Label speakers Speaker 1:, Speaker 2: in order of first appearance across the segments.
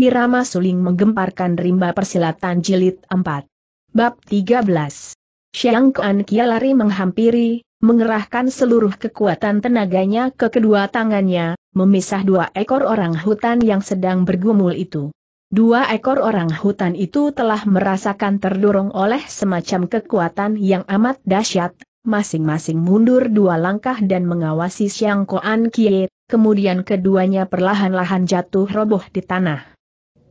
Speaker 1: Irama suling menggemparkan rimba persilatan jilid 4. Bab 13. Xiang Kuan Kia lari menghampiri, mengerahkan seluruh kekuatan tenaganya ke kedua tangannya, memisah dua ekor orang hutan yang sedang bergumul itu. Dua ekor orang hutan itu telah merasakan terdorong oleh semacam kekuatan yang amat dahsyat, masing-masing mundur dua langkah dan mengawasi Xiang Kuan Kie, kemudian keduanya perlahan-lahan jatuh roboh di tanah.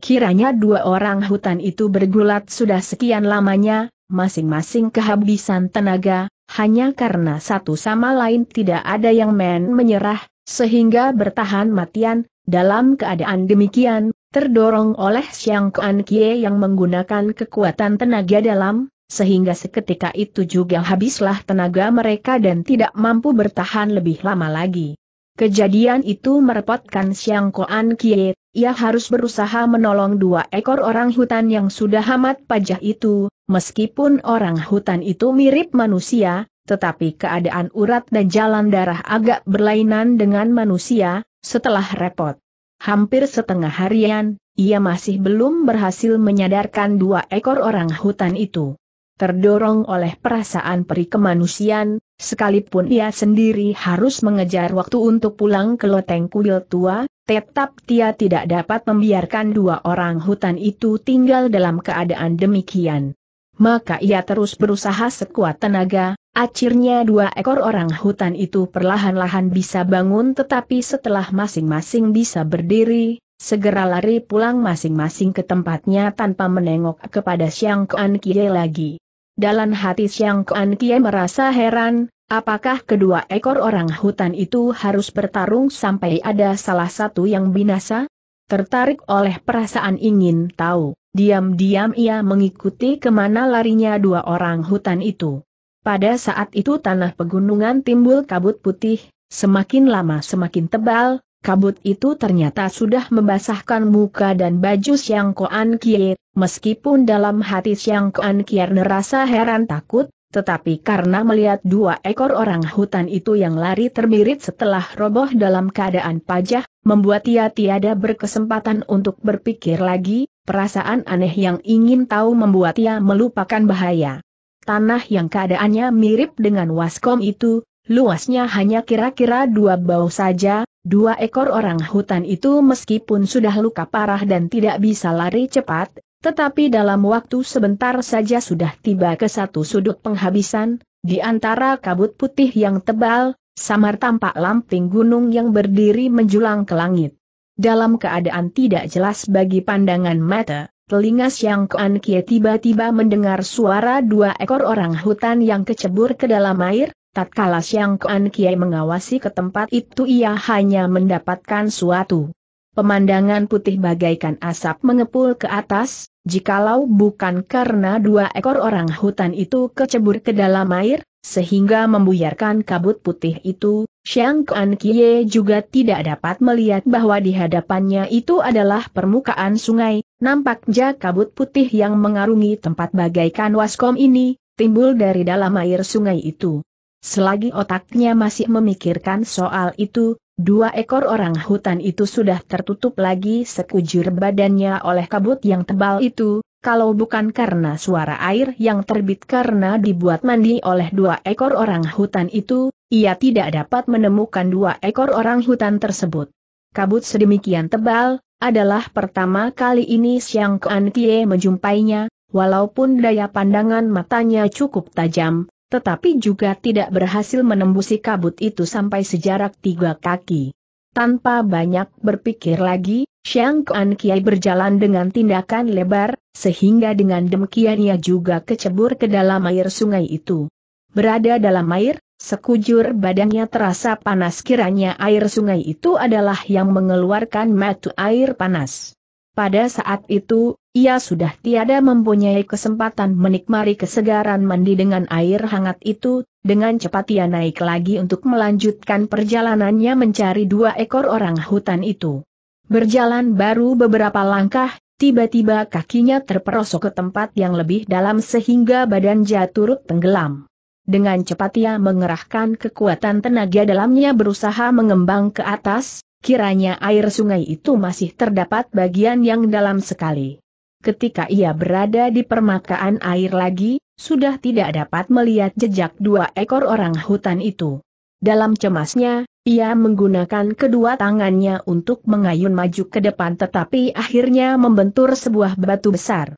Speaker 1: Kiranya dua orang hutan itu bergulat sudah sekian lamanya, masing-masing kehabisan tenaga, hanya karena satu sama lain tidak ada yang men menyerah, sehingga bertahan matian, dalam keadaan demikian, terdorong oleh Siang Kuan Kie yang menggunakan kekuatan tenaga dalam, sehingga seketika itu juga habislah tenaga mereka dan tidak mampu bertahan lebih lama lagi. Kejadian itu merepotkan Siang Koan Kie, ia harus berusaha menolong dua ekor orang hutan yang sudah hamat pajah itu, meskipun orang hutan itu mirip manusia, tetapi keadaan urat dan jalan darah agak berlainan dengan manusia, setelah repot. Hampir setengah harian, ia masih belum berhasil menyadarkan dua ekor orang hutan itu terdorong oleh perasaan peri kemanusiaan, sekalipun ia sendiri harus mengejar waktu untuk pulang ke loteng kuil tua, tetap dia tidak dapat membiarkan dua orang hutan itu tinggal dalam keadaan demikian. Maka ia terus berusaha sekuat tenaga, akhirnya dua ekor orang hutan itu perlahan-lahan bisa bangun tetapi setelah masing-masing bisa berdiri, segera lari pulang masing-masing ke tempatnya tanpa menengok kepada Siang Kuan Kie lagi. Dalam hati Siang Kuan Kie merasa heran, apakah kedua ekor orang hutan itu harus bertarung sampai ada salah satu yang binasa? Tertarik oleh perasaan ingin tahu, diam-diam ia mengikuti kemana larinya dua orang hutan itu. Pada saat itu tanah pegunungan timbul kabut putih, semakin lama semakin tebal, kabut itu ternyata sudah membasahkan muka dan baju Siang Koan Kie, meskipun dalam hati Siang Koan Kie merasa heran takut, tetapi karena melihat dua ekor orang hutan itu yang lari terbirit setelah roboh dalam keadaan pajah, membuat ia tiada berkesempatan untuk berpikir lagi, perasaan aneh yang ingin tahu membuat ia melupakan bahaya. Tanah yang keadaannya mirip dengan waskom itu, luasnya hanya kira-kira dua bau saja, Dua ekor orang hutan itu meskipun sudah luka parah dan tidak bisa lari cepat, tetapi dalam waktu sebentar saja sudah tiba ke satu sudut penghabisan, di antara kabut putih yang tebal, samar tampak lamping gunung yang berdiri menjulang ke langit. Dalam keadaan tidak jelas bagi pandangan mata, Telinga Siang Kuan Kie tiba-tiba mendengar suara dua ekor orang hutan yang kecebur ke dalam air, Tatkala Siang Kuan Kiai mengawasi ke tempat itu ia hanya mendapatkan suatu pemandangan putih bagaikan asap mengepul ke atas, jikalau bukan karena dua ekor orang hutan itu kecebur ke dalam air, sehingga membuyarkan kabut putih itu, Siang Kuan Kiai juga tidak dapat melihat bahwa di hadapannya itu adalah permukaan sungai, nampaknya kabut putih yang mengarungi tempat bagaikan waskom ini, timbul dari dalam air sungai itu. Selagi otaknya masih memikirkan soal itu, dua ekor orang hutan itu sudah tertutup lagi sekujur badannya oleh kabut yang tebal itu, kalau bukan karena suara air yang terbit karena dibuat mandi oleh dua ekor orang hutan itu, ia tidak dapat menemukan dua ekor orang hutan tersebut. Kabut sedemikian tebal, adalah pertama kali ini Siang Kuan Tie menjumpainya, walaupun daya pandangan matanya cukup tajam, tetapi juga tidak berhasil menembusi kabut itu sampai sejarak tiga kaki. Tanpa banyak berpikir lagi, Xiang Kuan Kiai berjalan dengan tindakan lebar, sehingga dengan demikian ia juga kecebur ke dalam air sungai itu. Berada dalam air, sekujur badannya terasa panas kiranya air sungai itu adalah yang mengeluarkan matu air panas. Pada saat itu, ia sudah tiada mempunyai kesempatan menikmati kesegaran mandi dengan air hangat itu, dengan cepat ia naik lagi untuk melanjutkan perjalanannya mencari dua ekor orang hutan itu. Berjalan baru beberapa langkah, tiba-tiba kakinya terperosok ke tempat yang lebih dalam sehingga badan turut tenggelam. Dengan cepat ia mengerahkan kekuatan tenaga dalamnya berusaha mengembang ke atas, kiranya air sungai itu masih terdapat bagian yang dalam sekali. Ketika ia berada di permakaan air lagi, sudah tidak dapat melihat jejak dua ekor orang hutan itu. Dalam cemasnya, ia menggunakan kedua tangannya untuk mengayun maju ke depan tetapi akhirnya membentur sebuah batu besar.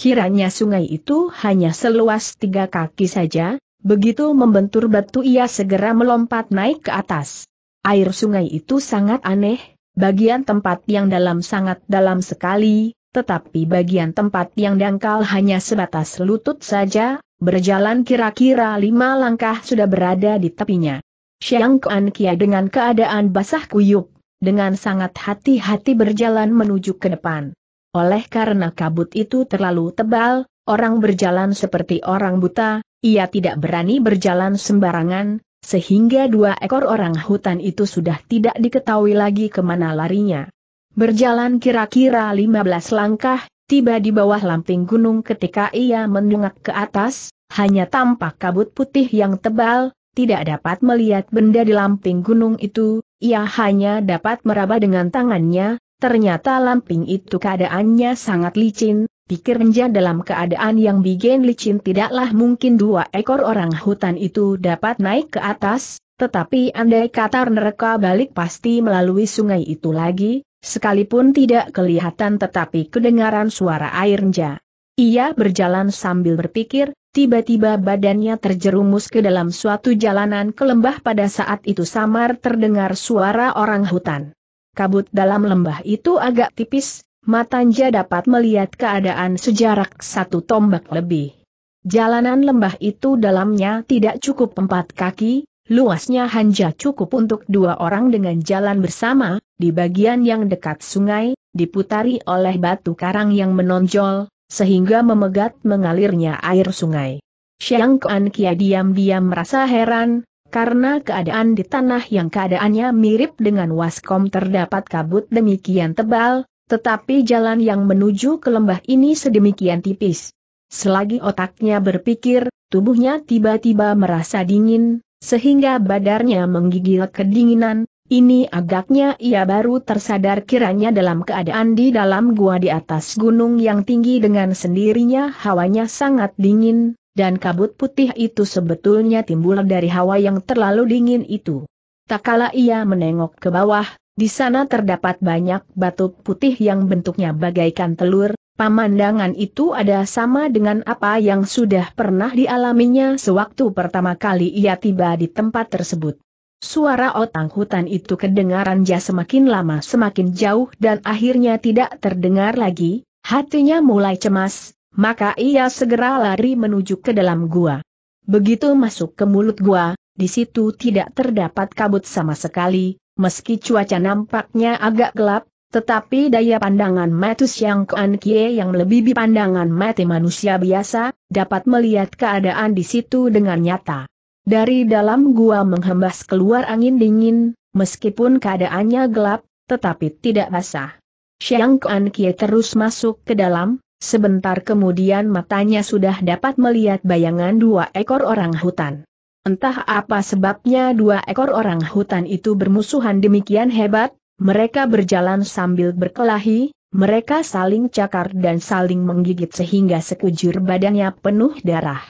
Speaker 1: Kiranya sungai itu hanya seluas tiga kaki saja, begitu membentur batu ia segera melompat naik ke atas. Air sungai itu sangat aneh, bagian tempat yang dalam sangat dalam sekali, tetapi bagian tempat yang dangkal hanya sebatas lutut saja, berjalan kira-kira lima langkah sudah berada di tepinya. Xiang Kuan Kia dengan keadaan basah kuyup, dengan sangat hati-hati berjalan menuju ke depan. Oleh karena kabut itu terlalu tebal, orang berjalan seperti orang buta, ia tidak berani berjalan sembarangan, sehingga dua ekor orang hutan itu sudah tidak diketahui lagi kemana larinya. Berjalan kira-kira 15 langkah, tiba di bawah lamping gunung ketika ia mendongak ke atas, hanya tampak kabut putih yang tebal, tidak dapat melihat benda di lamping gunung itu, ia hanya dapat meraba dengan tangannya, ternyata lamping itu keadaannya sangat licin, pikir Renja dalam keadaan yang bikin licin tidaklah mungkin dua ekor orang hutan itu dapat naik ke atas, tetapi andai kata neraka balik pasti melalui sungai itu lagi, Sekalipun tidak kelihatan tetapi kedengaran suara airnya. Ia berjalan sambil berpikir, tiba-tiba badannya terjerumus ke dalam suatu jalanan ke lembah pada saat itu samar terdengar suara orang hutan. Kabut dalam lembah itu agak tipis, matanya dapat melihat keadaan sejarak satu tombak lebih. Jalanan lembah itu dalamnya tidak cukup empat kaki, Luasnya Hanja cukup untuk dua orang dengan jalan bersama, di bagian yang dekat sungai, diputari oleh batu karang yang menonjol, sehingga memegat mengalirnya air sungai. Xiang Kuan Kia diam-diam merasa heran, karena keadaan di tanah yang keadaannya mirip dengan waskom terdapat kabut demikian tebal, tetapi jalan yang menuju ke lembah ini sedemikian tipis. Selagi otaknya berpikir, tubuhnya tiba-tiba merasa dingin, sehingga badarnya menggigil kedinginan, ini agaknya ia baru tersadar kiranya dalam keadaan di dalam gua di atas gunung yang tinggi dengan sendirinya hawanya sangat dingin, dan kabut putih itu sebetulnya timbul dari hawa yang terlalu dingin itu. Tak kala ia menengok ke bawah, di sana terdapat banyak batu putih yang bentuknya bagaikan telur, Pemandangan itu ada sama dengan apa yang sudah pernah dialaminya sewaktu pertama kali ia tiba di tempat tersebut. Suara otang hutan itu kedengaran ja semakin lama semakin jauh dan akhirnya tidak terdengar lagi, hatinya mulai cemas, maka ia segera lari menuju ke dalam gua. Begitu masuk ke mulut gua, di situ tidak terdapat kabut sama sekali, meski cuaca nampaknya agak gelap, tetapi daya pandangan Matus Yang Kuan Kie yang lebih pandangan mata manusia biasa, dapat melihat keadaan di situ dengan nyata. Dari dalam gua menghembas keluar angin dingin, meskipun keadaannya gelap, tetapi tidak basah. Xiang Kuan Kie terus masuk ke dalam, sebentar kemudian matanya sudah dapat melihat bayangan dua ekor orang hutan. Entah apa sebabnya dua ekor orang hutan itu bermusuhan demikian hebat, mereka berjalan sambil berkelahi, mereka saling cakar dan saling menggigit sehingga sekujur badannya penuh darah.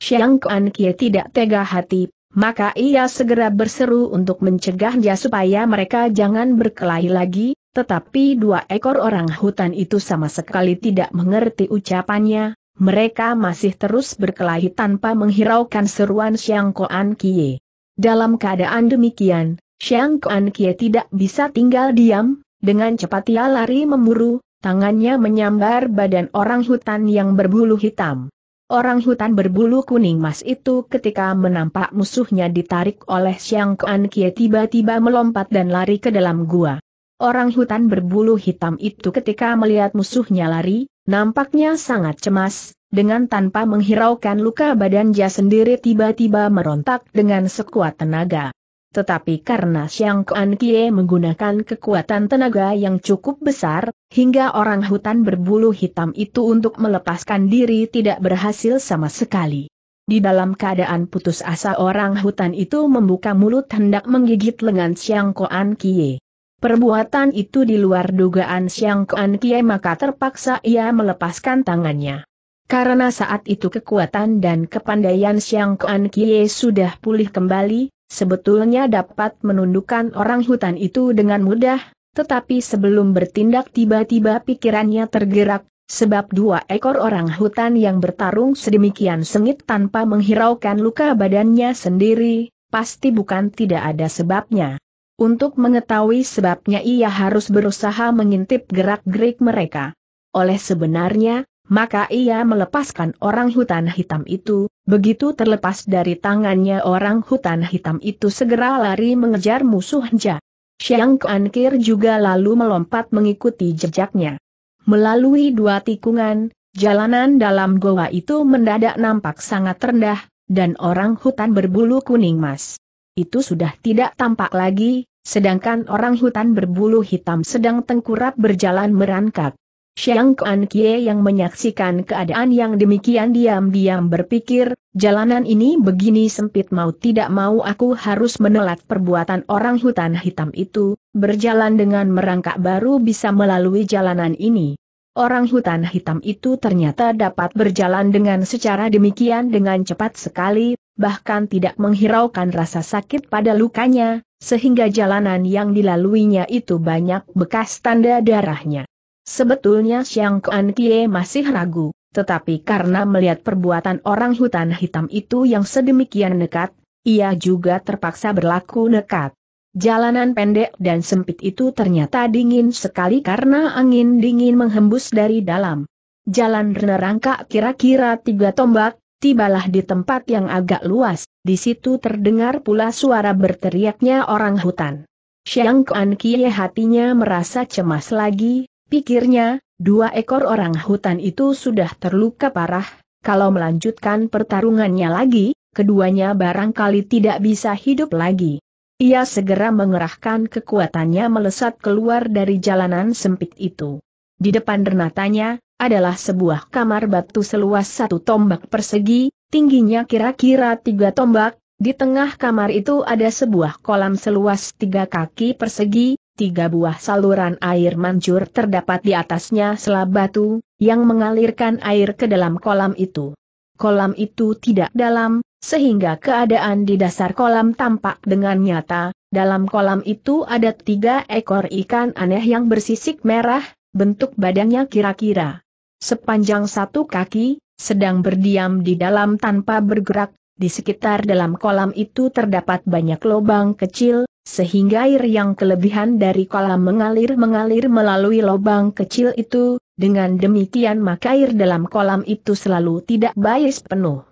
Speaker 1: Xiang Kuan Kie tidak tega hati, maka ia segera berseru untuk mencegahnya supaya mereka jangan berkelahi lagi, tetapi dua ekor orang hutan itu sama sekali tidak mengerti ucapannya, mereka masih terus berkelahi tanpa menghiraukan seruan Xiang Kuan Kie. Dalam keadaan demikian, Xiang Kuan Kie tidak bisa tinggal diam, dengan cepat ia lari memburu, tangannya menyambar badan orang hutan yang berbulu hitam. Orang hutan berbulu kuning mas itu ketika menampak musuhnya ditarik oleh Xiang Kuan Kie tiba-tiba melompat dan lari ke dalam gua. Orang hutan berbulu hitam itu ketika melihat musuhnya lari, nampaknya sangat cemas, dengan tanpa menghiraukan luka badan dia sendiri tiba-tiba merontak dengan sekuat tenaga. Tetapi karena Xiang Kuan Kie menggunakan kekuatan tenaga yang cukup besar, hingga orang hutan berbulu hitam itu untuk melepaskan diri tidak berhasil sama sekali. Di dalam keadaan putus asa orang hutan itu membuka mulut hendak menggigit lengan Xiang Kuan Kie. Perbuatan itu di luar dugaan Xiang Kuan Kie maka terpaksa ia melepaskan tangannya. Karena saat itu kekuatan dan kepandaian Xiang Kuan Kie sudah pulih kembali, Sebetulnya dapat menundukkan orang hutan itu dengan mudah, tetapi sebelum bertindak tiba-tiba pikirannya tergerak, sebab dua ekor orang hutan yang bertarung sedemikian sengit tanpa menghiraukan luka badannya sendiri, pasti bukan tidak ada sebabnya. Untuk mengetahui sebabnya ia harus berusaha mengintip gerak-gerik mereka. Oleh sebenarnya, maka ia melepaskan orang hutan hitam itu, begitu terlepas dari tangannya orang hutan hitam itu segera lari mengejar musuhnya. Xiang Kankir juga lalu melompat mengikuti jejaknya. Melalui dua tikungan, jalanan dalam goa itu mendadak nampak sangat rendah, dan orang hutan berbulu kuning mas. Itu sudah tidak tampak lagi, sedangkan orang hutan berbulu hitam sedang tengkurap berjalan merangkak. Xiang Kuan Kie yang menyaksikan keadaan yang demikian diam-diam berpikir, jalanan ini begini sempit mau tidak mau aku harus menolak perbuatan orang hutan hitam itu, berjalan dengan merangkak baru bisa melalui jalanan ini. Orang hutan hitam itu ternyata dapat berjalan dengan secara demikian dengan cepat sekali, bahkan tidak menghiraukan rasa sakit pada lukanya, sehingga jalanan yang dilaluinya itu banyak bekas tanda darahnya. Sebetulnya Siang Kuan Kie masih ragu, tetapi karena melihat perbuatan orang hutan hitam itu yang sedemikian nekat, ia juga terpaksa berlaku nekat. Jalanan pendek dan sempit itu ternyata dingin sekali karena angin dingin menghembus dari dalam. Jalan rangka kira-kira tiga tombak, tibalah di tempat yang agak luas, di situ terdengar pula suara berteriaknya orang hutan. Siang Kuan Kie hatinya merasa cemas lagi, Pikirnya, dua ekor orang hutan itu sudah terluka parah, kalau melanjutkan pertarungannya lagi, keduanya barangkali tidak bisa hidup lagi. Ia segera mengerahkan kekuatannya melesat keluar dari jalanan sempit itu. Di depan renatanya, adalah sebuah kamar batu seluas satu tombak persegi, tingginya kira-kira tiga tombak, di tengah kamar itu ada sebuah kolam seluas tiga kaki persegi, tiga buah saluran air mancur terdapat di atasnya selap batu, yang mengalirkan air ke dalam kolam itu. Kolam itu tidak dalam, sehingga keadaan di dasar kolam tampak dengan nyata, dalam kolam itu ada tiga ekor ikan aneh yang bersisik merah, bentuk badannya kira-kira sepanjang satu kaki, sedang berdiam di dalam tanpa bergerak, di sekitar dalam kolam itu terdapat banyak lubang kecil, sehingga air yang kelebihan dari kolam mengalir-mengalir melalui lubang kecil itu, dengan demikian maka air dalam kolam itu selalu tidak bias penuh.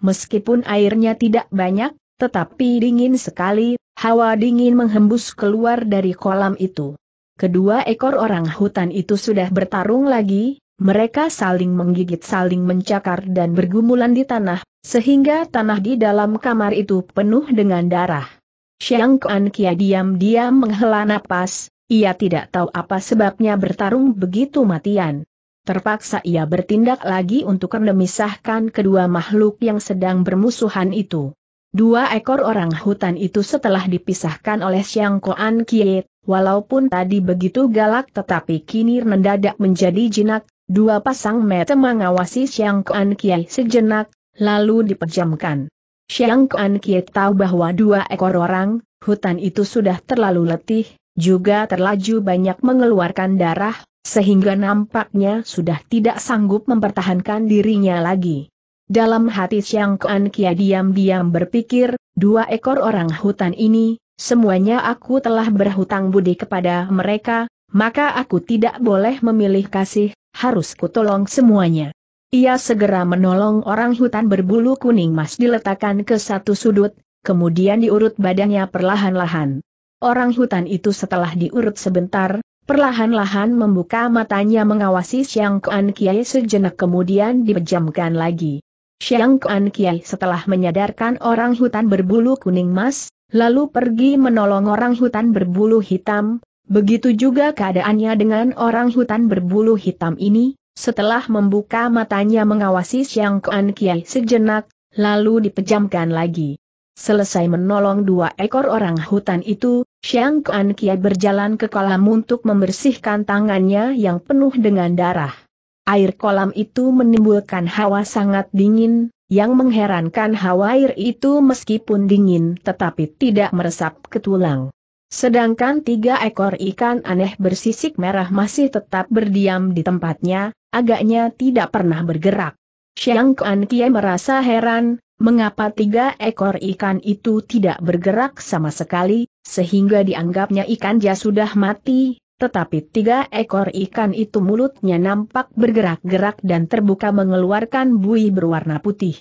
Speaker 1: Meskipun airnya tidak banyak, tetapi dingin sekali, hawa dingin menghembus keluar dari kolam itu. Kedua ekor orang hutan itu sudah bertarung lagi, mereka saling menggigit saling mencakar dan bergumulan di tanah, sehingga tanah di dalam kamar itu penuh dengan darah. Xiang Kuan Kia diam-diam menghela napas, ia tidak tahu apa sebabnya bertarung begitu matian. Terpaksa ia bertindak lagi untuk memisahkan kedua makhluk yang sedang bermusuhan itu. Dua ekor orang hutan itu setelah dipisahkan oleh Xiang Kuan Kie, walaupun tadi begitu galak tetapi kini mendadak menjadi jinak, dua pasang mata mengawasi Xiang Kuan Kie sejenak, lalu dipejamkan. Xiang Kuan Kiet tahu bahwa dua ekor orang, hutan itu sudah terlalu letih, juga terlaju banyak mengeluarkan darah, sehingga nampaknya sudah tidak sanggup mempertahankan dirinya lagi. Dalam hati Xiang Kuan Kiet diam-diam berpikir, dua ekor orang hutan ini, semuanya aku telah berhutang budi kepada mereka, maka aku tidak boleh memilih kasih, harus kutolong semuanya. Ia segera menolong orang hutan berbulu kuning mas diletakkan ke satu sudut, kemudian diurut badannya perlahan-lahan. Orang hutan itu setelah diurut sebentar, perlahan-lahan membuka matanya mengawasi Siang Kuan Kiai sejenak kemudian dipejamkan lagi. Siang Kuan Kiai setelah menyadarkan orang hutan berbulu kuning mas, lalu pergi menolong orang hutan berbulu hitam, begitu juga keadaannya dengan orang hutan berbulu hitam ini, setelah membuka matanya mengawasi Siang Kuan Kiai sejenak, lalu dipejamkan lagi. Selesai menolong dua ekor orang hutan itu, Siang Kuan Kiai berjalan ke kolam untuk membersihkan tangannya yang penuh dengan darah. Air kolam itu menimbulkan hawa sangat dingin, yang mengherankan hawa air itu meskipun dingin tetapi tidak meresap ke tulang. Sedangkan tiga ekor ikan aneh bersisik merah masih tetap berdiam di tempatnya, agaknya tidak pernah bergerak. Xiang Kuan Kie merasa heran, mengapa tiga ekor ikan itu tidak bergerak sama sekali, sehingga dianggapnya ikan ja sudah mati, tetapi tiga ekor ikan itu mulutnya nampak bergerak-gerak dan terbuka mengeluarkan buih berwarna putih.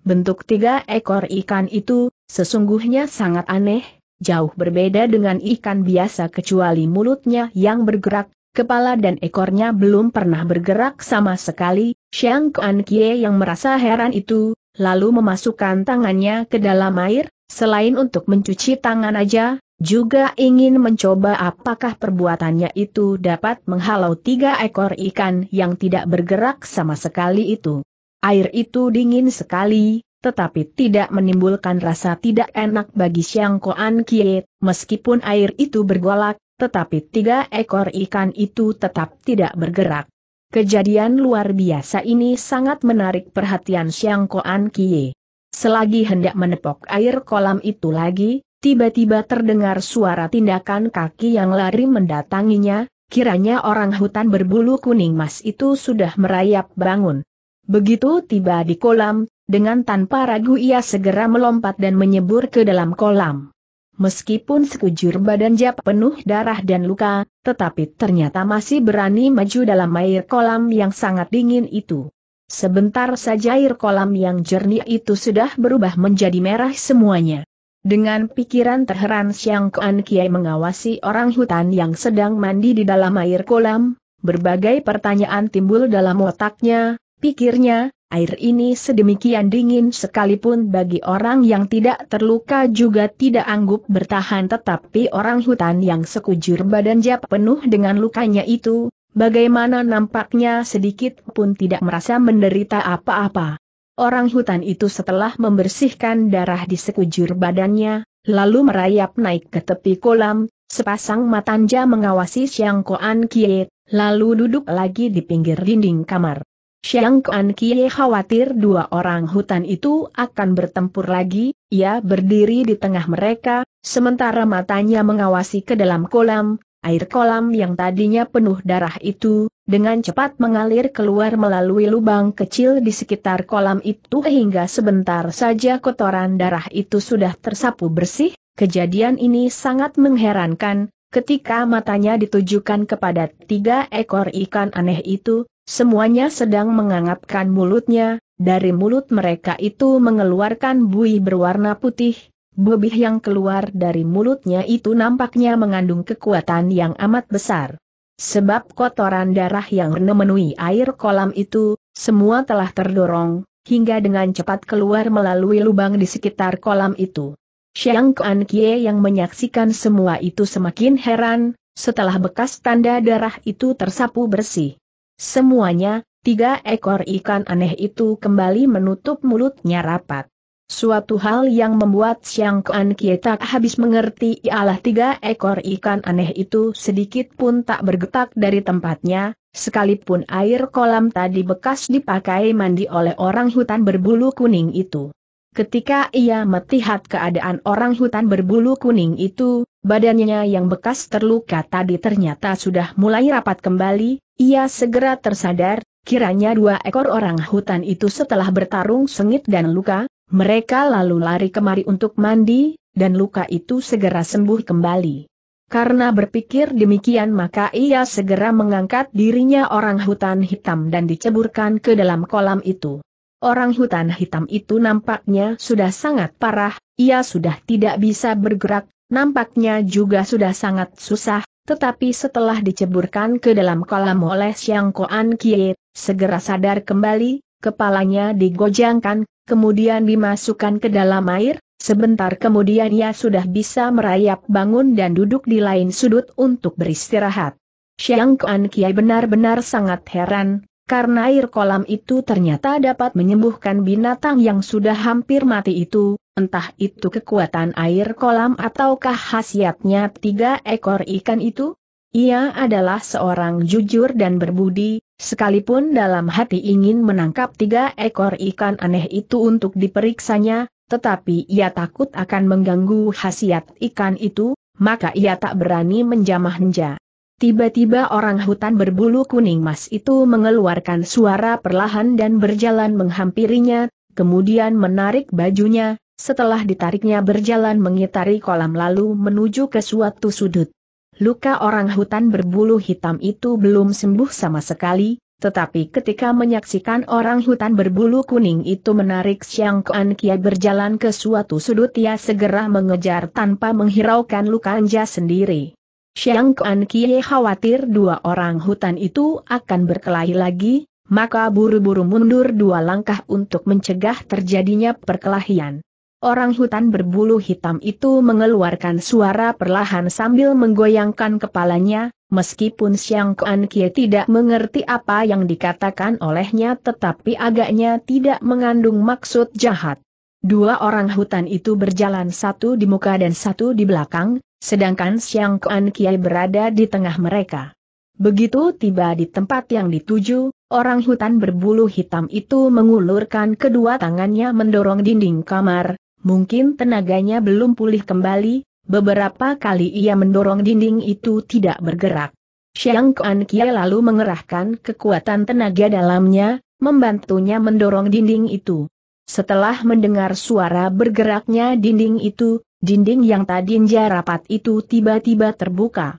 Speaker 1: Bentuk tiga ekor ikan itu, sesungguhnya sangat aneh, jauh berbeda dengan ikan biasa kecuali mulutnya yang bergerak, kepala dan ekornya belum pernah bergerak sama sekali, Xiang Kuan Kie yang merasa heran itu, lalu memasukkan tangannya ke dalam air, selain untuk mencuci tangan aja, juga ingin mencoba apakah perbuatannya itu dapat menghalau tiga ekor ikan yang tidak bergerak sama sekali itu. Air itu dingin sekali, tetapi tidak menimbulkan rasa tidak enak bagi Siang Koan Kie, meskipun air itu bergolak, tetapi tiga ekor ikan itu tetap tidak bergerak. Kejadian luar biasa ini sangat menarik perhatian Siang Koan Kie. Selagi hendak menepok air kolam itu lagi, tiba-tiba terdengar suara tindakan kaki yang lari mendatanginya, kiranya orang hutan berbulu kuning mas itu sudah merayap bangun. Begitu tiba di kolam, dengan tanpa ragu ia segera melompat dan menyebur ke dalam kolam. Meskipun sekujur badan Jap penuh darah dan luka, tetapi ternyata masih berani maju dalam air kolam yang sangat dingin itu. Sebentar saja air kolam yang jernih itu sudah berubah menjadi merah semuanya. Dengan pikiran terheran Siang Kuan Kiai mengawasi orang hutan yang sedang mandi di dalam air kolam, berbagai pertanyaan timbul dalam otaknya, pikirnya, Air ini sedemikian dingin sekalipun bagi orang yang tidak terluka juga tidak anggup bertahan tetapi orang hutan yang sekujur badan jap penuh dengan lukanya itu, bagaimana nampaknya sedikit pun tidak merasa menderita apa-apa. Orang hutan itu setelah membersihkan darah di sekujur badannya, lalu merayap naik ke tepi kolam, sepasang matanja mengawasi Siang Koan Kiet, lalu duduk lagi di pinggir dinding kamar. Xiang Kuan Kie khawatir dua orang hutan itu akan bertempur lagi, ia berdiri di tengah mereka, sementara matanya mengawasi ke dalam kolam, air kolam yang tadinya penuh darah itu, dengan cepat mengalir keluar melalui lubang kecil di sekitar kolam itu hingga sebentar saja kotoran darah itu sudah tersapu bersih, kejadian ini sangat mengherankan, Ketika matanya ditujukan kepada tiga ekor ikan aneh itu, Semuanya sedang mengangapkan mulutnya, dari mulut mereka itu mengeluarkan buih berwarna putih, bubih yang keluar dari mulutnya itu nampaknya mengandung kekuatan yang amat besar. Sebab kotoran darah yang menemui air kolam itu, semua telah terdorong, hingga dengan cepat keluar melalui lubang di sekitar kolam itu. Xiang Kuan Kie yang menyaksikan semua itu semakin heran, setelah bekas tanda darah itu tersapu bersih. Semuanya, tiga ekor ikan aneh itu kembali menutup mulutnya rapat. Suatu hal yang membuat Siang Kuan Kie tak habis mengerti ialah tiga ekor ikan aneh itu sedikit pun tak bergetak dari tempatnya, sekalipun air kolam tadi bekas dipakai mandi oleh orang hutan berbulu kuning itu. Ketika ia melihat keadaan orang hutan berbulu kuning itu, Badannya yang bekas terluka tadi ternyata sudah mulai rapat kembali, ia segera tersadar, kiranya dua ekor orang hutan itu setelah bertarung sengit dan luka, mereka lalu lari kemari untuk mandi, dan luka itu segera sembuh kembali. Karena berpikir demikian maka ia segera mengangkat dirinya orang hutan hitam dan diceburkan ke dalam kolam itu. Orang hutan hitam itu nampaknya sudah sangat parah, ia sudah tidak bisa bergerak, Nampaknya juga sudah sangat susah, tetapi setelah diceburkan ke dalam kolam oleh Siang Koan Kie, segera sadar kembali, kepalanya digojangkan, kemudian dimasukkan ke dalam air, sebentar kemudian ia sudah bisa merayap bangun dan duduk di lain sudut untuk beristirahat. Siang Koan Kie benar-benar sangat heran, karena air kolam itu ternyata dapat menyembuhkan binatang yang sudah hampir mati itu, entah itu kekuatan air kolam ataukah khasiatnya tiga ekor ikan itu. Ia adalah seorang jujur dan berbudi, sekalipun dalam hati ingin menangkap tiga ekor ikan aneh itu untuk diperiksanya, tetapi ia takut akan mengganggu khasiat ikan itu, maka ia tak berani menjamah-nja. Tiba-tiba orang hutan berbulu kuning mas itu mengeluarkan suara perlahan dan berjalan menghampirinya, kemudian menarik bajunya, setelah ditariknya berjalan mengitari kolam lalu menuju ke suatu sudut. Luka orang hutan berbulu hitam itu belum sembuh sama sekali, tetapi ketika menyaksikan orang hutan berbulu kuning itu menarik Siang Kuan Kia berjalan ke suatu sudut ia segera mengejar tanpa menghiraukan lukanya sendiri. Xiang Kuan Kie khawatir dua orang hutan itu akan berkelahi lagi, maka buru-buru mundur dua langkah untuk mencegah terjadinya perkelahian. Orang hutan berbulu hitam itu mengeluarkan suara perlahan sambil menggoyangkan kepalanya, Meskipun Xiang Kuan Kie tidak mengerti apa yang dikatakan olehnya tetapi agaknya tidak mengandung maksud jahat. Dua orang hutan itu berjalan satu di muka dan satu di belakang, sedangkan Siang Kuan Kiai berada di tengah mereka. Begitu tiba di tempat yang dituju, orang hutan berbulu hitam itu mengulurkan kedua tangannya mendorong dinding kamar, mungkin tenaganya belum pulih kembali, beberapa kali ia mendorong dinding itu tidak bergerak. Siang Kuan Kiai lalu mengerahkan kekuatan tenaga dalamnya, membantunya mendorong dinding itu. Setelah mendengar suara bergeraknya dinding itu, dinding yang tadinya rapat itu tiba-tiba terbuka.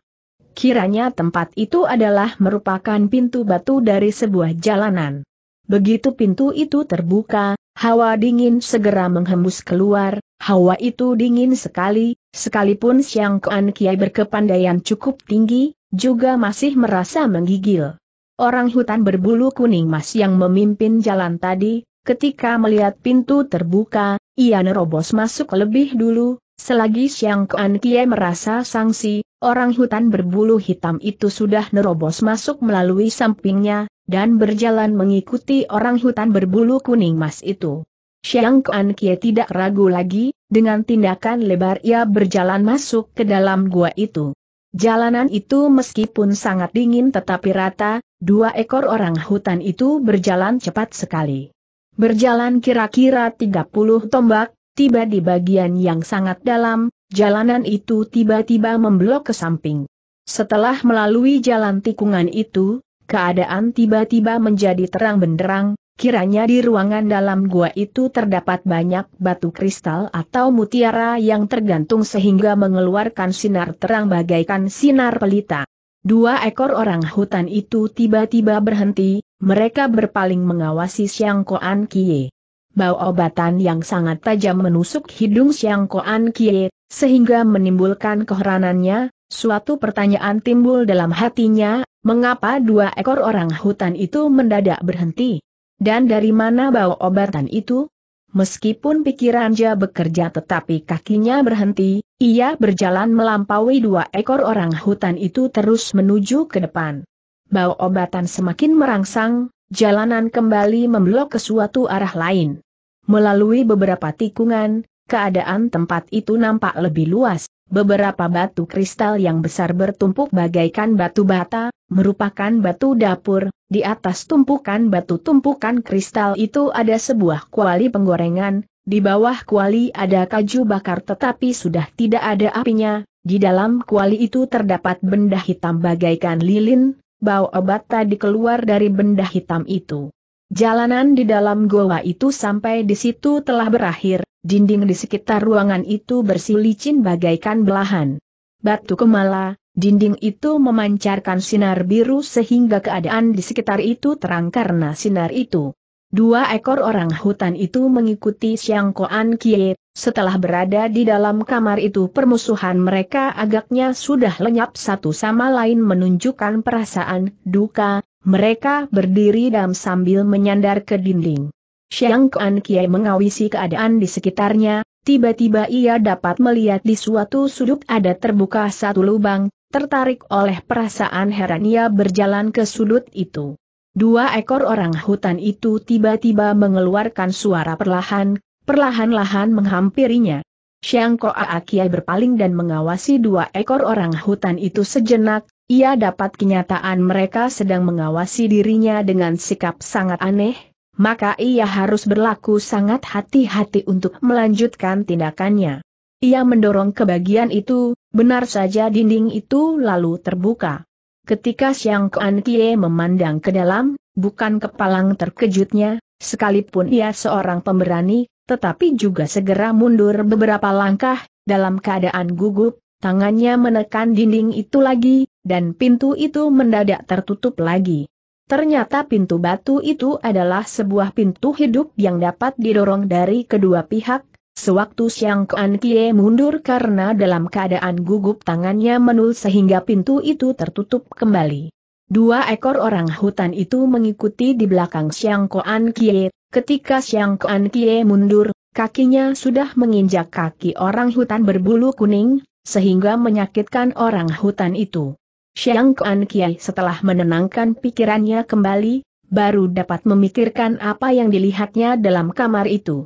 Speaker 1: Kiranya tempat itu adalah merupakan pintu batu dari sebuah jalanan. Begitu pintu itu terbuka, hawa dingin segera menghembus keluar, hawa itu dingin sekali, sekalipun Siang Kuan Kiai berkepandaian cukup tinggi, juga masih merasa menggigil. Orang hutan berbulu kuning mas yang memimpin jalan tadi, Ketika melihat pintu terbuka, ia nerobos masuk lebih dulu, selagi Siang Kuan Kie merasa sangsi, orang hutan berbulu hitam itu sudah nerobos masuk melalui sampingnya, dan berjalan mengikuti orang hutan berbulu kuning mas itu. Siang Kuan Kie tidak ragu lagi, dengan tindakan lebar ia berjalan masuk ke dalam gua itu. Jalanan itu meskipun sangat dingin tetapi rata, dua ekor orang hutan itu berjalan cepat sekali. Berjalan kira-kira 30 tombak, tiba di bagian yang sangat dalam, jalanan itu tiba-tiba memblok ke samping. Setelah melalui jalan tikungan itu, keadaan tiba-tiba menjadi terang benderang, kiranya di ruangan dalam gua itu terdapat banyak batu kristal atau mutiara yang tergantung sehingga mengeluarkan sinar terang bagaikan sinar pelita. Dua ekor orang hutan itu tiba-tiba berhenti, mereka berpaling mengawasi Siangkoan Koan Kie. Bau obatan yang sangat tajam menusuk hidung Siangkoan Koan Kie, sehingga menimbulkan keheranannya, suatu pertanyaan timbul dalam hatinya, mengapa dua ekor orang hutan itu mendadak berhenti? Dan dari mana bau obatan itu? Meskipun pikirannya bekerja tetapi kakinya berhenti, ia berjalan melampaui dua ekor orang hutan itu terus menuju ke depan bau obatan semakin merangsang, jalanan kembali memblok ke suatu arah lain. Melalui beberapa tikungan, keadaan tempat itu nampak lebih luas, beberapa batu kristal yang besar bertumpuk bagaikan batu bata, merupakan batu dapur, di atas tumpukan batu-tumpukan kristal itu ada sebuah kuali penggorengan, di bawah kuali ada kaju bakar tetapi sudah tidak ada apinya, di dalam kuali itu terdapat benda hitam bagaikan lilin, bau obat tadi keluar dari benda hitam itu. Jalanan di dalam goa itu sampai di situ telah berakhir, dinding di sekitar ruangan itu bersih licin bagaikan belahan. Batu kemala, dinding itu memancarkan sinar biru sehingga keadaan di sekitar itu terang karena sinar itu. Dua ekor orang hutan itu mengikuti Siang Koan Kie, setelah berada di dalam kamar itu permusuhan mereka agaknya sudah lenyap satu sama lain menunjukkan perasaan duka, mereka berdiri dan sambil menyandar ke dinding. Xiang Kuan Kiai mengawisi keadaan di sekitarnya, tiba-tiba ia dapat melihat di suatu sudut ada terbuka satu lubang, tertarik oleh perasaan heran ia berjalan ke sudut itu. Dua ekor orang hutan itu tiba-tiba mengeluarkan suara perlahan, perlahan-lahan menghampirinya. Xiang Koa berpaling dan mengawasi dua ekor orang hutan itu sejenak, ia dapat kenyataan mereka sedang mengawasi dirinya dengan sikap sangat aneh, maka ia harus berlaku sangat hati-hati untuk melanjutkan tindakannya. Ia mendorong ke bagian itu, benar saja dinding itu lalu terbuka. Ketika Xiang Kuan Kie memandang ke dalam, bukan kepalang terkejutnya, sekalipun ia seorang pemberani, tetapi juga segera mundur beberapa langkah, dalam keadaan gugup, tangannya menekan dinding itu lagi, dan pintu itu mendadak tertutup lagi. Ternyata pintu batu itu adalah sebuah pintu hidup yang dapat didorong dari kedua pihak, sewaktu Siang Kuan Kie mundur karena dalam keadaan gugup tangannya menul sehingga pintu itu tertutup kembali. Dua ekor orang hutan itu mengikuti di belakang Siang Kuan Kie, Ketika Xiang Kuan Kie mundur, kakinya sudah menginjak kaki orang hutan berbulu kuning, sehingga menyakitkan orang hutan itu. Xiang Kuan Kiai setelah menenangkan pikirannya kembali, baru dapat memikirkan apa yang dilihatnya dalam kamar itu.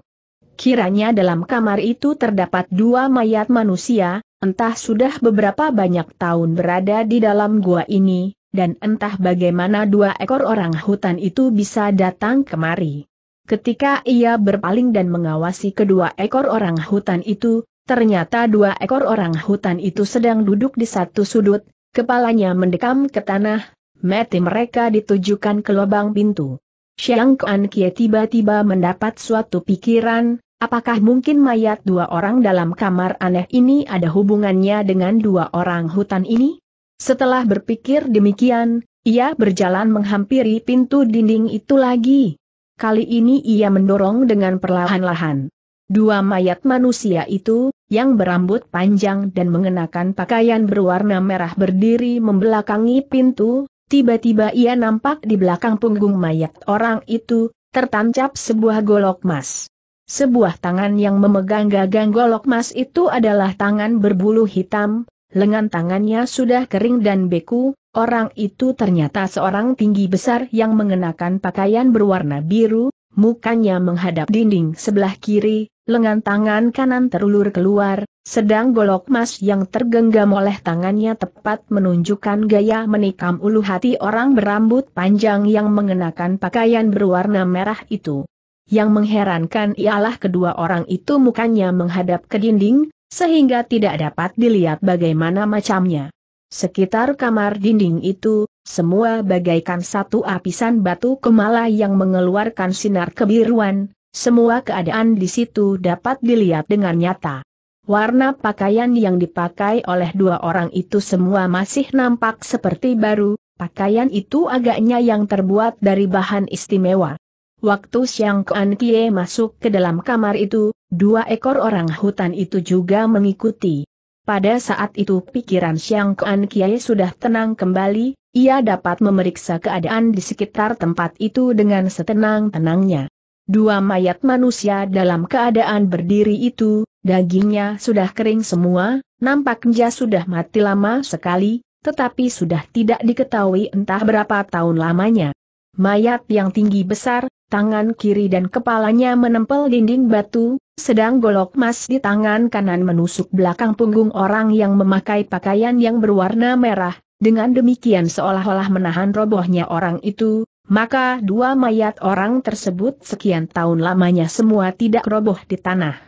Speaker 1: Kiranya dalam kamar itu terdapat dua mayat manusia, entah sudah beberapa banyak tahun berada di dalam gua ini, dan entah bagaimana dua ekor orang hutan itu bisa datang kemari. Ketika ia berpaling dan mengawasi kedua ekor orang hutan itu, ternyata dua ekor orang hutan itu sedang duduk di satu sudut, kepalanya mendekam ke tanah, mati mereka ditujukan ke lubang pintu. Xiang Kuan Kie tiba-tiba mendapat suatu pikiran, apakah mungkin mayat dua orang dalam kamar aneh ini ada hubungannya dengan dua orang hutan ini? Setelah berpikir demikian, ia berjalan menghampiri pintu dinding itu lagi. Kali ini ia mendorong dengan perlahan-lahan. Dua mayat manusia itu, yang berambut panjang dan mengenakan pakaian berwarna merah berdiri membelakangi pintu, tiba-tiba ia nampak di belakang punggung mayat orang itu, tertancap sebuah golok emas. Sebuah tangan yang memegang gagang golok emas itu adalah tangan berbulu hitam, lengan tangannya sudah kering dan beku, Orang itu ternyata seorang tinggi besar yang mengenakan pakaian berwarna biru, mukanya menghadap dinding sebelah kiri, lengan tangan kanan terulur keluar, sedang golok emas yang tergenggam oleh tangannya tepat menunjukkan gaya menikam ulu hati orang berambut panjang yang mengenakan pakaian berwarna merah itu. Yang mengherankan ialah kedua orang itu mukanya menghadap ke dinding, sehingga tidak dapat dilihat bagaimana macamnya. Sekitar kamar dinding itu, semua bagaikan satu apisan batu kemala yang mengeluarkan sinar kebiruan, semua keadaan di situ dapat dilihat dengan nyata. Warna pakaian yang dipakai oleh dua orang itu semua masih nampak seperti baru, pakaian itu agaknya yang terbuat dari bahan istimewa. Waktu siang Kuan Kie masuk ke dalam kamar itu, dua ekor orang hutan itu juga mengikuti. Pada saat itu pikiran siang Kuan Kiai sudah tenang kembali, ia dapat memeriksa keadaan di sekitar tempat itu dengan setenang-tenangnya. Dua mayat manusia dalam keadaan berdiri itu, dagingnya sudah kering semua, nampaknya sudah mati lama sekali, tetapi sudah tidak diketahui entah berapa tahun lamanya. Mayat yang tinggi besar, tangan kiri dan kepalanya menempel dinding batu, sedang golok emas di tangan kanan menusuk belakang punggung orang yang memakai pakaian yang berwarna merah, dengan demikian seolah-olah menahan robohnya orang itu, maka dua mayat orang tersebut sekian tahun lamanya semua tidak roboh di tanah.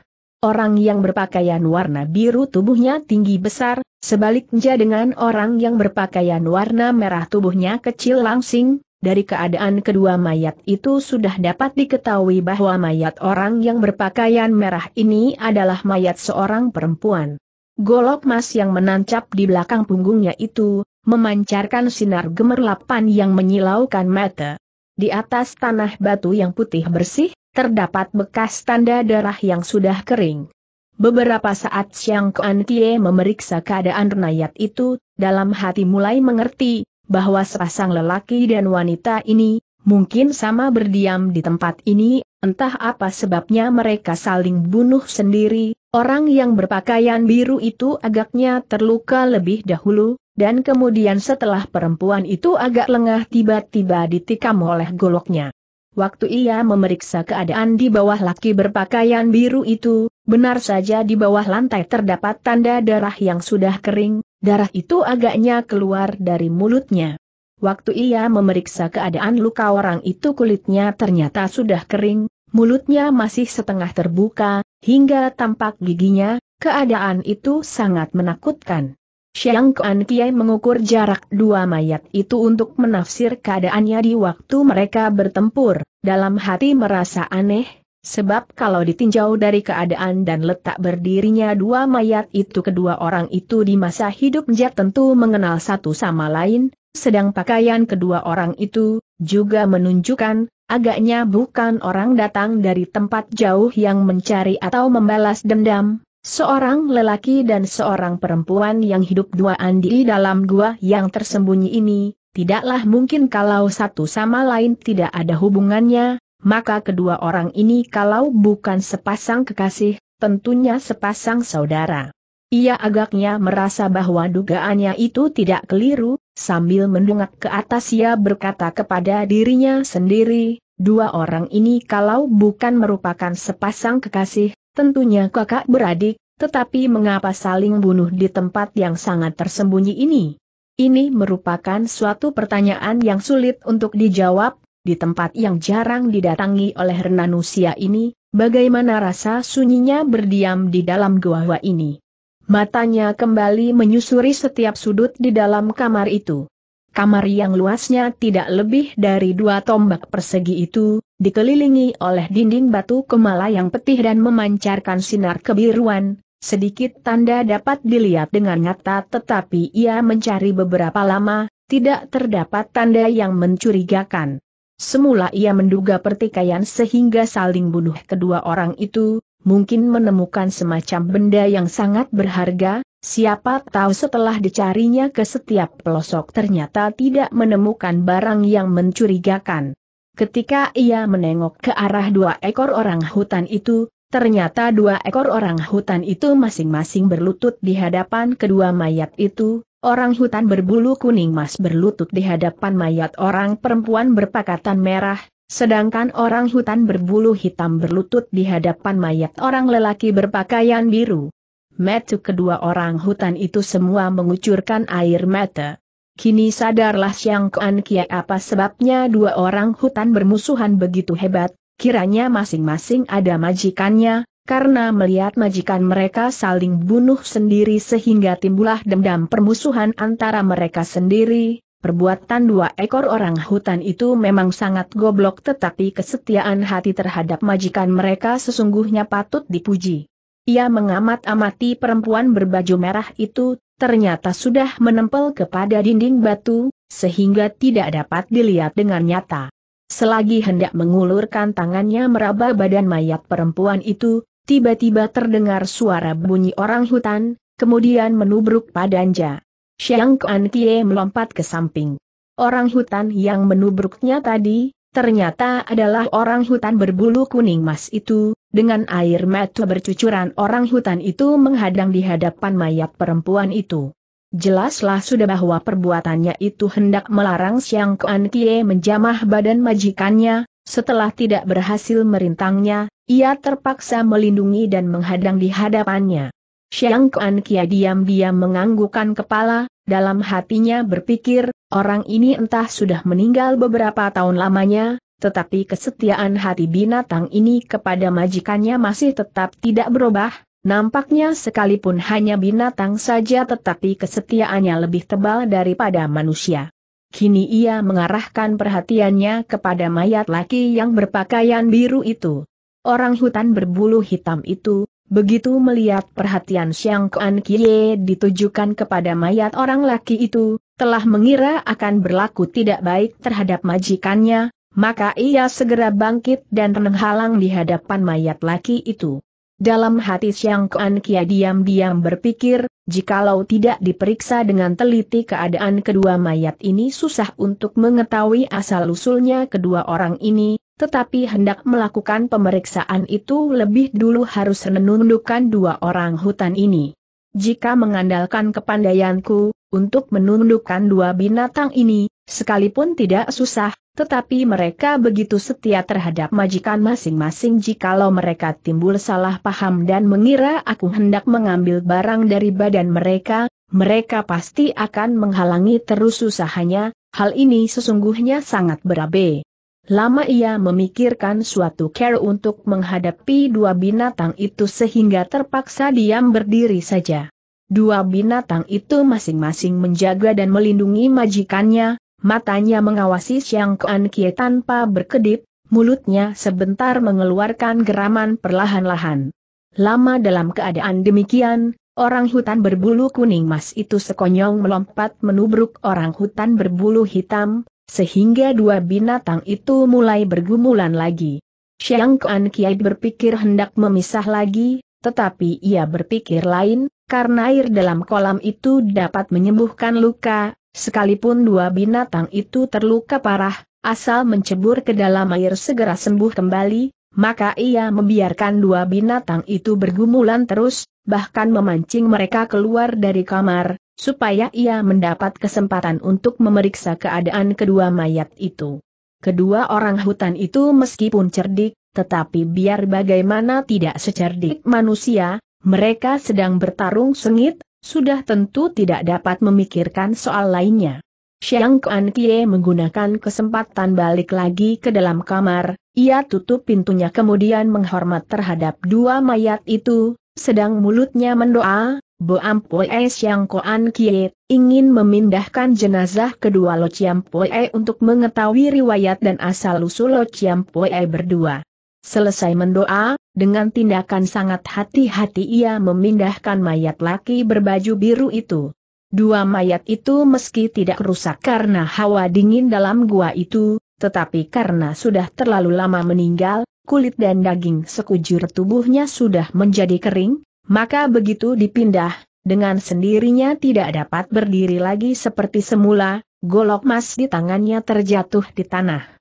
Speaker 1: Orang yang berpakaian warna biru tubuhnya tinggi besar, sebaliknya dengan orang yang berpakaian warna merah tubuhnya kecil langsing, dari keadaan kedua mayat itu sudah dapat diketahui bahwa mayat orang yang berpakaian merah ini adalah mayat seorang perempuan. Golok emas yang menancap di belakang punggungnya itu, memancarkan sinar gemerlapan yang menyilaukan mata. Di atas tanah batu yang putih bersih, terdapat bekas tanda darah yang sudah kering. Beberapa saat siang Kuan Tie memeriksa keadaan mayat itu, dalam hati mulai mengerti, bahwa sepasang lelaki dan wanita ini, mungkin sama berdiam di tempat ini, entah apa sebabnya mereka saling bunuh sendiri, orang yang berpakaian biru itu agaknya terluka lebih dahulu, dan kemudian setelah perempuan itu agak lengah tiba-tiba ditikam oleh goloknya. Waktu ia memeriksa keadaan di bawah laki berpakaian biru itu, benar saja di bawah lantai terdapat tanda darah yang sudah kering, Darah itu agaknya keluar dari mulutnya. Waktu ia memeriksa keadaan luka orang itu kulitnya ternyata sudah kering, mulutnya masih setengah terbuka, hingga tampak giginya, keadaan itu sangat menakutkan. Xiang Kuan Kiai mengukur jarak dua mayat itu untuk menafsir keadaannya di waktu mereka bertempur, dalam hati merasa aneh, Sebab kalau ditinjau dari keadaan dan letak berdirinya dua mayat itu kedua orang itu di masa hidup hidupnya tentu mengenal satu sama lain, sedang pakaian kedua orang itu, juga menunjukkan, agaknya bukan orang datang dari tempat jauh yang mencari atau membalas dendam, seorang lelaki dan seorang perempuan yang hidup duaan di dalam gua yang tersembunyi ini, tidaklah mungkin kalau satu sama lain tidak ada hubungannya, maka kedua orang ini kalau bukan sepasang kekasih, tentunya sepasang saudara. Ia agaknya merasa bahwa dugaannya itu tidak keliru, sambil mendongak ke atas ia berkata kepada dirinya sendiri, dua orang ini kalau bukan merupakan sepasang kekasih, tentunya kakak beradik, tetapi mengapa saling bunuh di tempat yang sangat tersembunyi ini? Ini merupakan suatu pertanyaan yang sulit untuk dijawab, di tempat yang jarang didatangi oleh renanusia ini, bagaimana rasa sunyinya berdiam di dalam gua ini. Matanya kembali menyusuri setiap sudut di dalam kamar itu. Kamar yang luasnya tidak lebih dari dua tombak persegi itu, dikelilingi oleh dinding batu kemala yang petih dan memancarkan sinar kebiruan, sedikit tanda dapat dilihat dengan nyata tetapi ia mencari beberapa lama, tidak terdapat tanda yang mencurigakan. Semula ia menduga pertikaian sehingga saling bunuh kedua orang itu, mungkin menemukan semacam benda yang sangat berharga, siapa tahu setelah dicarinya ke setiap pelosok ternyata tidak menemukan barang yang mencurigakan. Ketika ia menengok ke arah dua ekor orang hutan itu, Ternyata dua ekor orang hutan itu masing-masing berlutut di hadapan kedua mayat itu, orang hutan berbulu kuning emas berlutut di hadapan mayat orang perempuan berpakatan merah, sedangkan orang hutan berbulu hitam berlutut di hadapan mayat orang lelaki berpakaian biru. Metu kedua orang hutan itu semua mengucurkan air mata. Kini sadarlah Siang Kuan Kia apa sebabnya dua orang hutan bermusuhan begitu hebat, Kiranya masing-masing ada majikannya, karena melihat majikan mereka saling bunuh sendiri sehingga timbulah dendam permusuhan antara mereka sendiri. Perbuatan dua ekor orang hutan itu memang sangat goblok tetapi kesetiaan hati terhadap majikan mereka sesungguhnya patut dipuji. Ia mengamat-amati perempuan berbaju merah itu, ternyata sudah menempel kepada dinding batu, sehingga tidak dapat dilihat dengan nyata. Selagi hendak mengulurkan tangannya meraba badan mayat perempuan itu, tiba-tiba terdengar suara bunyi orang hutan, kemudian menubruk padanja. Xiang Kuan Kie melompat ke samping. Orang hutan yang menubruknya tadi, ternyata adalah orang hutan berbulu kuning mas itu, dengan air mata bercucuran orang hutan itu menghadang di hadapan mayat perempuan itu. Jelaslah sudah bahwa perbuatannya itu hendak melarang Siang Kuan Kie menjamah badan majikannya, setelah tidak berhasil merintangnya, ia terpaksa melindungi dan menghadang di hadapannya. Siang Kuan Kie diam-diam menganggukkan kepala, dalam hatinya berpikir, orang ini entah sudah meninggal beberapa tahun lamanya, tetapi kesetiaan hati binatang ini kepada majikannya masih tetap tidak berubah, Nampaknya sekalipun hanya binatang saja tetapi kesetiaannya lebih tebal daripada manusia. Kini ia mengarahkan perhatiannya kepada mayat laki yang berpakaian biru itu. Orang hutan berbulu hitam itu, begitu melihat perhatian Siang Kuan Kie ditujukan kepada mayat orang laki itu, telah mengira akan berlaku tidak baik terhadap majikannya, maka ia segera bangkit dan renghalang di hadapan mayat laki itu. Dalam hati Siang Kuan Kia diam-diam berpikir, jikalau tidak diperiksa dengan teliti keadaan kedua mayat ini susah untuk mengetahui asal-usulnya kedua orang ini, tetapi hendak melakukan pemeriksaan itu lebih dulu harus menundukkan dua orang hutan ini. Jika mengandalkan kepandaianku, untuk menundukkan dua binatang ini, sekalipun tidak susah, tetapi mereka begitu setia terhadap majikan masing-masing jikalau mereka timbul salah paham dan mengira aku hendak mengambil barang dari badan mereka, mereka pasti akan menghalangi terus usahanya, hal ini sesungguhnya sangat berabe. Lama ia memikirkan suatu cara untuk menghadapi dua binatang itu sehingga terpaksa diam berdiri saja. Dua binatang itu masing-masing menjaga dan melindungi majikannya, matanya mengawasi Siang Kuan Kie tanpa berkedip, mulutnya sebentar mengeluarkan geraman perlahan-lahan. Lama dalam keadaan demikian, orang hutan berbulu kuning mas itu sekonyong melompat menubruk orang hutan berbulu hitam, sehingga dua binatang itu mulai bergumulan lagi. Siang Kuan Kie berpikir hendak memisah lagi, tetapi ia berpikir lain, karena air dalam kolam itu dapat menyembuhkan luka, sekalipun dua binatang itu terluka parah, asal mencebur ke dalam air segera sembuh kembali, maka ia membiarkan dua binatang itu bergumulan terus, bahkan memancing mereka keluar dari kamar, supaya ia mendapat kesempatan untuk memeriksa keadaan kedua mayat itu. Kedua orang hutan itu meskipun cerdik, tetapi biar bagaimana tidak secerdik manusia, mereka sedang bertarung sengit, sudah tentu tidak dapat memikirkan soal lainnya. Xiang Kuan Kie menggunakan kesempatan balik lagi ke dalam kamar, ia tutup pintunya kemudian menghormat terhadap dua mayat itu, sedang mulutnya mendoa, Bo Ampue Xiang Kuan Kie, ingin memindahkan jenazah kedua Lo Chiam Pue e untuk mengetahui riwayat dan asal-usul Lo Chiam Pue e berdua. Selesai mendoa, dengan tindakan sangat hati-hati ia memindahkan mayat laki berbaju biru itu. Dua mayat itu meski tidak rusak karena hawa dingin dalam gua itu, tetapi karena sudah terlalu lama meninggal, kulit dan daging sekujur tubuhnya sudah menjadi kering, maka begitu dipindah, dengan sendirinya tidak dapat berdiri lagi seperti semula, golok emas di tangannya terjatuh di tanah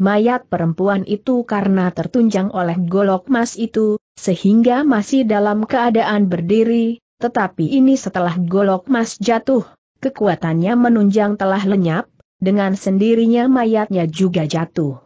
Speaker 1: mayat perempuan itu karena tertunjang oleh golok emas itu, sehingga masih dalam keadaan berdiri, tetapi ini setelah golok emas jatuh, kekuatannya menunjang telah lenyap, dengan sendirinya mayatnya juga jatuh.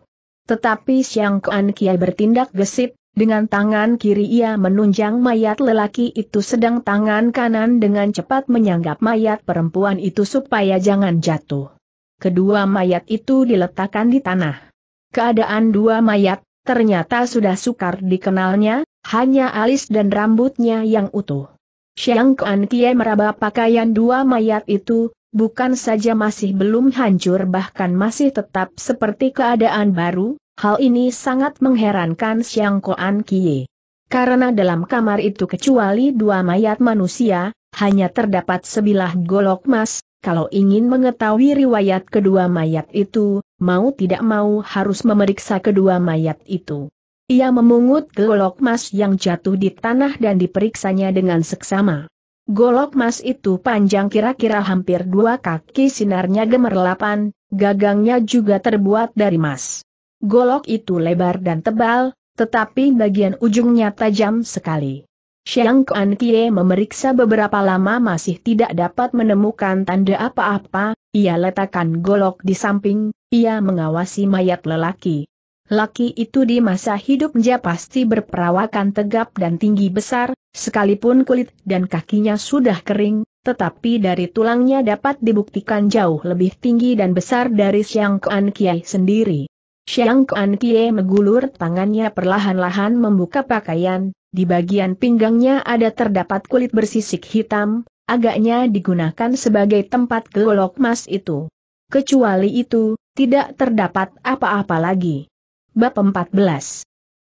Speaker 1: Tetapi Siang Kuan Kia bertindak gesit, dengan tangan kiri ia menunjang mayat lelaki itu sedang tangan kanan dengan cepat menyanggap mayat perempuan itu supaya jangan jatuh. Kedua mayat itu diletakkan di tanah. Keadaan dua mayat, ternyata sudah sukar dikenalnya, hanya alis dan rambutnya yang utuh. Xiang Kuan Kie meraba pakaian dua mayat itu, bukan saja masih belum hancur bahkan masih tetap seperti keadaan baru, hal ini sangat mengherankan Xiang Kuan Kie. Karena dalam kamar itu kecuali dua mayat manusia, hanya terdapat sebilah golok emas, kalau ingin mengetahui riwayat kedua mayat itu, mau tidak mau harus memeriksa kedua mayat itu. Ia memungut golok emas yang jatuh di tanah dan diperiksanya dengan seksama. Golok emas itu panjang kira-kira hampir dua kaki sinarnya gemerlapan, gagangnya juga terbuat dari emas. Golok itu lebar dan tebal, tetapi bagian ujungnya tajam sekali. Xiang Kuan Kie memeriksa beberapa lama masih tidak dapat menemukan tanda apa-apa, ia letakkan golok di samping, ia mengawasi mayat lelaki. Laki itu di masa hidupnya pasti berperawakan tegap dan tinggi besar, sekalipun kulit dan kakinya sudah kering, tetapi dari tulangnya dapat dibuktikan jauh lebih tinggi dan besar dari Xiang Kuan Kie sendiri. Xiang Kuan Kie menggulur tangannya perlahan-lahan membuka pakaian, di bagian pinggangnya ada terdapat kulit bersisik hitam, agaknya digunakan sebagai tempat golok emas itu. Kecuali itu, tidak terdapat apa-apa lagi. Bab 14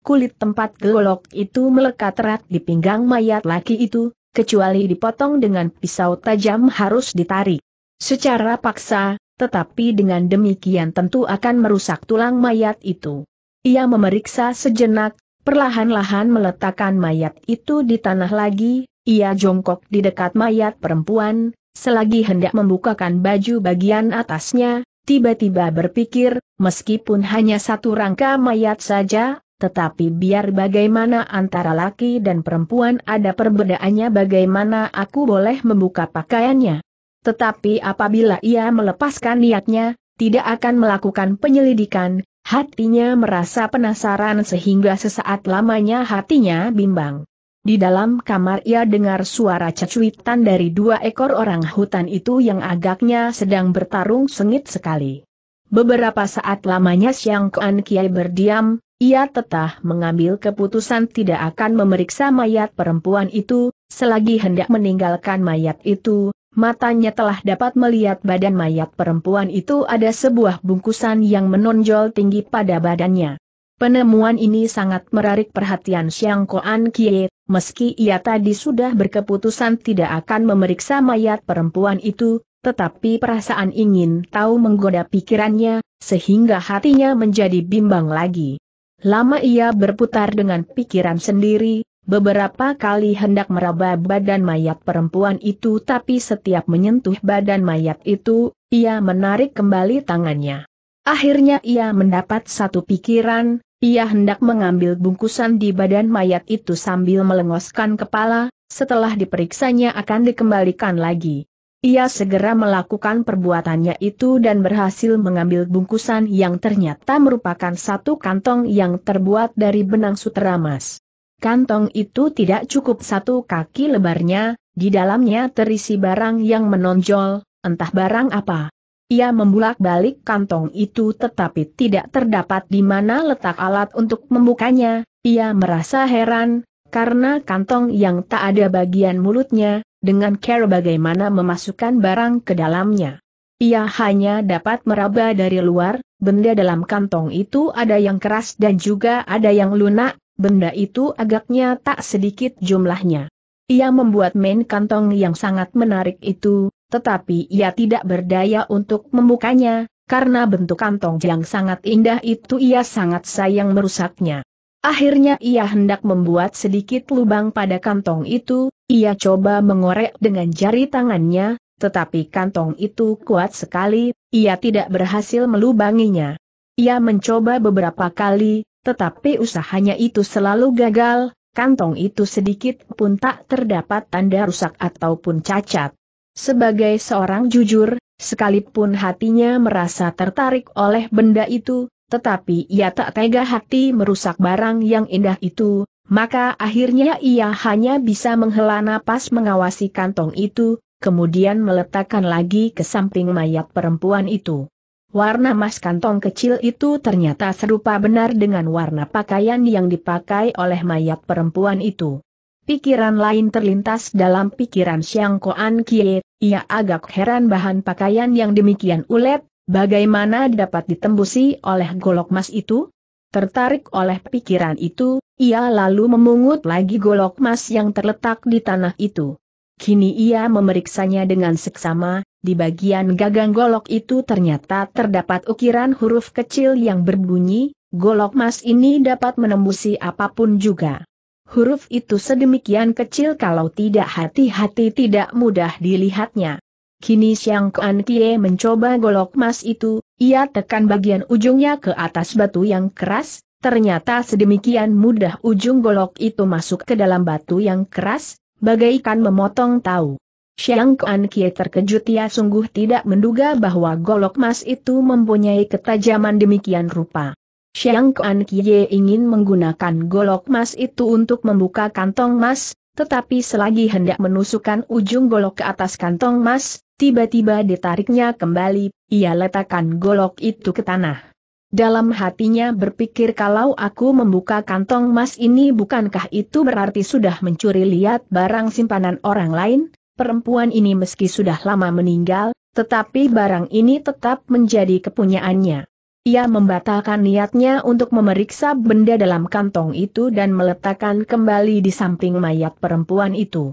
Speaker 1: Kulit tempat golok itu melekat erat di pinggang mayat laki itu, kecuali dipotong dengan pisau tajam harus ditarik. Secara paksa, tetapi dengan demikian tentu akan merusak tulang mayat itu. Ia memeriksa sejenak, perlahan-lahan meletakkan mayat itu di tanah lagi, ia jongkok di dekat mayat perempuan, selagi hendak membukakan baju bagian atasnya, tiba-tiba berpikir, meskipun hanya satu rangka mayat saja, tetapi biar bagaimana antara laki dan perempuan ada perbedaannya bagaimana aku boleh membuka pakaiannya. Tetapi apabila ia melepaskan niatnya, tidak akan melakukan penyelidikan, Hatinya merasa penasaran sehingga sesaat lamanya hatinya bimbang. Di dalam kamar ia dengar suara cecuitan dari dua ekor orang hutan itu yang agaknya sedang bertarung sengit sekali. Beberapa saat lamanya Siang Kuan Kiai berdiam, ia tetap mengambil keputusan tidak akan memeriksa mayat perempuan itu, selagi hendak meninggalkan mayat itu, matanya telah dapat melihat badan mayat perempuan itu ada sebuah bungkusan yang menonjol tinggi pada badannya. Penemuan ini sangat merarik perhatian Xiang Koan Kie, meski ia tadi sudah berkeputusan tidak akan memeriksa mayat perempuan itu, tetapi perasaan ingin tahu menggoda pikirannya, sehingga hatinya menjadi bimbang lagi. Lama ia berputar dengan pikiran sendiri, Beberapa kali hendak meraba badan mayat perempuan itu tapi setiap menyentuh badan mayat itu, ia menarik kembali tangannya. Akhirnya ia mendapat satu pikiran, ia hendak mengambil bungkusan di badan mayat itu sambil melengoskan kepala, setelah diperiksanya akan dikembalikan lagi. Ia segera melakukan perbuatannya itu dan berhasil mengambil bungkusan yang ternyata merupakan satu kantong yang terbuat dari benang sutra emas. Kantong itu tidak cukup satu kaki lebarnya, di dalamnya terisi barang yang menonjol, entah barang apa. Ia membulak-balik kantong itu tetapi tidak terdapat di mana letak alat untuk membukanya, ia merasa heran, karena kantong yang tak ada bagian mulutnya, dengan care bagaimana memasukkan barang ke dalamnya. Ia hanya dapat meraba dari luar, benda dalam kantong itu ada yang keras dan juga ada yang lunak, benda itu agaknya tak sedikit jumlahnya. Ia membuat main kantong yang sangat menarik itu, tetapi ia tidak berdaya untuk membukanya, karena bentuk kantong yang sangat indah itu ia sangat sayang merusaknya. Akhirnya ia hendak membuat sedikit lubang pada kantong itu, ia coba mengorek dengan jari tangannya, tetapi kantong itu kuat sekali, ia tidak berhasil melubanginya. Ia mencoba beberapa kali, tetapi usahanya itu selalu gagal, kantong itu sedikit pun tak terdapat tanda rusak ataupun cacat. Sebagai seorang jujur, sekalipun hatinya merasa tertarik oleh benda itu, tetapi ia tak tega hati merusak barang yang indah itu, maka akhirnya ia hanya bisa menghela napas mengawasi kantong itu, kemudian meletakkan lagi ke samping mayat perempuan itu. Warna emas kantong kecil itu ternyata serupa benar dengan warna pakaian yang dipakai oleh mayat perempuan itu. Pikiran lain terlintas dalam pikiran Xiang Koan Kie, ia agak heran bahan pakaian yang demikian ulet, bagaimana dapat ditembusi oleh golok emas itu? Tertarik oleh pikiran itu, ia lalu memungut lagi golok emas yang terletak di tanah itu. Kini ia memeriksanya dengan seksama, di bagian gagang golok itu ternyata terdapat ukiran huruf kecil yang berbunyi, golok mas ini dapat menembusi apapun juga. Huruf itu sedemikian kecil kalau tidak hati-hati tidak mudah dilihatnya. Kini Siang Kuan Kie mencoba golok mas itu, ia tekan bagian ujungnya ke atas batu yang keras, ternyata sedemikian mudah ujung golok itu masuk ke dalam batu yang keras, bagaikan memotong tahu. Xiang Kuan Kie terkejut ia sungguh tidak menduga bahwa golok emas itu mempunyai ketajaman demikian rupa. Xiang Kuan Kie ingin menggunakan golok emas itu untuk membuka kantong emas, tetapi selagi hendak menusukkan ujung golok ke atas kantong emas, tiba-tiba ditariknya kembali, ia letakkan golok itu ke tanah. Dalam hatinya berpikir kalau aku membuka kantong emas ini bukankah itu berarti sudah mencuri lihat barang simpanan orang lain? Perempuan ini meski sudah lama meninggal, tetapi barang ini tetap menjadi kepunyaannya. Ia membatalkan niatnya untuk memeriksa benda dalam kantong itu dan meletakkan kembali di samping mayat perempuan itu.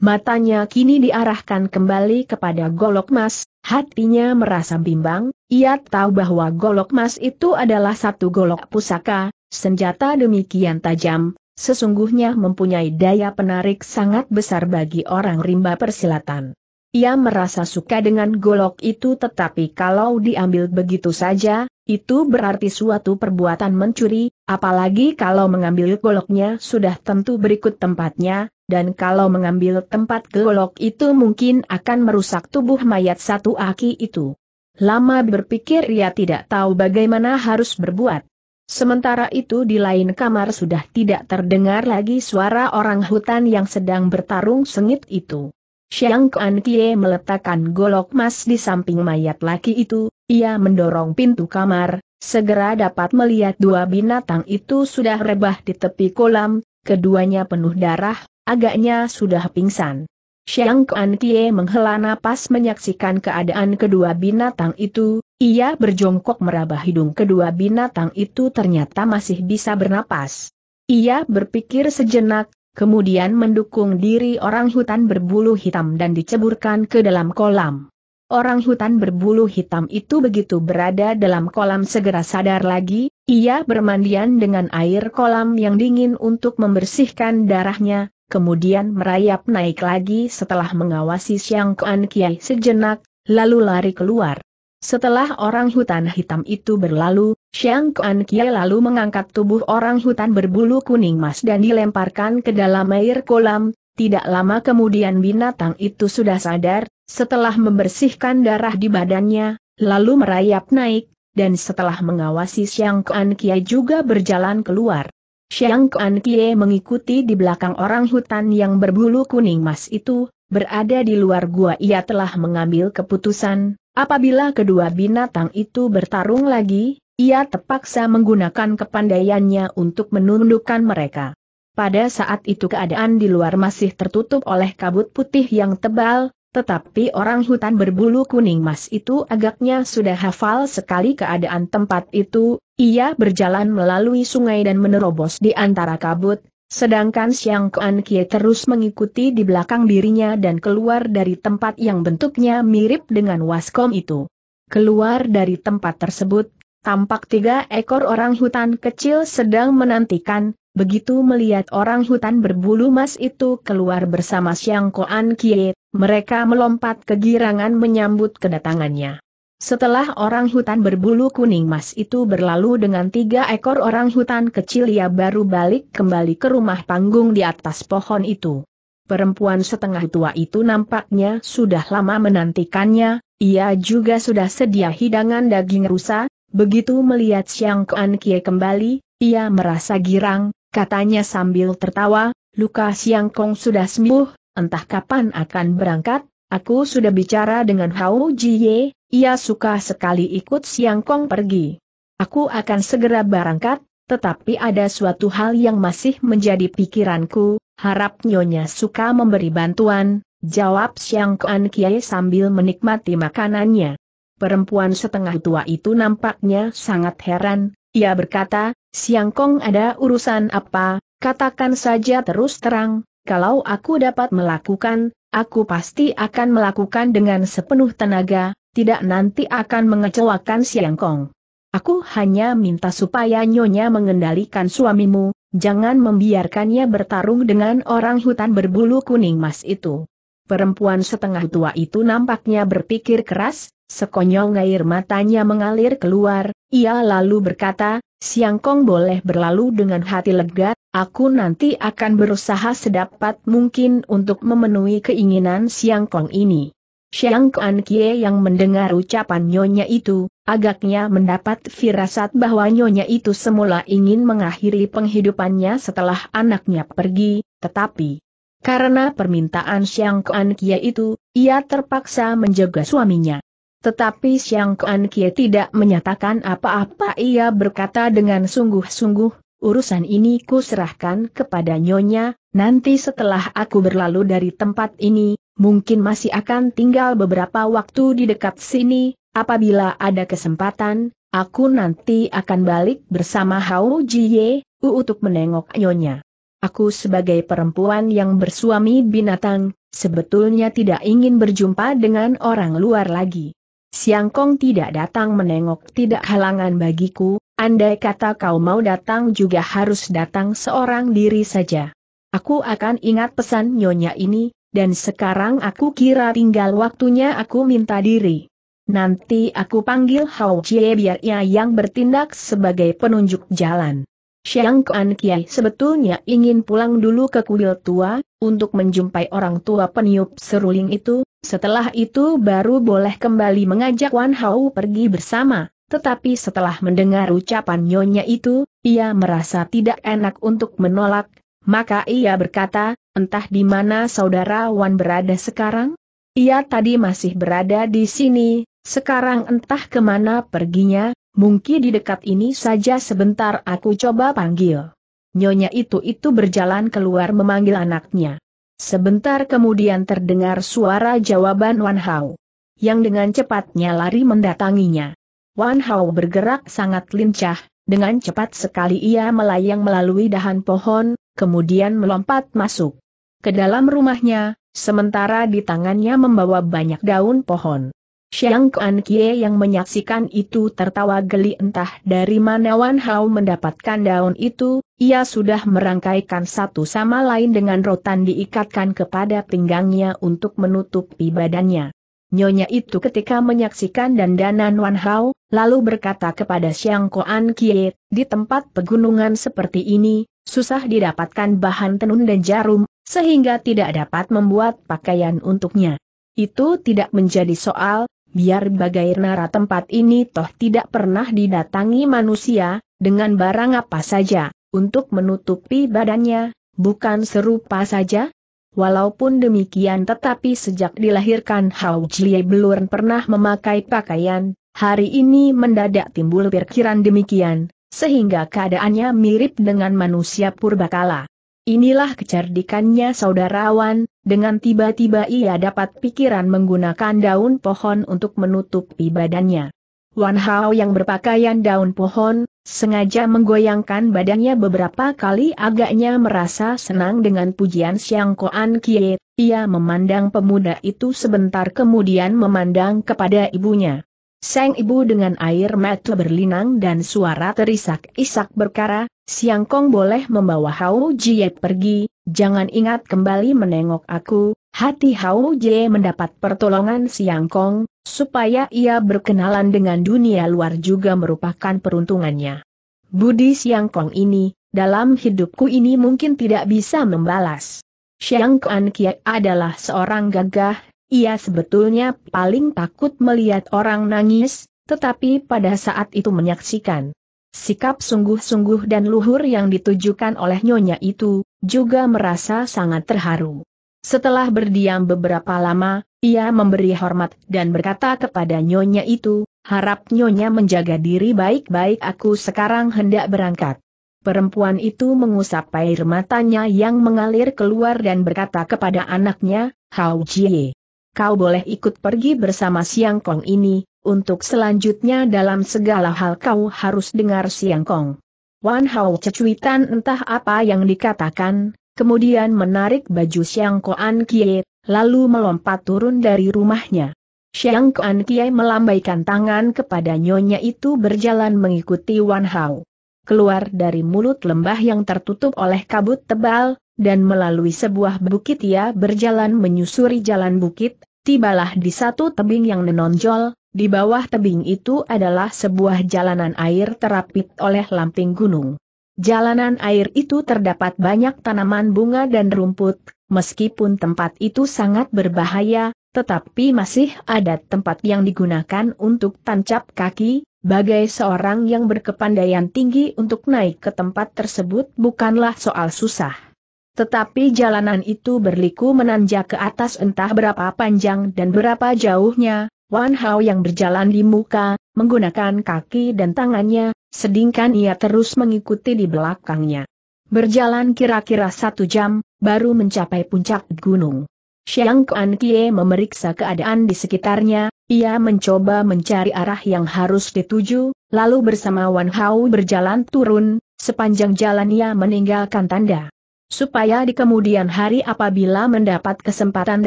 Speaker 1: Matanya kini diarahkan kembali kepada golok mas, hatinya merasa bimbang, ia tahu bahwa golok mas itu adalah satu golok pusaka, senjata demikian tajam, sesungguhnya mempunyai daya penarik sangat besar bagi orang rimba persilatan. Ia merasa suka dengan golok itu tetapi kalau diambil begitu saja, itu berarti suatu perbuatan mencuri, Apalagi kalau mengambil goloknya sudah tentu berikut tempatnya, dan kalau mengambil tempat golok itu mungkin akan merusak tubuh mayat satu aki itu. Lama berpikir ia tidak tahu bagaimana harus berbuat. Sementara itu di lain kamar sudah tidak terdengar lagi suara orang hutan yang sedang bertarung sengit itu. Xiang Kuan Kie meletakkan golok emas di samping mayat laki itu, ia mendorong pintu kamar, segera dapat melihat dua binatang itu sudah rebah di tepi kolam, keduanya penuh darah, agaknya sudah pingsan. Xiang Kuan Kie menghela napas menyaksikan keadaan kedua binatang itu, ia berjongkok meraba hidung kedua binatang itu ternyata masih bisa bernapas. Ia berpikir sejenak, kemudian mendukung diri orang hutan berbulu hitam dan diceburkan ke dalam kolam. Orang hutan berbulu hitam itu begitu berada dalam kolam segera sadar lagi, ia bermandian dengan air kolam yang dingin untuk membersihkan darahnya, kemudian merayap naik lagi setelah mengawasi Siang Kuan Kiai sejenak, lalu lari keluar. Setelah orang hutan hitam itu berlalu, Xiang Kuan Kie lalu mengangkat tubuh orang hutan berbulu kuning emas dan dilemparkan ke dalam air kolam, tidak lama kemudian binatang itu sudah sadar, setelah membersihkan darah di badannya, lalu merayap naik, dan setelah mengawasi Xiang Kuan Kie juga berjalan keluar. Xiang Kuan Kie mengikuti di belakang orang hutan yang berbulu kuning emas itu, berada di luar gua ia telah mengambil keputusan, apabila kedua binatang itu bertarung lagi, ia terpaksa menggunakan kepandaiannya untuk menundukkan mereka. Pada saat itu keadaan di luar masih tertutup oleh kabut putih yang tebal, tetapi orang hutan berbulu kuning mas itu agaknya sudah hafal sekali keadaan tempat itu, ia berjalan melalui sungai dan menerobos di antara kabut, sedangkan Siang Kuan Kie terus mengikuti di belakang dirinya dan keluar dari tempat yang bentuknya mirip dengan waskom itu. Keluar dari tempat tersebut, Tampak tiga ekor orang hutan kecil sedang menantikan, begitu melihat orang hutan berbulu emas itu keluar bersama Siang Koan Kie, mereka melompat kegirangan menyambut kedatangannya. Setelah orang hutan berbulu kuning emas itu berlalu dengan tiga ekor orang hutan kecil ia baru balik kembali ke rumah panggung di atas pohon itu. Perempuan setengah tua itu nampaknya sudah lama menantikannya, ia juga sudah sedia hidangan daging rusa, Begitu melihat Siang Kuan Kie kembali, ia merasa girang, katanya sambil tertawa, luka Siang Kong sudah sembuh, entah kapan akan berangkat, aku sudah bicara dengan Hao Jie, ia suka sekali ikut Siang Kong pergi. Aku akan segera berangkat, tetapi ada suatu hal yang masih menjadi pikiranku, harap Nyonya suka memberi bantuan, jawab Siang Kuan Kie sambil menikmati makanannya. Perempuan setengah tua itu nampaknya sangat heran, ia berkata, Siang Kong ada urusan apa, katakan saja terus terang, kalau aku dapat melakukan, aku pasti akan melakukan dengan sepenuh tenaga, tidak nanti akan mengecewakan Siang Kong. Aku hanya minta supaya Nyonya mengendalikan suamimu, jangan membiarkannya bertarung dengan orang hutan berbulu kuning mas itu. Perempuan setengah tua itu nampaknya berpikir keras, Sekonyong air matanya mengalir keluar, ia lalu berkata, Siang Kong boleh berlalu dengan hati lega, aku nanti akan berusaha sedapat mungkin untuk memenuhi keinginan Siang Kong ini. Siang Kuan Kie yang mendengar ucapan Nyonya itu, agaknya mendapat firasat bahwa Nyonya itu semula ingin mengakhiri penghidupannya setelah anaknya pergi, tetapi karena permintaan Siang Kuan Kie itu, ia terpaksa menjaga suaminya. Tetapi Xiang Kuan Kie tidak menyatakan apa-apa ia berkata dengan sungguh-sungguh, urusan ini ku serahkan kepada Nyonya, nanti setelah aku berlalu dari tempat ini, mungkin masih akan tinggal beberapa waktu di dekat sini, apabila ada kesempatan, aku nanti akan balik bersama Hao Jie, u untuk menengok Nyonya. Aku sebagai perempuan yang bersuami binatang, sebetulnya tidak ingin berjumpa dengan orang luar lagi. Siang Kong tidak datang menengok tidak halangan bagiku, andai kata kau mau datang juga harus datang seorang diri saja. Aku akan ingat pesan nyonya ini, dan sekarang aku kira tinggal waktunya aku minta diri. Nanti aku panggil Hao Jie biar ia yang bertindak sebagai penunjuk jalan. Xiang Kuan Kiai sebetulnya ingin pulang dulu ke kuil tua, untuk menjumpai orang tua peniup seruling itu, setelah itu baru boleh kembali mengajak Wan Hao pergi bersama. Tetapi setelah mendengar ucapan nyonya itu, ia merasa tidak enak untuk menolak, maka ia berkata, entah di mana saudara Wan berada sekarang? Ia tadi masih berada di sini, sekarang entah kemana perginya, mungkin di dekat ini saja sebentar aku coba panggil. Nyonya itu-itu berjalan keluar memanggil anaknya. Sebentar kemudian terdengar suara jawaban Wan Hao. Yang dengan cepatnya lari mendatanginya. Wan Hao bergerak sangat lincah, dengan cepat sekali ia melayang melalui dahan pohon, kemudian melompat masuk ke dalam rumahnya, sementara di tangannya membawa banyak daun pohon. Xiang Kuan Kie yang menyaksikan itu tertawa geli entah dari mana Wan Hao mendapatkan daun itu, ia sudah merangkaikan satu sama lain dengan rotan diikatkan kepada pinggangnya untuk menutupi badannya. Nyonya itu ketika menyaksikan dandanan Wan Hao, lalu berkata kepada Xiang Kuan Kie, di tempat pegunungan seperti ini, susah didapatkan bahan tenun dan jarum, sehingga tidak dapat membuat pakaian untuknya. Itu tidak menjadi soal, biar bagai nara tempat ini toh tidak pernah didatangi manusia, dengan barang apa saja, untuk menutupi badannya, bukan serupa saja? Walaupun demikian tetapi sejak dilahirkan Hao Jie belum pernah memakai pakaian, hari ini mendadak timbul pikiran demikian, sehingga keadaannya mirip dengan manusia purbakala. Inilah kecerdikannya saudarawan, dengan tiba-tiba ia dapat pikiran menggunakan daun pohon untuk menutupi badannya. Wan Hao yang berpakaian daun pohon, sengaja menggoyangkan badannya beberapa kali agaknya merasa senang dengan pujian Siang Koan Kie, ia memandang pemuda itu sebentar kemudian memandang kepada ibunya. Sang ibu dengan air mata berlinang dan suara terisak-isak berkara, Siang Kong boleh membawa Hao Jie pergi, jangan ingat kembali menengok aku, hati Hao Jie mendapat pertolongan Siang Kong, supaya ia berkenalan dengan dunia luar juga merupakan peruntungannya. Budi Siang Kong ini, dalam hidupku ini mungkin tidak bisa membalas. Siang Kuan adalah seorang gagah ia sebetulnya paling takut melihat orang nangis, tetapi pada saat itu menyaksikan sikap sungguh-sungguh dan luhur yang ditujukan oleh nyonya itu, juga merasa sangat terharu. Setelah berdiam beberapa lama, ia memberi hormat dan berkata kepada nyonya itu, harap nyonya menjaga diri baik-baik aku sekarang hendak berangkat. Perempuan itu mengusap air matanya yang mengalir keluar dan berkata kepada anaknya, Hao Jie kau boleh ikut pergi bersama Siang Kong ini, untuk selanjutnya dalam segala hal kau harus dengar Siang Kong. Wan Hao cecuitan entah apa yang dikatakan, kemudian menarik baju Siang Koan Kie, lalu melompat turun dari rumahnya. Siang Koan Kie melambaikan tangan kepada nyonya itu berjalan mengikuti Wan Hao. Keluar dari mulut lembah yang tertutup oleh kabut tebal, dan melalui sebuah bukit ia berjalan menyusuri jalan bukit, tibalah di satu tebing yang menonjol, di bawah tebing itu adalah sebuah jalanan air terapit oleh lamping gunung. Jalanan air itu terdapat banyak tanaman bunga dan rumput, meskipun tempat itu sangat berbahaya, tetapi masih ada tempat yang digunakan untuk tancap kaki, bagai seorang yang berkepandaian tinggi untuk naik ke tempat tersebut bukanlah soal susah. Tetapi jalanan itu berliku menanjak ke atas entah berapa panjang dan berapa jauhnya, Wan Hao yang berjalan di muka, menggunakan kaki dan tangannya, sedingkan ia terus mengikuti di belakangnya. Berjalan kira-kira satu jam, baru mencapai puncak gunung. Xiang Kuan Kie memeriksa keadaan di sekitarnya, ia mencoba mencari arah yang harus dituju, lalu bersama Wan Hao berjalan turun, sepanjang jalan ia meninggalkan tanda supaya di kemudian hari apabila mendapat kesempatan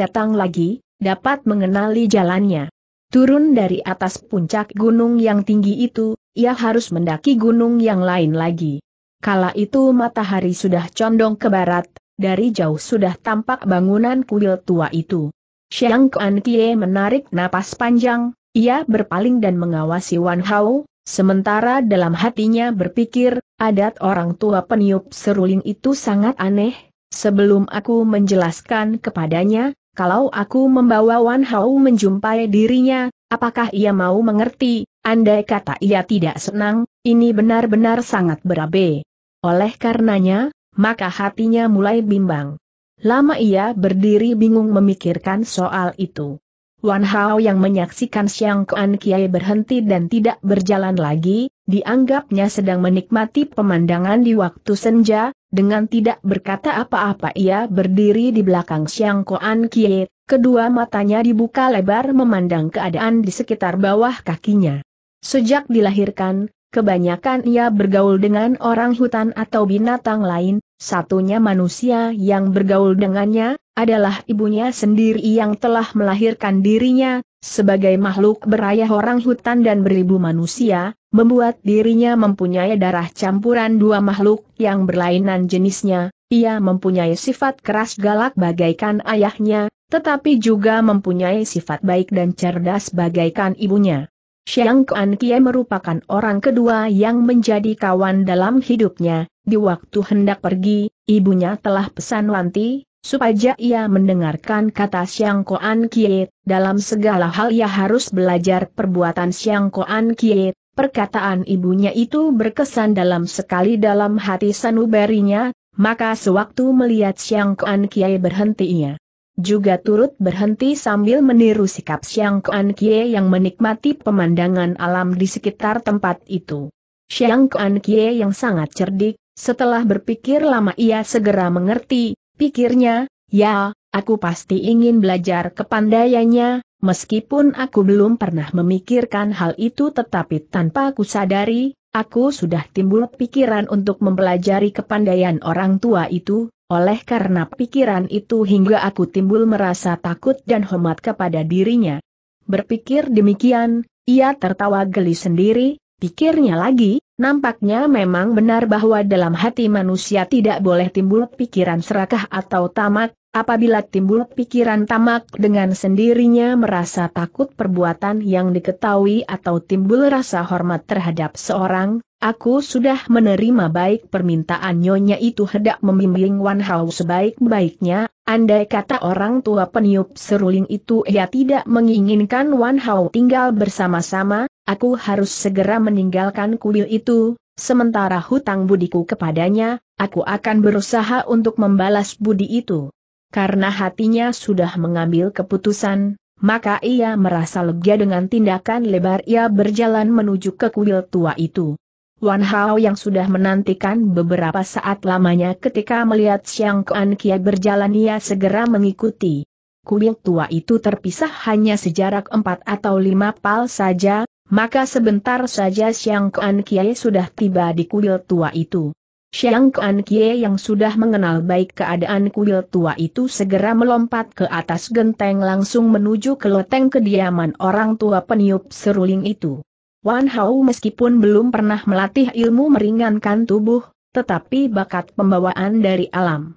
Speaker 1: datang lagi, dapat mengenali jalannya. Turun dari atas puncak gunung yang tinggi itu, ia harus mendaki gunung yang lain lagi. Kala itu matahari sudah condong ke barat, dari jauh sudah tampak bangunan kuil tua itu. Xiang Kuan Kie menarik napas panjang, ia berpaling dan mengawasi Wan Hao, sementara dalam hatinya berpikir, Adat orang tua peniup seruling itu sangat aneh, sebelum aku menjelaskan kepadanya, kalau aku membawa Wan Hao menjumpai dirinya, apakah ia mau mengerti, andai kata ia tidak senang, ini benar-benar sangat berabe. Oleh karenanya, maka hatinya mulai bimbang. Lama ia berdiri bingung memikirkan soal itu. Wan Hao yang menyaksikan Siang Kuan Kiai berhenti dan tidak berjalan lagi, dianggapnya sedang menikmati pemandangan di waktu senja, dengan tidak berkata apa-apa ia berdiri di belakang Siang Kuan Kiai, kedua matanya dibuka lebar memandang keadaan di sekitar bawah kakinya. Sejak dilahirkan, kebanyakan ia bergaul dengan orang hutan atau binatang lain, satunya manusia yang bergaul dengannya, adalah ibunya sendiri yang telah melahirkan dirinya, sebagai makhluk berayah orang hutan dan beribu manusia, membuat dirinya mempunyai darah campuran dua makhluk yang berlainan jenisnya, ia mempunyai sifat keras galak bagaikan ayahnya, tetapi juga mempunyai sifat baik dan cerdas bagaikan ibunya. Xiang Kuan Kie merupakan orang kedua yang menjadi kawan dalam hidupnya, di waktu hendak pergi, ibunya telah pesan Wanti, supaya ia mendengarkan kata Siang Koan Kie, dalam segala hal ia harus belajar perbuatan Siang Koan Kie, perkataan ibunya itu berkesan dalam sekali dalam hati sanubarinya, maka sewaktu melihat Siang Koan Kie berhenti ia juga turut berhenti sambil meniru sikap Siang Kuan Kie yang menikmati pemandangan alam di sekitar tempat itu. Siang Kuan Kie yang sangat cerdik, setelah berpikir lama ia segera mengerti, Pikirnya, ya, aku pasti ingin belajar kepandaiannya, meskipun aku belum pernah memikirkan hal itu tetapi tanpa aku sadari, aku sudah timbul pikiran untuk mempelajari kepandaian orang tua itu, oleh karena pikiran itu hingga aku timbul merasa takut dan hormat kepada dirinya. Berpikir demikian, ia tertawa geli sendiri, pikirnya lagi, Nampaknya memang benar bahwa dalam hati manusia tidak boleh timbul pikiran serakah atau tamak, Apabila timbul pikiran tamak dengan sendirinya merasa takut perbuatan yang diketahui atau timbul rasa hormat terhadap seorang, aku sudah menerima baik permintaan nyonya itu hendak membimbing Wan Hao sebaik-baiknya, andai kata orang tua peniup seruling itu ia tidak menginginkan Wan Hao tinggal bersama-sama, aku harus segera meninggalkan kuil itu, sementara hutang budiku kepadanya, aku akan berusaha untuk membalas budi itu. Karena hatinya sudah mengambil keputusan, maka ia merasa lega dengan tindakan lebar ia berjalan menuju ke kuil tua itu. Wan Hao yang sudah menantikan beberapa saat lamanya ketika melihat Xiang Kuan Kia berjalan ia segera mengikuti. Kuil tua itu terpisah hanya sejarak empat atau lima pal saja, maka sebentar saja Xiang Kuan Kia sudah tiba di kuil tua itu. Xiang Kuan Kie yang sudah mengenal baik keadaan kuil tua itu segera melompat ke atas genteng langsung menuju ke loteng kediaman orang tua peniup seruling itu. Wan Hao meskipun belum pernah melatih ilmu meringankan tubuh, tetapi bakat pembawaan dari alam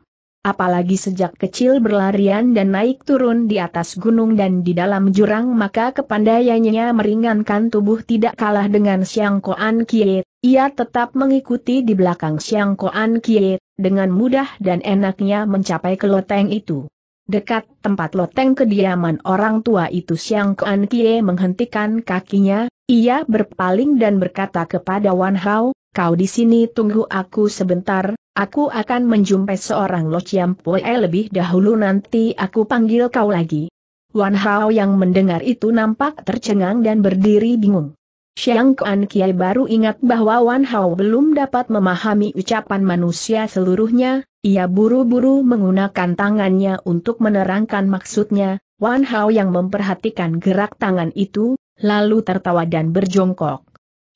Speaker 1: apalagi sejak kecil berlarian dan naik turun di atas gunung dan di dalam jurang maka kepandaiannya meringankan tubuh tidak kalah dengan Siang Koan Kie. Ia tetap mengikuti di belakang Siang Koan Kie, dengan mudah dan enaknya mencapai ke loteng itu. Dekat tempat loteng kediaman orang tua itu Siang Koan Kie menghentikan kakinya, ia berpaling dan berkata kepada Wan Hao, kau di sini tunggu aku sebentar, Aku akan menjumpai seorang Lo Chiam Pue lebih dahulu nanti aku panggil kau lagi. Wan Hao yang mendengar itu nampak tercengang dan berdiri bingung. Xiang Kuan Kiai baru ingat bahwa Wan Hao belum dapat memahami ucapan manusia seluruhnya, ia buru-buru menggunakan tangannya untuk menerangkan maksudnya, Wan Hao yang memperhatikan gerak tangan itu, lalu tertawa dan berjongkok.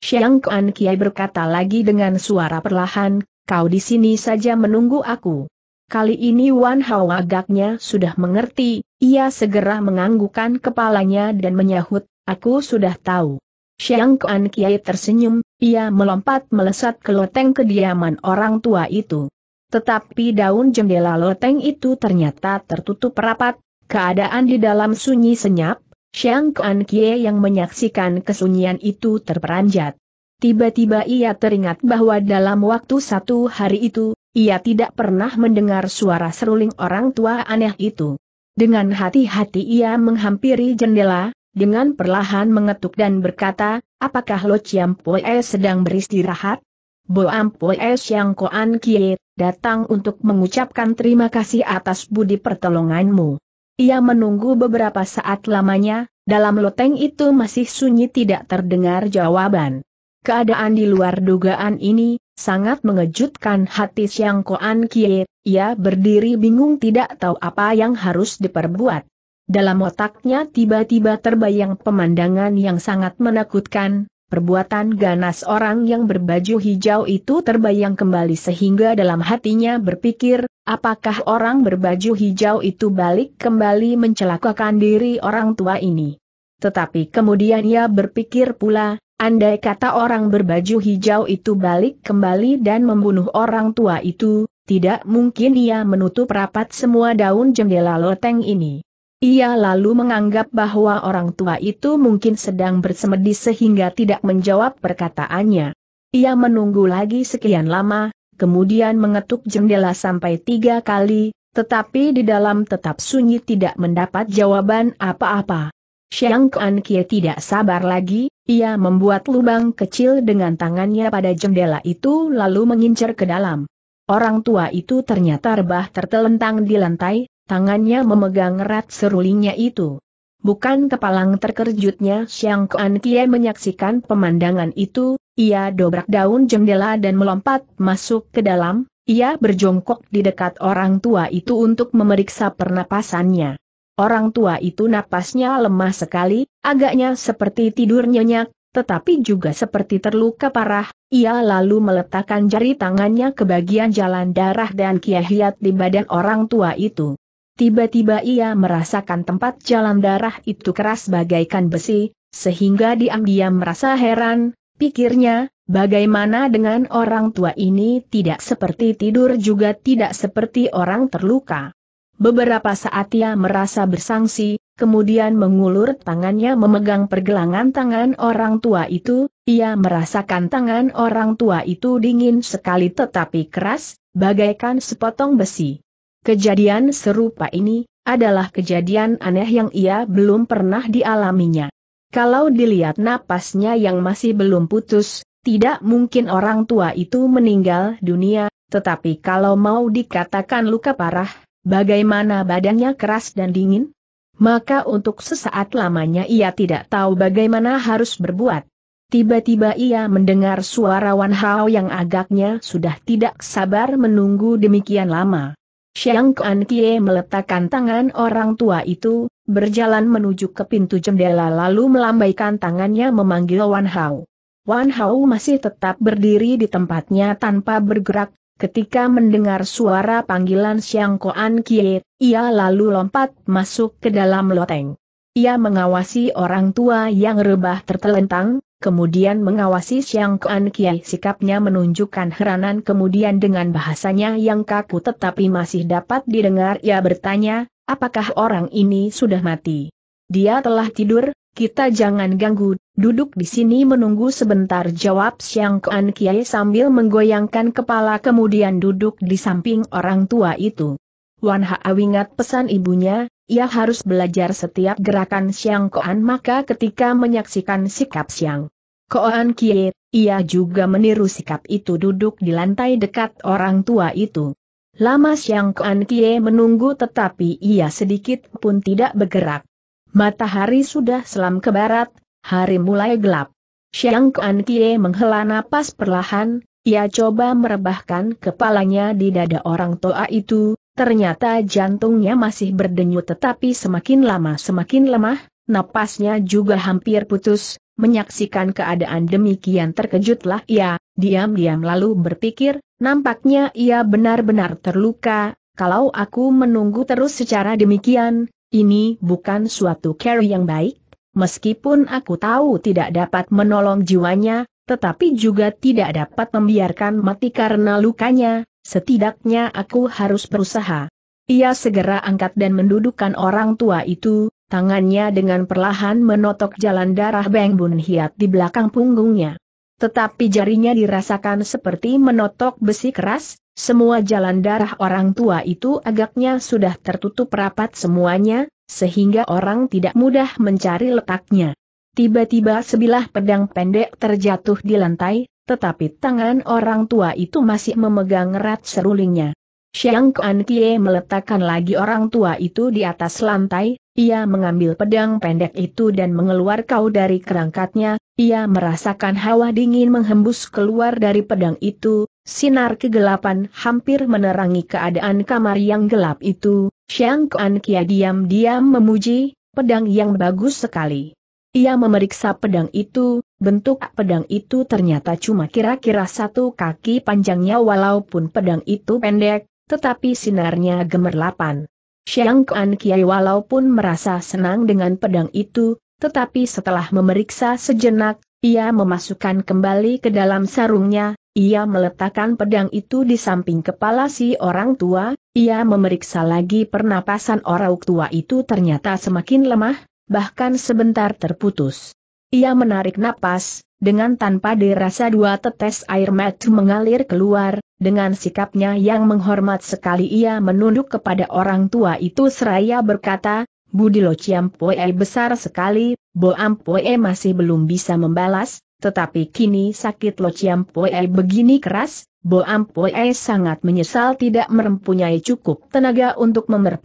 Speaker 1: Xiang Kuan Kiai berkata lagi dengan suara perlahan, kau di sini saja menunggu aku. Kali ini Wan Hao agaknya sudah mengerti, ia segera menganggukkan kepalanya dan menyahut, aku sudah tahu. Xiang Kuan Kiai tersenyum, ia melompat melesat ke loteng kediaman orang tua itu. Tetapi daun jendela loteng itu ternyata tertutup rapat, keadaan di dalam sunyi senyap, Xiang Kuan Kie yang menyaksikan kesunyian itu terperanjat. Tiba-tiba ia teringat bahwa dalam waktu satu hari itu, ia tidak pernah mendengar suara seruling orang tua aneh itu. Dengan hati-hati ia menghampiri jendela, dengan perlahan mengetuk dan berkata, apakah Lo Chiam Poe sedang beristirahat? Bo Ampue Siang Koan Kie, datang untuk mengucapkan terima kasih atas budi pertolonganmu. Ia menunggu beberapa saat lamanya, dalam loteng itu masih sunyi tidak terdengar jawaban. Keadaan di luar dugaan ini, sangat mengejutkan hati Siang Koan Kie, ia berdiri bingung tidak tahu apa yang harus diperbuat. Dalam otaknya tiba-tiba terbayang pemandangan yang sangat menakutkan, perbuatan ganas orang yang berbaju hijau itu terbayang kembali sehingga dalam hatinya berpikir, apakah orang berbaju hijau itu balik kembali mencelakakan diri orang tua ini. Tetapi kemudian ia berpikir pula, Andai kata orang berbaju hijau itu balik kembali dan membunuh orang tua itu, tidak mungkin ia menutup rapat semua daun jendela loteng ini. Ia lalu menganggap bahwa orang tua itu mungkin sedang bersemedi sehingga tidak menjawab perkataannya. Ia menunggu lagi sekian lama, kemudian mengetuk jendela sampai tiga kali, tetapi di dalam tetap sunyi tidak mendapat jawaban apa-apa. Xiang Kuan Kie tidak sabar lagi, ia membuat lubang kecil dengan tangannya pada jendela itu lalu mengincar ke dalam. Orang tua itu ternyata rebah tertelentang di lantai, tangannya memegang erat serulingnya itu. Bukan kepalang terkejutnya Xiang Kuan Kie menyaksikan pemandangan itu, ia dobrak daun jendela dan melompat masuk ke dalam, ia berjongkok di dekat orang tua itu untuk memeriksa pernapasannya. Orang tua itu napasnya lemah sekali, agaknya seperti tidur nyenyak, tetapi juga seperti terluka parah, ia lalu meletakkan jari tangannya ke bagian jalan darah dan kiahiat di badan orang tua itu. Tiba-tiba ia merasakan tempat jalan darah itu keras bagaikan besi, sehingga diam-diam merasa heran, pikirnya, bagaimana dengan orang tua ini tidak seperti tidur juga tidak seperti orang terluka. Beberapa saat ia merasa bersangsi, kemudian mengulur tangannya memegang pergelangan tangan orang tua itu, ia merasakan tangan orang tua itu dingin sekali tetapi keras, bagaikan sepotong besi. Kejadian serupa ini, adalah kejadian aneh yang ia belum pernah dialaminya. Kalau dilihat napasnya yang masih belum putus, tidak mungkin orang tua itu meninggal dunia, tetapi kalau mau dikatakan luka parah, Bagaimana badannya keras dan dingin? Maka untuk sesaat lamanya ia tidak tahu bagaimana harus berbuat. Tiba-tiba ia mendengar suara Wan Hao yang agaknya sudah tidak sabar menunggu demikian lama. Xiang Kuan Kie meletakkan tangan orang tua itu, berjalan menuju ke pintu jendela lalu melambaikan tangannya memanggil Wan Hao. Wan Hao masih tetap berdiri di tempatnya tanpa bergerak, Ketika mendengar suara panggilan Siang Koan Kie, ia lalu lompat masuk ke dalam loteng. Ia mengawasi orang tua yang rebah tertelentang, kemudian mengawasi Siang Koan Kie. sikapnya menunjukkan heranan kemudian dengan bahasanya yang kaku tetapi masih dapat didengar ia bertanya, apakah orang ini sudah mati? Dia telah tidur, kita jangan ganggu Duduk di sini menunggu sebentar jawab Siang Kuan Kiai sambil menggoyangkan kepala kemudian duduk di samping orang tua itu. Wan Ha ingat pesan ibunya, ia harus belajar setiap gerakan Siang Kuan maka ketika menyaksikan sikap Siang Kuan Kiai, ia juga meniru sikap itu duduk di lantai dekat orang tua itu. Lama Siang Kuan Kiai menunggu tetapi ia sedikit pun tidak bergerak. Matahari sudah selam ke barat, Hari mulai gelap. Xiang Kuan Kie menghela napas perlahan, ia coba merebahkan kepalanya di dada orang tua itu, ternyata jantungnya masih berdenyut tetapi semakin lama semakin lemah, napasnya juga hampir putus, menyaksikan keadaan demikian terkejutlah ia, diam-diam lalu berpikir, nampaknya ia benar-benar terluka, kalau aku menunggu terus secara demikian, ini bukan suatu carry yang baik. Meskipun aku tahu tidak dapat menolong jiwanya, tetapi juga tidak dapat membiarkan mati karena lukanya, setidaknya aku harus berusaha. Ia segera angkat dan mendudukkan orang tua itu, tangannya dengan perlahan menotok jalan darah Beng Bun Hiat di belakang punggungnya. Tetapi jarinya dirasakan seperti menotok besi keras, semua jalan darah orang tua itu agaknya sudah tertutup rapat semuanya, sehingga orang tidak mudah mencari letaknya. Tiba-tiba sebilah pedang pendek terjatuh di lantai, tetapi tangan orang tua itu masih memegang erat serulingnya. Xiang Kuan Kie meletakkan lagi orang tua itu di atas lantai, ia mengambil pedang pendek itu dan mengeluarkan kau dari kerangkatnya, ia merasakan hawa dingin menghembus keluar dari pedang itu, Sinar kegelapan hampir menerangi keadaan kamar yang gelap itu, Xiang Kuan Kia diam-diam memuji, pedang yang bagus sekali. Ia memeriksa pedang itu, bentuk pedang itu ternyata cuma kira-kira satu kaki panjangnya walaupun pedang itu pendek, tetapi sinarnya gemerlapan. Xiang Kuan Kiai walaupun merasa senang dengan pedang itu, tetapi setelah memeriksa sejenak, ia memasukkan kembali ke dalam sarungnya, ia meletakkan pedang itu di samping kepala si orang tua, ia memeriksa lagi pernapasan orang tua itu ternyata semakin lemah, bahkan sebentar terputus. Ia menarik napas, dengan tanpa dirasa dua tetes air mata mengalir keluar, dengan sikapnya yang menghormat sekali ia menunduk kepada orang tua itu seraya berkata, "Budi Budilo Ciampoe besar sekali, Bo ampoe masih belum bisa membalas, tetapi kini sakit Lo Chiam Poe begini keras, Bo Ampoe sangat menyesal tidak mempunyai cukup tenaga untuk memberi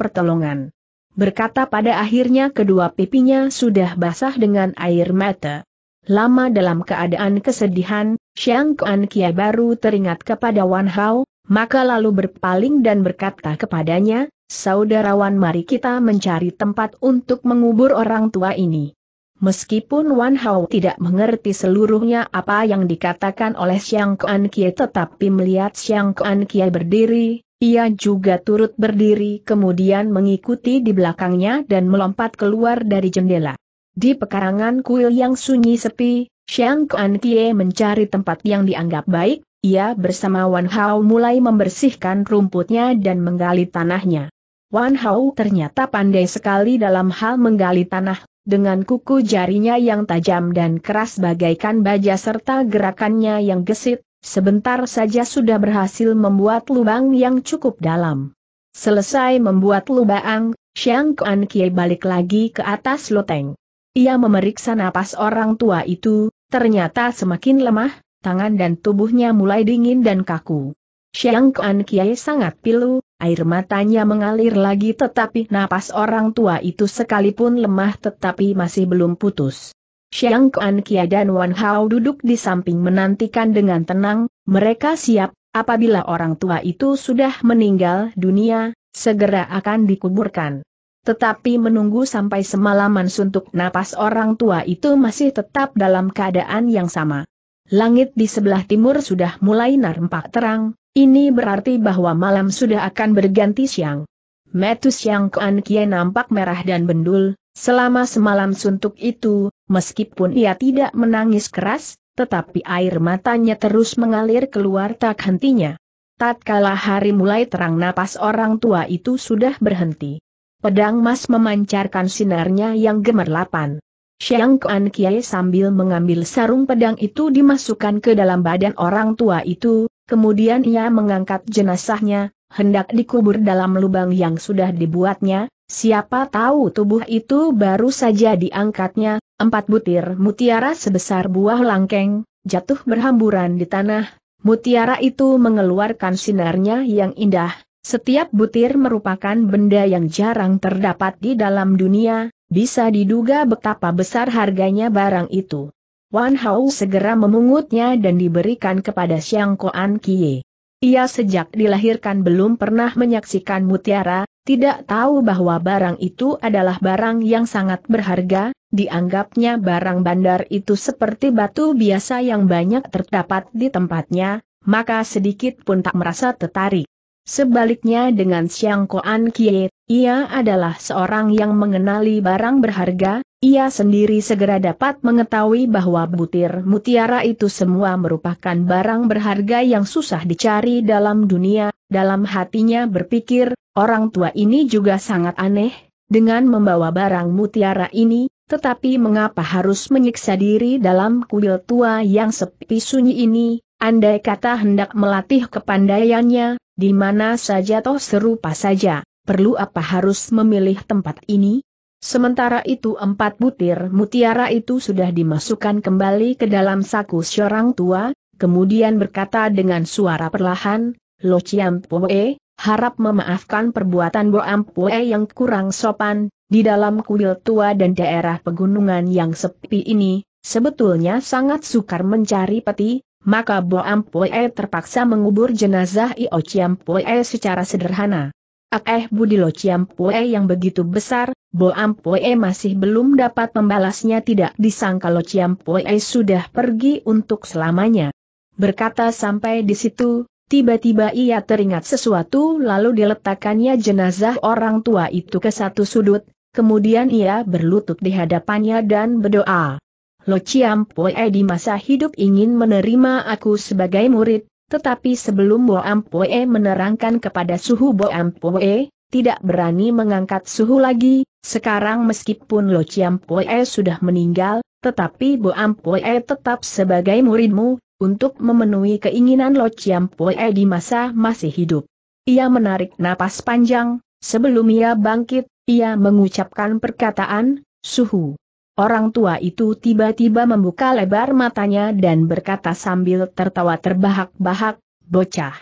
Speaker 1: Berkata pada akhirnya kedua pipinya sudah basah dengan air mata. Lama dalam keadaan kesedihan, Xiang Kuan Kia baru teringat kepada Wan Hao, maka lalu berpaling dan berkata kepadanya, Saudarawan mari kita mencari tempat untuk mengubur orang tua ini. Meskipun Wan Hao tidak mengerti seluruhnya apa yang dikatakan oleh Xiang Kuan Kie tetapi melihat Xiang Kuan Kie berdiri, ia juga turut berdiri kemudian mengikuti di belakangnya dan melompat keluar dari jendela. Di pekarangan kuil yang sunyi sepi, Xiang Kuan Kie mencari tempat yang dianggap baik, ia bersama Wan Hao mulai membersihkan rumputnya dan menggali tanahnya. Wan Hao ternyata pandai sekali dalam hal menggali tanah, dengan kuku jarinya yang tajam dan keras bagaikan baja serta gerakannya yang gesit, sebentar saja sudah berhasil membuat lubang yang cukup dalam. Selesai membuat lubang, Xiang Kuan Kie balik lagi ke atas loteng. Ia memeriksa napas orang tua itu, ternyata semakin lemah, tangan dan tubuhnya mulai dingin dan kaku. Xiang Kuan Kiai sangat pilu, air matanya mengalir lagi tetapi napas orang tua itu sekalipun lemah tetapi masih belum putus. Xiang Kuan Kiai dan Wan Hao duduk di samping menantikan dengan tenang, mereka siap, apabila orang tua itu sudah meninggal dunia, segera akan dikuburkan. Tetapi menunggu sampai semalaman suntuk napas orang tua itu masih tetap dalam keadaan yang sama. Langit di sebelah timur sudah mulai nampak terang, ini berarti bahwa malam sudah akan berganti siang. Metus yang Kuan Kie nampak merah dan bendul, selama semalam suntuk itu, meskipun ia tidak menangis keras, tetapi air matanya terus mengalir keluar tak hentinya. Tatkala hari mulai terang napas orang tua itu sudah berhenti. Pedang emas memancarkan sinarnya yang gemerlapan. Xiang Kuan Kiai sambil mengambil sarung pedang itu dimasukkan ke dalam badan orang tua itu, Kemudian ia mengangkat jenazahnya, hendak dikubur dalam lubang yang sudah dibuatnya, siapa tahu tubuh itu baru saja diangkatnya, empat butir mutiara sebesar buah langkeng, jatuh berhamburan di tanah, mutiara itu mengeluarkan sinarnya yang indah, setiap butir merupakan benda yang jarang terdapat di dalam dunia, bisa diduga betapa besar harganya barang itu. Wan Hao segera memungutnya dan diberikan kepada Xiang Koan Kie. Ia sejak dilahirkan belum pernah menyaksikan mutiara, tidak tahu bahwa barang itu adalah barang yang sangat berharga, dianggapnya barang bandar itu seperti batu biasa yang banyak terdapat di tempatnya, maka sedikit pun tak merasa tertarik. Sebaliknya dengan Xiang Koan Kie, ia adalah seorang yang mengenali barang berharga, ia sendiri segera dapat mengetahui bahwa butir mutiara itu semua merupakan barang berharga yang susah dicari dalam dunia, dalam hatinya berpikir, orang tua ini juga sangat aneh, dengan membawa barang mutiara ini, tetapi mengapa harus menyiksa diri dalam kuil tua yang sepi sunyi ini, andai kata hendak melatih kepandaiannya, di mana saja toh serupa saja, perlu apa harus memilih tempat ini? Sementara itu empat butir mutiara itu sudah dimasukkan kembali ke dalam saku seorang tua, kemudian berkata dengan suara perlahan, Lo Chiam Poe, harap memaafkan perbuatan Bo Ampue yang kurang sopan, di dalam kuil tua dan daerah pegunungan yang sepi ini, sebetulnya sangat sukar mencari peti, maka Bo Ampue terpaksa mengubur jenazah Io Chiam secara sederhana. Eh Budi Lo Ciampue yang begitu besar, Bo Ampue masih belum dapat membalasnya tidak disangka Lo Ciampue sudah pergi untuk selamanya. Berkata sampai di situ, tiba-tiba ia teringat sesuatu lalu diletakkannya jenazah orang tua itu ke satu sudut, kemudian ia berlutut di hadapannya dan berdoa. Lo Ciampue di masa hidup ingin menerima aku sebagai murid, tetapi sebelum Bo Ampoe menerangkan kepada suhu Bo Ampoe, tidak berani mengangkat suhu lagi, sekarang meskipun Lo Chiam sudah meninggal, tetapi Bo Ampoe tetap sebagai muridmu, untuk memenuhi keinginan Lo Chiam di masa masih hidup. Ia menarik napas panjang, sebelum ia bangkit, ia mengucapkan perkataan, suhu. Orang tua itu tiba-tiba membuka lebar matanya dan berkata sambil tertawa terbahak-bahak, bocah.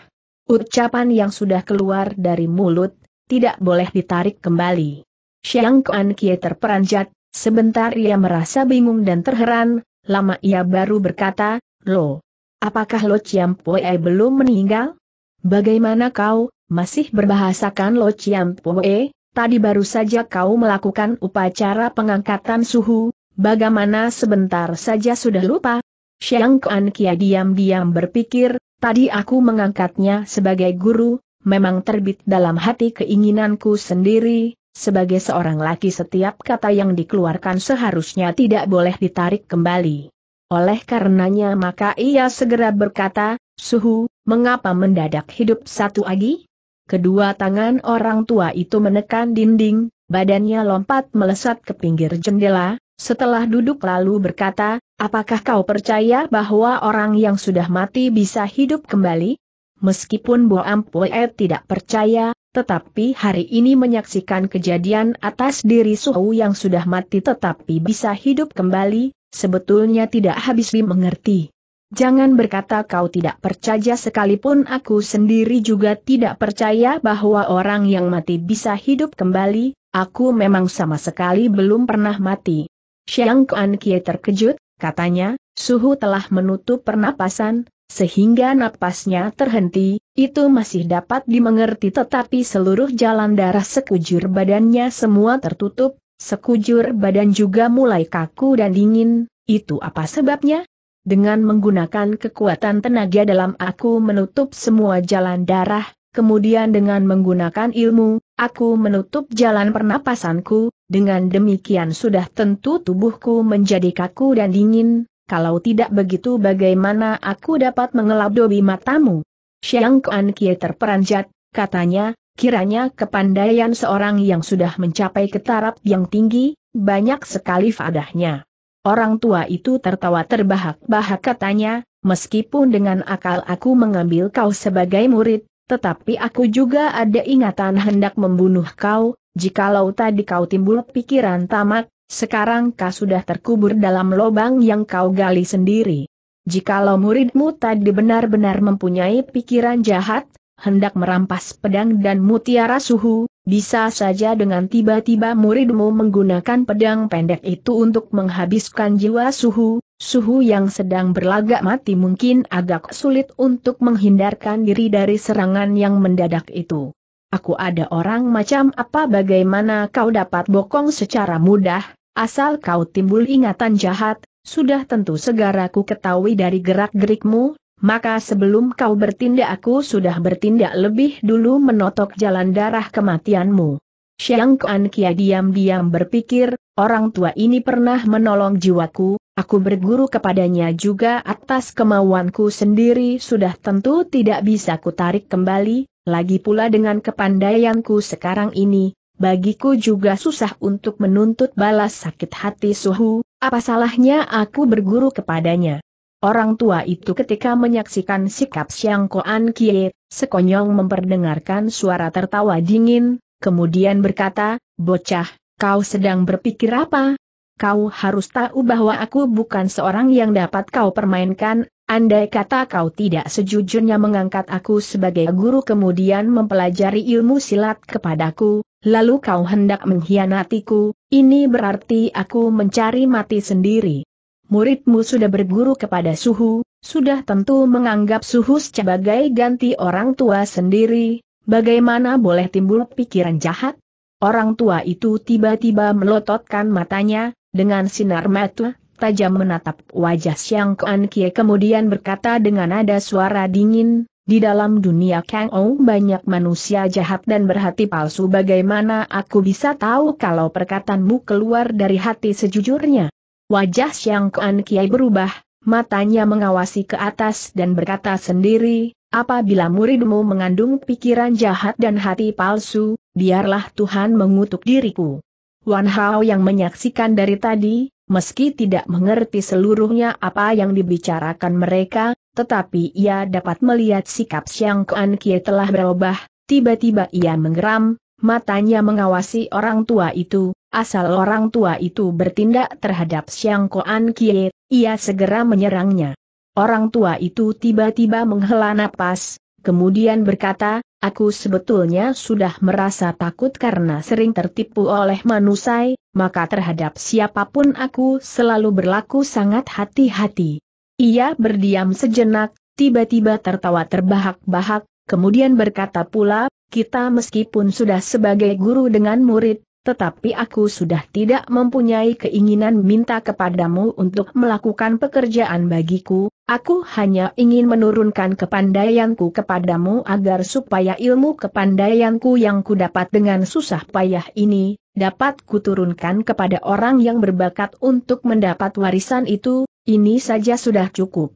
Speaker 1: Ucapan yang sudah keluar dari mulut, tidak boleh ditarik kembali. Xiang Kuan Kie terperanjat, sebentar ia merasa bingung dan terheran, lama ia baru berkata, Lo, apakah Lo Chiam Pue belum meninggal? Bagaimana kau, masih berbahasakan Lo Chiam Pue? tadi baru saja kau melakukan upacara pengangkatan suhu, bagaimana sebentar saja sudah lupa? Xiang Kuan Kia diam-diam berpikir, tadi aku mengangkatnya sebagai guru, memang terbit dalam hati keinginanku sendiri, sebagai seorang laki setiap kata yang dikeluarkan seharusnya tidak boleh ditarik kembali. Oleh karenanya maka ia segera berkata, Suhu, mengapa mendadak hidup satu lagi? Kedua tangan orang tua itu menekan dinding, badannya lompat melesat ke pinggir jendela, setelah duduk lalu berkata, apakah kau percaya bahwa orang yang sudah mati bisa hidup kembali? Meskipun Bo Ampue tidak percaya, tetapi hari ini menyaksikan kejadian atas diri Suhu yang sudah mati tetapi bisa hidup kembali, sebetulnya tidak habis dimengerti. Jangan berkata kau tidak percaya sekalipun aku sendiri juga tidak percaya bahwa orang yang mati bisa hidup kembali, aku memang sama sekali belum pernah mati. Xiang Kuan Kie terkejut, katanya, suhu telah menutup pernapasan, sehingga napasnya terhenti, itu masih dapat dimengerti tetapi seluruh jalan darah sekujur badannya semua tertutup, sekujur badan juga mulai kaku dan dingin, itu apa sebabnya? Dengan menggunakan kekuatan tenaga dalam aku menutup semua jalan darah, kemudian dengan menggunakan ilmu, aku menutup jalan pernapasanku, dengan demikian sudah tentu tubuhku menjadi kaku dan dingin, kalau tidak begitu bagaimana aku dapat mengelap dobi matamu? Xiang Kuan Kie terperanjat, katanya, Kiranya kepandaian seorang yang sudah mencapai ketaraf yang tinggi, banyak sekali fadahnya. Orang tua itu tertawa terbahak-bahak katanya, meskipun dengan akal aku mengambil kau sebagai murid, tetapi aku juga ada ingatan hendak membunuh kau, jikalau tadi kau timbul pikiran tamak, sekarang kau sudah terkubur dalam lubang yang kau gali sendiri. Jikalau muridmu tadi benar-benar mempunyai pikiran jahat, hendak merampas pedang dan mutiara suhu, bisa saja dengan tiba-tiba muridmu menggunakan pedang pendek itu untuk menghabiskan jiwa suhu, suhu yang sedang berlagak mati mungkin agak sulit untuk menghindarkan diri dari serangan yang mendadak itu. Aku ada orang macam apa bagaimana kau dapat bokong secara mudah, asal kau timbul ingatan jahat, sudah tentu segera ketahui dari gerak-gerikmu, maka sebelum kau bertindak aku sudah bertindak lebih dulu menotok jalan darah kematianmu. Xiang Kuan Kia diam-diam berpikir, orang tua ini pernah menolong jiwaku, aku berguru kepadanya juga atas kemauanku sendiri sudah tentu tidak bisa kutarik kembali, lagi pula dengan kepandaianku sekarang ini, bagiku juga susah untuk menuntut balas sakit hati suhu, apa salahnya aku berguru kepadanya. Orang tua itu ketika menyaksikan sikap Siang Koan Kie, sekonyong memperdengarkan suara tertawa dingin, kemudian berkata, Bocah, kau sedang berpikir apa? Kau harus tahu bahwa aku bukan seorang yang dapat kau permainkan, andai kata kau tidak sejujurnya mengangkat aku sebagai guru kemudian mempelajari ilmu silat kepadaku, lalu kau hendak mengkhianatiku, ini berarti aku mencari mati sendiri muridmu sudah berguru kepada suhu, sudah tentu menganggap suhu sebagai ganti orang tua sendiri, bagaimana boleh timbul pikiran jahat? Orang tua itu tiba-tiba melototkan matanya, dengan sinar mata tajam menatap wajah siang Kuan Kie kemudian berkata dengan nada suara dingin, di dalam dunia Kang Ou banyak manusia jahat dan berhati palsu bagaimana aku bisa tahu kalau perkataanmu keluar dari hati sejujurnya? Wajah Siang Kuan Kiai berubah, matanya mengawasi ke atas dan berkata sendiri, apabila muridmu mengandung pikiran jahat dan hati palsu, biarlah Tuhan mengutuk diriku. Wan Hao yang menyaksikan dari tadi, meski tidak mengerti seluruhnya apa yang dibicarakan mereka, tetapi ia dapat melihat sikap Siang Kuan Kie telah berubah, tiba-tiba ia menggeram, matanya mengawasi orang tua itu, asal orang tua itu bertindak terhadap Siang Koan Kie, ia segera menyerangnya. Orang tua itu tiba-tiba menghela napas, kemudian berkata, Aku sebetulnya sudah merasa takut karena sering tertipu oleh manusai, maka terhadap siapapun aku selalu berlaku sangat hati-hati. Ia berdiam sejenak, tiba-tiba tertawa terbahak-bahak, Kemudian berkata pula, kita meskipun sudah sebagai guru dengan murid, tetapi aku sudah tidak mempunyai keinginan minta kepadamu untuk melakukan pekerjaan bagiku, aku hanya ingin menurunkan kepandaianku kepadamu agar supaya ilmu kepandaianku yang kudapat dengan susah payah ini, dapat kuturunkan kepada orang yang berbakat untuk mendapat warisan itu, ini saja sudah cukup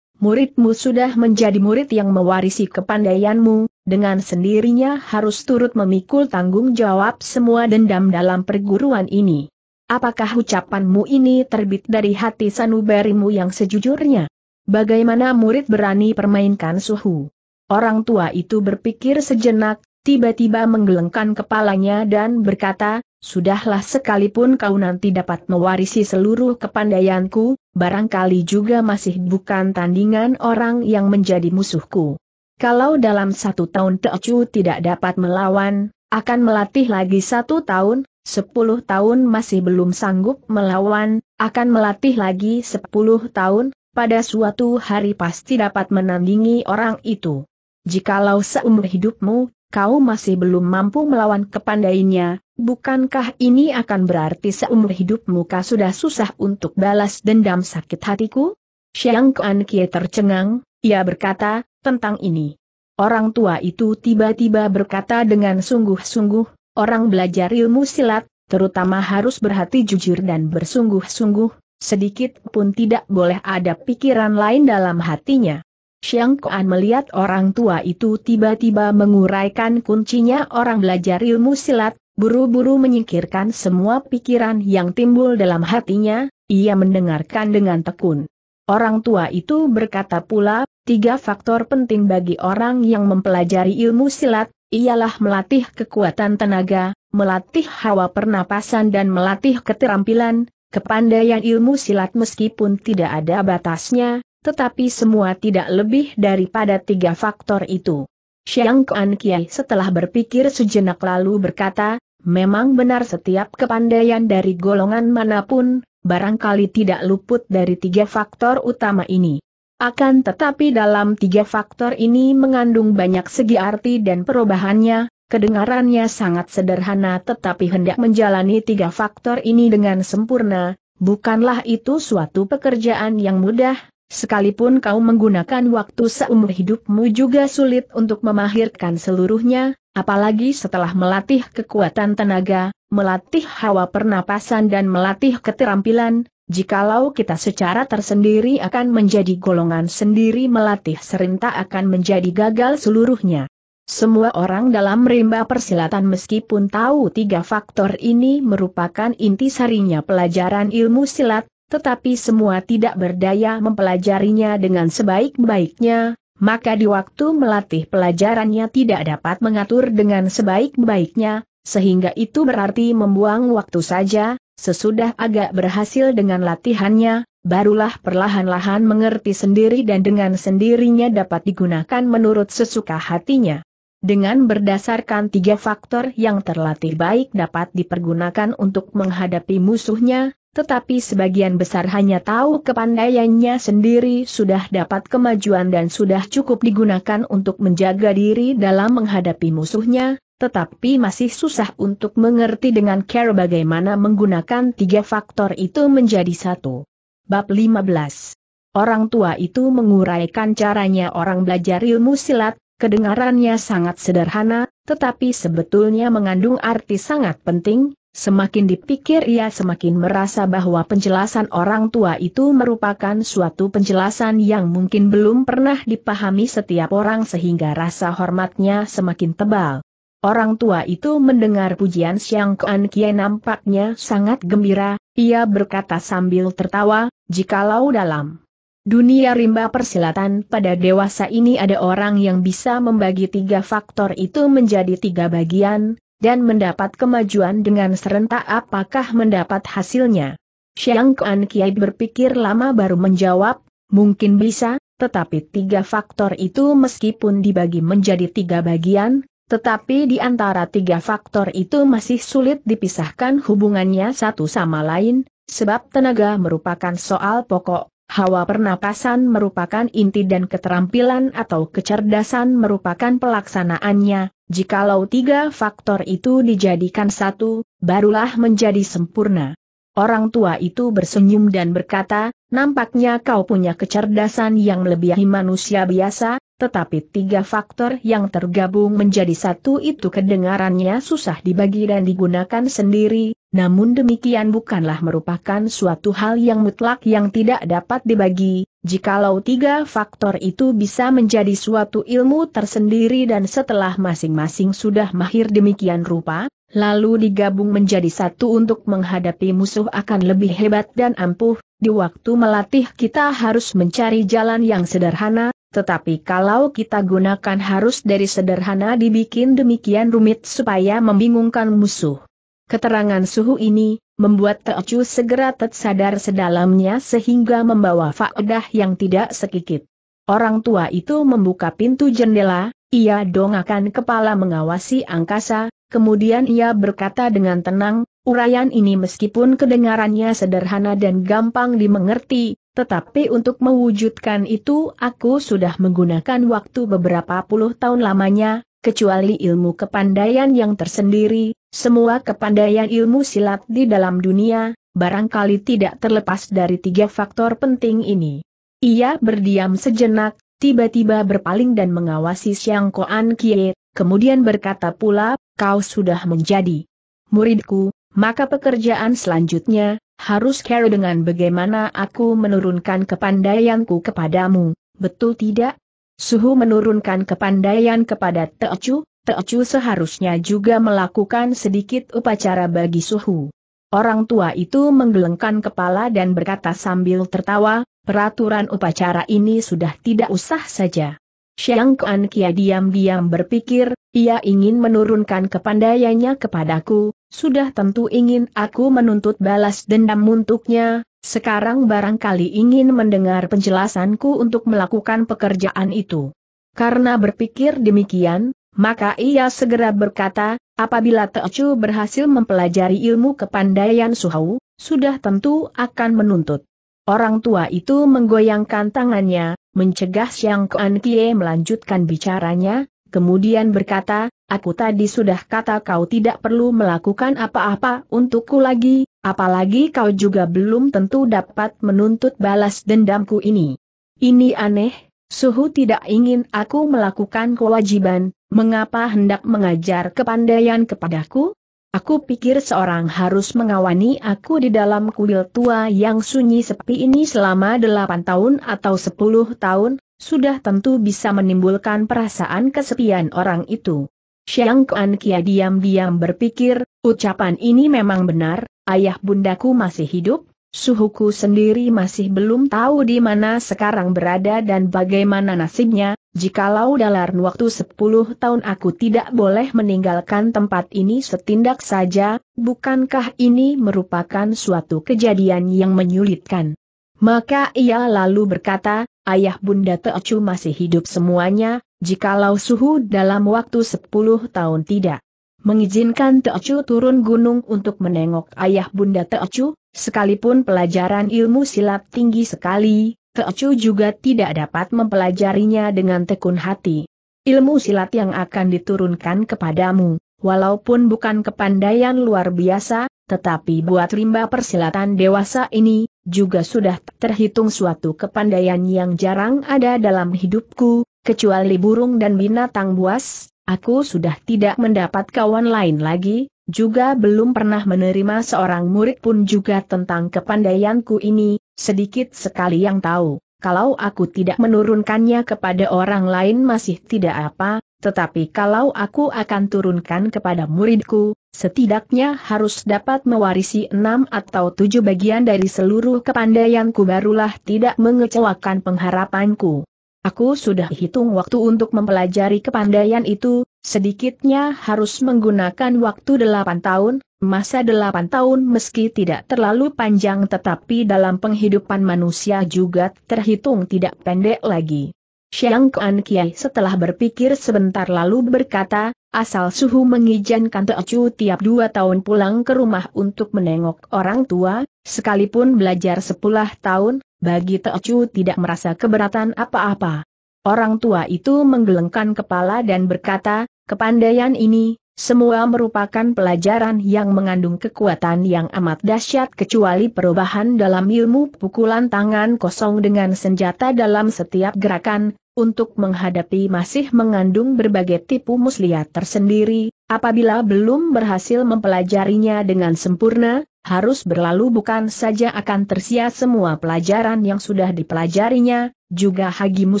Speaker 1: muridmu sudah menjadi murid yang mewarisi kepandaianmu, dengan sendirinya harus turut memikul tanggung jawab semua dendam dalam perguruan ini. Apakah ucapanmu ini terbit dari hati sanubarimu yang sejujurnya? Bagaimana murid berani permainkan suhu? Orang tua itu berpikir sejenak, tiba-tiba menggelengkan kepalanya dan berkata, Sudahlah sekalipun kau nanti dapat mewarisi seluruh kepandaianku, barangkali juga masih bukan tandingan orang yang menjadi musuhku. Kalau dalam satu tahun Teocu tidak dapat melawan, akan melatih lagi satu tahun, sepuluh tahun masih belum sanggup melawan, akan melatih lagi sepuluh tahun, pada suatu hari pasti dapat menandingi orang itu. Jikalau seumur hidupmu kau masih belum mampu melawan kepandainya, bukankah ini akan berarti seumur hidupmu kau sudah susah untuk balas dendam sakit hatiku? Xiang Kuan Kie tercengang, ia berkata, tentang ini. Orang tua itu tiba-tiba berkata dengan sungguh-sungguh, orang belajar ilmu silat, terutama harus berhati jujur dan bersungguh-sungguh, sedikit pun tidak boleh ada pikiran lain dalam hatinya. Xiang Kuan melihat orang tua itu tiba-tiba menguraikan kuncinya orang belajar ilmu silat, buru-buru menyingkirkan semua pikiran yang timbul dalam hatinya, ia mendengarkan dengan tekun. Orang tua itu berkata pula, tiga faktor penting bagi orang yang mempelajari ilmu silat, ialah melatih kekuatan tenaga, melatih hawa pernapasan dan melatih keterampilan, kepandaian ilmu silat meskipun tidak ada batasnya, tetapi semua tidak lebih daripada tiga faktor itu. Xiang Kuan Kiai setelah berpikir sejenak lalu berkata, memang benar setiap kepandaian dari golongan manapun, barangkali tidak luput dari tiga faktor utama ini. Akan tetapi dalam tiga faktor ini mengandung banyak segi arti dan perubahannya, kedengarannya sangat sederhana tetapi hendak menjalani tiga faktor ini dengan sempurna, bukanlah itu suatu pekerjaan yang mudah, Sekalipun kau menggunakan waktu seumur hidupmu juga sulit untuk memahirkan seluruhnya, apalagi setelah melatih kekuatan tenaga, melatih hawa pernapasan dan melatih keterampilan, jikalau kita secara tersendiri akan menjadi golongan sendiri melatih serinta akan menjadi gagal seluruhnya. Semua orang dalam rimba persilatan meskipun tahu tiga faktor ini merupakan inti sarinya pelajaran ilmu silat, tetapi semua tidak berdaya mempelajarinya dengan sebaik-baiknya, maka di waktu melatih pelajarannya tidak dapat mengatur dengan sebaik-baiknya, sehingga itu berarti membuang waktu saja, sesudah agak berhasil dengan latihannya, barulah perlahan-lahan mengerti sendiri dan dengan sendirinya dapat digunakan menurut sesuka hatinya. Dengan berdasarkan tiga faktor yang terlatih baik dapat dipergunakan untuk menghadapi musuhnya, tetapi sebagian besar hanya tahu kepandaiannya sendiri sudah dapat kemajuan dan sudah cukup digunakan untuk menjaga diri dalam menghadapi musuhnya, tetapi masih susah untuk mengerti dengan care bagaimana menggunakan tiga faktor itu menjadi satu. Bab 15 Orang tua itu menguraikan caranya orang belajar ilmu silat, kedengarannya sangat sederhana, tetapi sebetulnya mengandung arti sangat penting, Semakin dipikir ia semakin merasa bahwa penjelasan orang tua itu merupakan suatu penjelasan yang mungkin belum pernah dipahami setiap orang sehingga rasa hormatnya semakin tebal. Orang tua itu mendengar pujian Siang Kuan Kie nampaknya sangat gembira, ia berkata sambil tertawa, jikalau dalam dunia rimba persilatan pada dewasa ini ada orang yang bisa membagi tiga faktor itu menjadi tiga bagian, dan mendapat kemajuan dengan serentak apakah mendapat hasilnya. Xiang Kuan Kiai berpikir lama baru menjawab, mungkin bisa, tetapi tiga faktor itu meskipun dibagi menjadi tiga bagian, tetapi di antara tiga faktor itu masih sulit dipisahkan hubungannya satu sama lain, sebab tenaga merupakan soal pokok, hawa pernapasan merupakan inti dan keterampilan atau kecerdasan merupakan pelaksanaannya, Jikalau tiga faktor itu dijadikan satu, barulah menjadi sempurna. Orang tua itu bersenyum dan berkata, nampaknya kau punya kecerdasan yang melebihi manusia biasa, tetapi tiga faktor yang tergabung menjadi satu itu kedengarannya susah dibagi dan digunakan sendiri, namun demikian bukanlah merupakan suatu hal yang mutlak yang tidak dapat dibagi, jikalau tiga faktor itu bisa menjadi suatu ilmu tersendiri dan setelah masing-masing sudah mahir demikian rupa, lalu digabung menjadi satu untuk menghadapi musuh akan lebih hebat dan ampuh, di waktu melatih kita harus mencari jalan yang sederhana, tetapi kalau kita gunakan harus dari sederhana dibikin demikian rumit supaya membingungkan musuh. Keterangan suhu ini, membuat Teocu segera tersadar sedalamnya sehingga membawa faedah yang tidak sekikit. Orang tua itu membuka pintu jendela, ia dongakan kepala mengawasi angkasa, kemudian ia berkata dengan tenang, urayan ini meskipun kedengarannya sederhana dan gampang dimengerti, tetapi untuk mewujudkan itu aku sudah menggunakan waktu beberapa puluh tahun lamanya, kecuali ilmu kepandaian yang tersendiri, semua kepandaian ilmu silat di dalam dunia, barangkali tidak terlepas dari tiga faktor penting ini. Ia berdiam sejenak, tiba-tiba berpaling dan mengawasi Siang Koan Kie, kemudian berkata pula, kau sudah menjadi muridku, maka pekerjaan selanjutnya, harus care dengan bagaimana aku menurunkan kepandaianku kepadamu, betul tidak? Suhu menurunkan kepandaian kepada Teocu, Teocu seharusnya juga melakukan sedikit upacara bagi suhu. Orang tua itu menggelengkan kepala dan berkata sambil tertawa, peraturan upacara ini sudah tidak usah saja. Xiang Kuan Kia diam-diam berpikir, ia ingin menurunkan kepandaiannya kepadaku, sudah tentu ingin aku menuntut balas dendam untuknya, sekarang barangkali ingin mendengar penjelasanku untuk melakukan pekerjaan itu. Karena berpikir demikian, maka ia segera berkata, apabila Teocu berhasil mempelajari ilmu kepandaian Suhau, sudah tentu akan menuntut. Orang tua itu menggoyangkan tangannya, mencegah Siang Kuan Kie melanjutkan bicaranya, kemudian berkata, aku tadi sudah kata kau tidak perlu melakukan apa-apa untukku lagi, apalagi kau juga belum tentu dapat menuntut balas dendamku ini. Ini aneh, Suhu tidak ingin aku melakukan kewajiban, Mengapa hendak mengajar kepandaian kepadaku? Aku pikir seorang harus mengawani aku di dalam kuil tua yang sunyi sepi ini selama delapan tahun atau sepuluh tahun, sudah tentu bisa menimbulkan perasaan kesepian orang itu. Xiang Kuan Kia diam-diam berpikir, ucapan ini memang benar, ayah bundaku masih hidup, Suhuku sendiri masih belum tahu di mana sekarang berada dan bagaimana nasibnya, jikalau dalam waktu 10 tahun aku tidak boleh meninggalkan tempat ini setindak saja, bukankah ini merupakan suatu kejadian yang menyulitkan? Maka ia lalu berkata, ayah bunda Teocu masih hidup semuanya, jikalau suhu dalam waktu 10 tahun tidak mengizinkan Teocu turun gunung untuk menengok ayah bunda Teocu, Sekalipun pelajaran ilmu silat tinggi sekali, Teocu juga tidak dapat mempelajarinya dengan tekun hati. Ilmu silat yang akan diturunkan kepadamu, walaupun bukan kepandaian luar biasa, tetapi buat rimba persilatan dewasa ini, juga sudah terhitung suatu kepandaian yang jarang ada dalam hidupku, kecuali burung dan binatang buas, Aku sudah tidak mendapat kawan lain lagi, juga belum pernah menerima seorang murid pun juga tentang kepandaianku ini, sedikit sekali yang tahu. Kalau aku tidak menurunkannya kepada orang lain masih tidak apa, tetapi kalau aku akan turunkan kepada muridku, setidaknya harus dapat mewarisi enam atau tujuh bagian dari seluruh kepandaianku barulah tidak mengecewakan pengharapanku. Aku sudah hitung waktu untuk mempelajari kepandaian itu, sedikitnya harus menggunakan waktu delapan tahun, masa delapan tahun meski tidak terlalu panjang tetapi dalam penghidupan manusia juga terhitung tidak pendek lagi. Xiang Kuan Kiai setelah berpikir sebentar lalu berkata, asal suhu mengizinkan Teocu tiap dua tahun pulang ke rumah untuk menengok orang tua, sekalipun belajar sepuluh tahun, bagi Teocu tidak merasa keberatan apa-apa. Orang tua itu menggelengkan kepala dan berkata, kepandaian ini, semua merupakan pelajaran yang mengandung kekuatan yang amat dahsyat kecuali perubahan dalam ilmu pukulan tangan kosong dengan senjata dalam setiap gerakan, untuk menghadapi masih mengandung berbagai tipu muslihat tersendiri, apabila belum berhasil mempelajarinya dengan sempurna, harus berlalu bukan saja akan tersia semua pelajaran yang sudah dipelajarinya, juga hagimu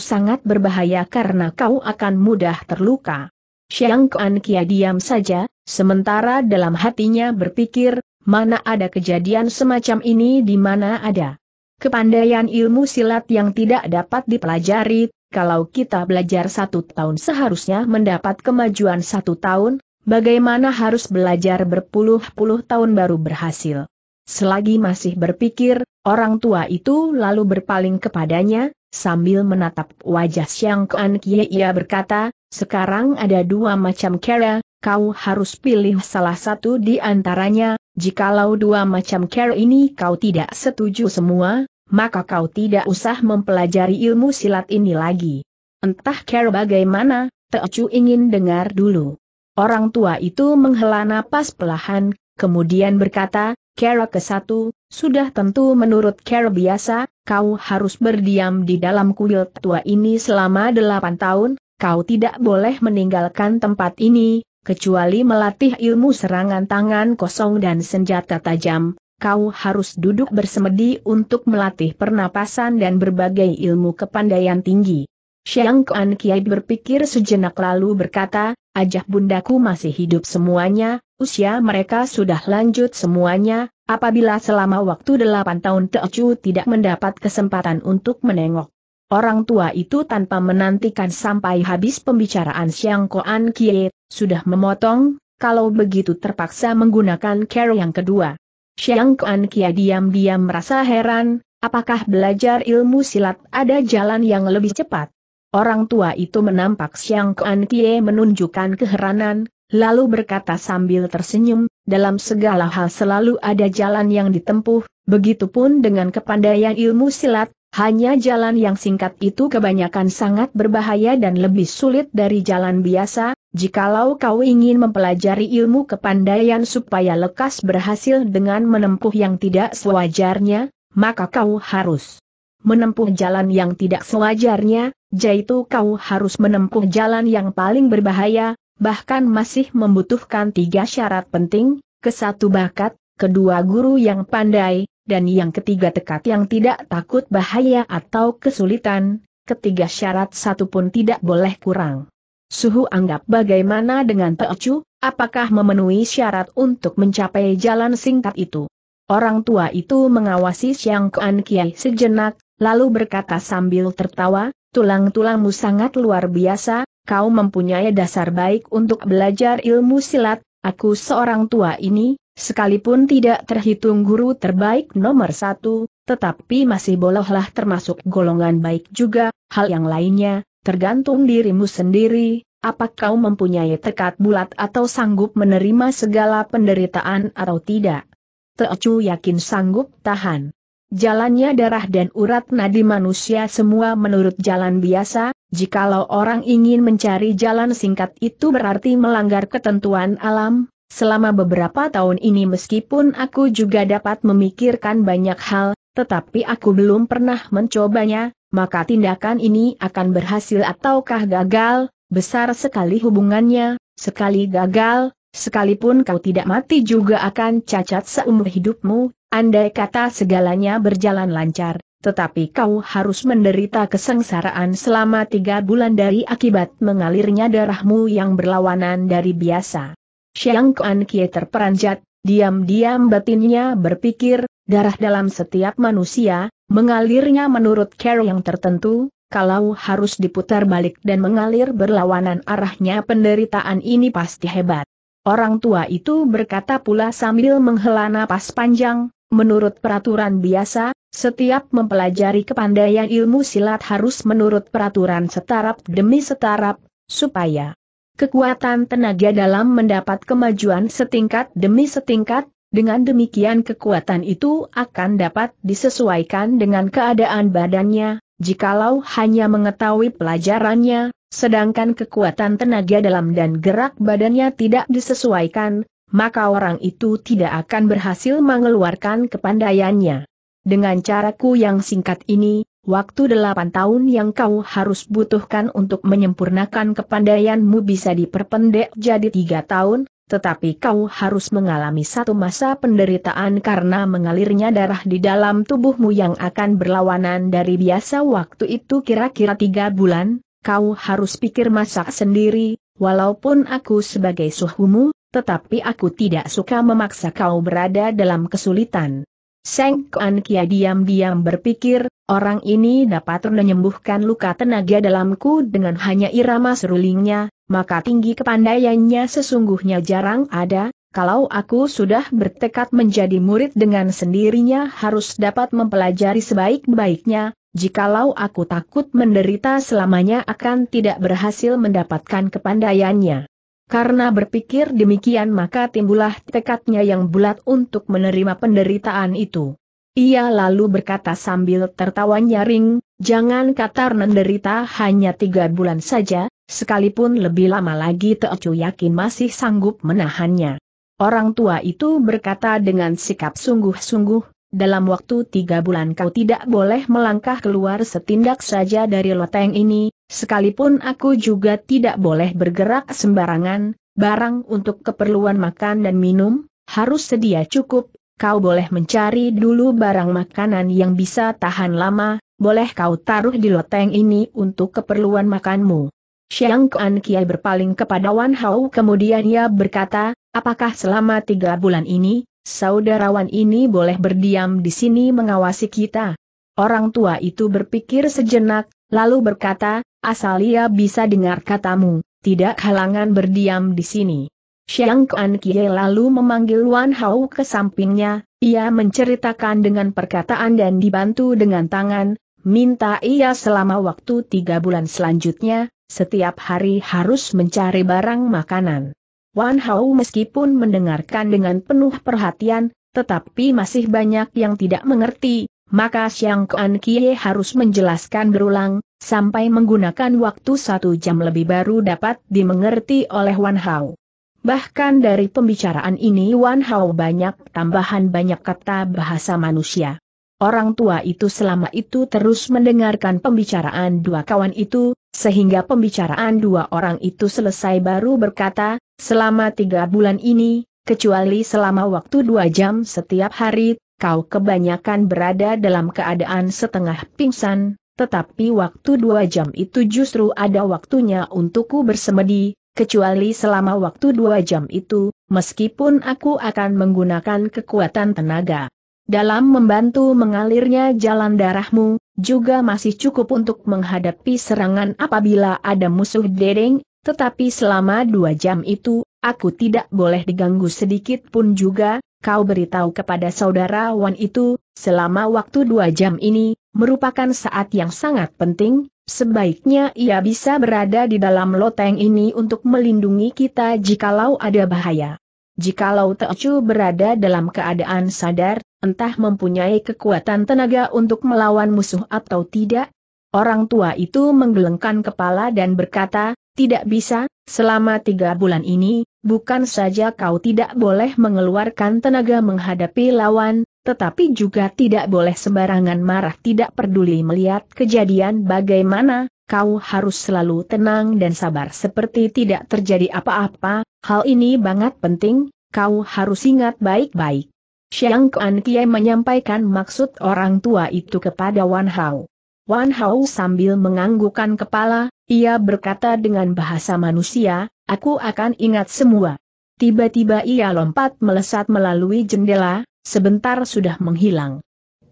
Speaker 1: sangat berbahaya karena kau akan mudah terluka. Xiang Kuan Kia diam saja, sementara dalam hatinya berpikir, mana ada kejadian semacam ini di mana ada. Kepandaian ilmu silat yang tidak dapat dipelajari, kalau kita belajar satu tahun seharusnya mendapat kemajuan satu tahun, Bagaimana harus belajar berpuluh-puluh tahun baru berhasil? Selagi masih berpikir, orang tua itu lalu berpaling kepadanya, sambil menatap wajah Siang Kuan Kie ia berkata, sekarang ada dua macam kera, kau harus pilih salah satu di antaranya, jikalau dua macam kera ini kau tidak setuju semua, maka kau tidak usah mempelajari ilmu silat ini lagi. Entah kera bagaimana, Teocu ingin dengar dulu. Orang tua itu menghela napas pelahan, kemudian berkata, Kera ke satu, sudah tentu menurut Kera biasa, kau harus berdiam di dalam kuil tua ini selama delapan tahun, kau tidak boleh meninggalkan tempat ini, kecuali melatih ilmu serangan tangan kosong dan senjata tajam, kau harus duduk bersemedi untuk melatih pernapasan dan berbagai ilmu kepandaian tinggi. Xiang Kuan Kiai berpikir sejenak lalu berkata, ajak bundaku masih hidup semuanya, usia mereka sudah lanjut semuanya, apabila selama waktu delapan tahun chu tidak mendapat kesempatan untuk menengok Orang tua itu tanpa menantikan sampai habis pembicaraan Xiang Kuan kiai sudah memotong, kalau begitu terpaksa menggunakan care yang kedua. Xiang Kuan kiai diam-diam merasa heran, apakah belajar ilmu silat ada jalan yang lebih cepat? Orang tua itu menampak Siang Kuan Kie menunjukkan keheranan, lalu berkata sambil tersenyum, dalam segala hal selalu ada jalan yang ditempuh, begitupun dengan kepandaian ilmu silat, hanya jalan yang singkat itu kebanyakan sangat berbahaya dan lebih sulit dari jalan biasa, jikalau kau ingin mempelajari ilmu kepandaian supaya lekas berhasil dengan menempuh yang tidak sewajarnya, maka kau harus menempuh jalan yang tidak sewajarnya, Jaitu kau harus menempuh jalan yang paling berbahaya, bahkan masih membutuhkan tiga syarat penting, kesatu bakat, kedua guru yang pandai, dan yang ketiga tekad yang tidak takut bahaya atau kesulitan, ketiga syarat satu pun tidak boleh kurang. Suhu anggap bagaimana dengan Teocu, apakah memenuhi syarat untuk mencapai jalan singkat itu. Orang tua itu mengawasi Siang Kuan Kiai sejenak, lalu berkata sambil tertawa, tulang-tulangmu sangat luar biasa, kau mempunyai dasar baik untuk belajar ilmu silat, aku seorang tua ini, sekalipun tidak terhitung guru terbaik nomor satu, tetapi masih bolehlah termasuk golongan baik juga, hal yang lainnya, tergantung dirimu sendiri, apa kau mempunyai tekad bulat atau sanggup menerima segala penderitaan atau tidak. Teocu yakin sanggup tahan. Jalannya darah dan urat nadi manusia semua menurut jalan biasa, jikalau orang ingin mencari jalan singkat itu berarti melanggar ketentuan alam, selama beberapa tahun ini meskipun aku juga dapat memikirkan banyak hal, tetapi aku belum pernah mencobanya, maka tindakan ini akan berhasil ataukah gagal, besar sekali hubungannya, sekali gagal, sekalipun kau tidak mati juga akan cacat seumur hidupmu, Andai kata segalanya berjalan lancar, tetapi kau harus menderita kesengsaraan selama tiga bulan dari akibat mengalirnya darahmu yang berlawanan dari biasa. Xiang Kuan Kie terperanjat, diam-diam batinnya berpikir, darah dalam setiap manusia, mengalirnya menurut cara yang tertentu, kalau harus diputar balik dan mengalir berlawanan arahnya penderitaan ini pasti hebat. Orang tua itu berkata pula sambil menghela napas panjang, Menurut peraturan biasa, setiap mempelajari kepandaian ilmu silat harus menurut peraturan setarap demi setarap, supaya kekuatan tenaga dalam mendapat kemajuan setingkat demi setingkat, dengan demikian kekuatan itu akan dapat disesuaikan dengan keadaan badannya, jikalau hanya mengetahui pelajarannya, sedangkan kekuatan tenaga dalam dan gerak badannya tidak disesuaikan, maka orang itu tidak akan berhasil mengeluarkan kepandaiannya. Dengan caraku yang singkat ini, waktu delapan tahun yang kau harus butuhkan untuk menyempurnakan kepandaianmu bisa diperpendek jadi tiga tahun, tetapi kau harus mengalami satu masa penderitaan karena mengalirnya darah di dalam tubuhmu yang akan berlawanan dari biasa waktu itu kira-kira tiga bulan, kau harus pikir masak sendiri, walaupun aku sebagai suhumu, tetapi aku tidak suka memaksa kau berada dalam kesulitan. Seng Kuan Kia diam-diam berpikir, orang ini dapat menyembuhkan luka tenaga dalamku dengan hanya irama serulingnya, maka tinggi kepandaiannya sesungguhnya jarang ada, kalau aku sudah bertekad menjadi murid dengan sendirinya harus dapat mempelajari sebaik-baiknya, jikalau aku takut menderita selamanya akan tidak berhasil mendapatkan kepandaiannya. Karena berpikir demikian maka timbullah tekadnya yang bulat untuk menerima penderitaan itu. Ia lalu berkata sambil tertawa nyaring, jangan kata menderita hanya tiga bulan saja, sekalipun lebih lama lagi Teocu yakin masih sanggup menahannya. Orang tua itu berkata dengan sikap sungguh-sungguh, dalam waktu tiga bulan kau tidak boleh melangkah keluar setindak saja dari loteng ini, Sekalipun aku juga tidak boleh bergerak sembarangan, barang untuk keperluan makan dan minum, harus sedia cukup, kau boleh mencari dulu barang makanan yang bisa tahan lama, boleh kau taruh di loteng ini untuk keperluan makanmu. Xiang Kuan Kiai berpaling kepada Wan Hao kemudian ia berkata, apakah selama tiga bulan ini, saudarawan ini boleh berdiam di sini mengawasi kita? Orang tua itu berpikir sejenak, lalu berkata, asal ia bisa dengar katamu, tidak halangan berdiam di sini. Xiang Kuan Kie lalu memanggil Wan Hao ke sampingnya, ia menceritakan dengan perkataan dan dibantu dengan tangan, minta ia selama waktu tiga bulan selanjutnya, setiap hari harus mencari barang makanan. Wan Hao meskipun mendengarkan dengan penuh perhatian, tetapi masih banyak yang tidak mengerti, maka siang Kuan Kie harus menjelaskan berulang, sampai menggunakan waktu satu jam lebih baru dapat dimengerti oleh Wan Hao. Bahkan dari pembicaraan ini Wan Hao banyak tambahan banyak kata bahasa manusia. Orang tua itu selama itu terus mendengarkan pembicaraan dua kawan itu, sehingga pembicaraan dua orang itu selesai baru berkata, selama tiga bulan ini, kecuali selama waktu dua jam setiap hari, kau kebanyakan berada dalam keadaan setengah pingsan, tetapi waktu dua jam itu justru ada waktunya untukku bersemedi, kecuali selama waktu dua jam itu, meskipun aku akan menggunakan kekuatan tenaga. Dalam membantu mengalirnya jalan darahmu, juga masih cukup untuk menghadapi serangan apabila ada musuh dedeng, tetapi selama dua jam itu, aku tidak boleh diganggu sedikit pun juga, kau beritahu kepada saudara Wan itu, selama waktu dua jam ini, merupakan saat yang sangat penting, sebaiknya ia bisa berada di dalam loteng ini untuk melindungi kita jikalau ada bahaya. Jikalau Teocu berada dalam keadaan sadar, entah mempunyai kekuatan tenaga untuk melawan musuh atau tidak, orang tua itu menggelengkan kepala dan berkata, tidak bisa, selama tiga bulan ini, Bukan saja kau tidak boleh mengeluarkan tenaga menghadapi lawan, tetapi juga tidak boleh sembarangan marah tidak peduli melihat kejadian bagaimana, kau harus selalu tenang dan sabar seperti tidak terjadi apa-apa, hal ini banget penting, kau harus ingat baik-baik. Xiang Kuan Kie menyampaikan maksud orang tua itu kepada Wan Hao. Wan Hao sambil menganggukkan kepala, ia berkata dengan bahasa manusia, Aku akan ingat semua. Tiba-tiba ia lompat melesat melalui jendela, sebentar sudah menghilang.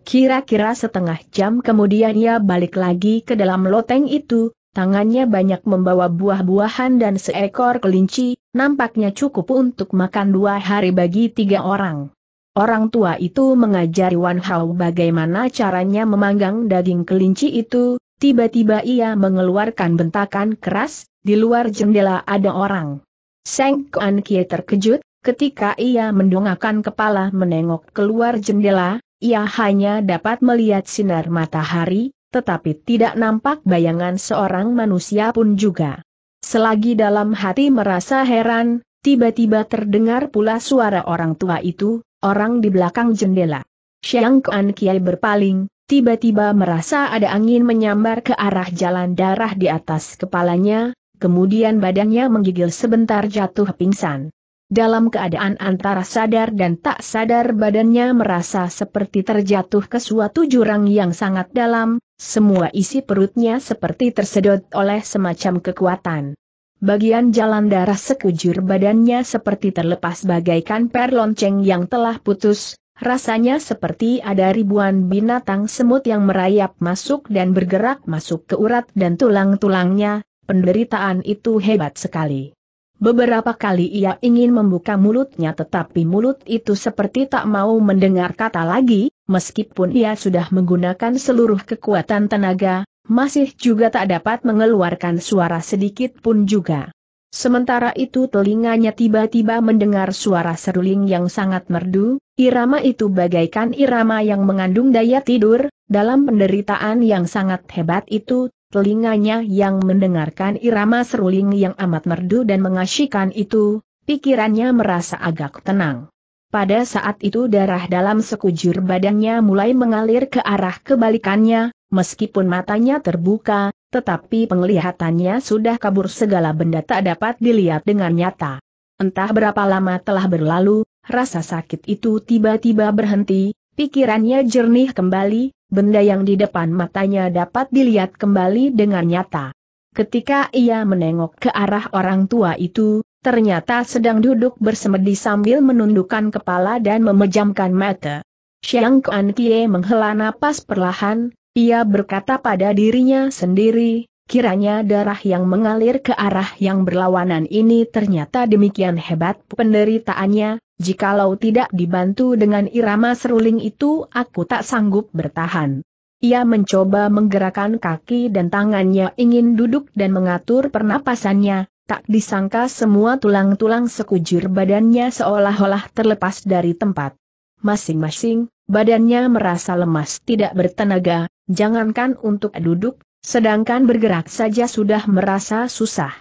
Speaker 1: Kira-kira setengah jam kemudian ia balik lagi ke dalam loteng itu, tangannya banyak membawa buah-buahan dan seekor kelinci, nampaknya cukup untuk makan dua hari bagi tiga orang. Orang tua itu mengajari Wan Hao bagaimana caranya memanggang daging kelinci itu, tiba-tiba ia mengeluarkan bentakan keras, di luar jendela ada orang. Seng Kuan Kie terkejut, ketika ia mendongakkan kepala menengok keluar jendela, ia hanya dapat melihat sinar matahari, tetapi tidak nampak bayangan seorang manusia pun juga. Selagi dalam hati merasa heran, tiba-tiba terdengar pula suara orang tua itu, orang di belakang jendela. Seng Kuan Kie berpaling, tiba-tiba merasa ada angin menyambar ke arah jalan darah di atas kepalanya, kemudian badannya menggigil sebentar jatuh pingsan. Dalam keadaan antara sadar dan tak sadar badannya merasa seperti terjatuh ke suatu jurang yang sangat dalam, semua isi perutnya seperti tersedot oleh semacam kekuatan. Bagian jalan darah sekujur badannya seperti terlepas bagaikan per lonceng yang telah putus, rasanya seperti ada ribuan binatang semut yang merayap masuk dan bergerak masuk ke urat dan tulang-tulangnya, Penderitaan itu hebat sekali. Beberapa kali ia ingin membuka mulutnya tetapi mulut itu seperti tak mau mendengar kata lagi, meskipun ia sudah menggunakan seluruh kekuatan tenaga, masih juga tak dapat mengeluarkan suara sedikit pun juga. Sementara itu telinganya tiba-tiba mendengar suara seruling yang sangat merdu, irama itu bagaikan irama yang mengandung daya tidur, dalam penderitaan yang sangat hebat itu, telinganya yang mendengarkan irama seruling yang amat merdu dan mengasyikan itu, pikirannya merasa agak tenang. Pada saat itu darah dalam sekujur badannya mulai mengalir ke arah kebalikannya, meskipun matanya terbuka, tetapi penglihatannya sudah kabur segala benda tak dapat dilihat dengan nyata. Entah berapa lama telah berlalu, rasa sakit itu tiba-tiba berhenti, pikirannya jernih kembali, benda yang di depan matanya dapat dilihat kembali dengan nyata. Ketika ia menengok ke arah orang tua itu, ternyata sedang duduk bersemedi sambil menundukkan kepala dan memejamkan mata. Xiang Kuan Kie menghela napas perlahan, ia berkata pada dirinya sendiri, kiranya darah yang mengalir ke arah yang berlawanan ini ternyata demikian hebat penderitaannya, jikalau tidak dibantu dengan irama seruling itu aku tak sanggup bertahan. Ia mencoba menggerakkan kaki dan tangannya ingin duduk dan mengatur pernapasannya, tak disangka semua tulang-tulang sekujur badannya seolah-olah terlepas dari tempat. Masing-masing, badannya merasa lemas tidak bertenaga, jangankan untuk duduk, sedangkan bergerak saja sudah merasa susah.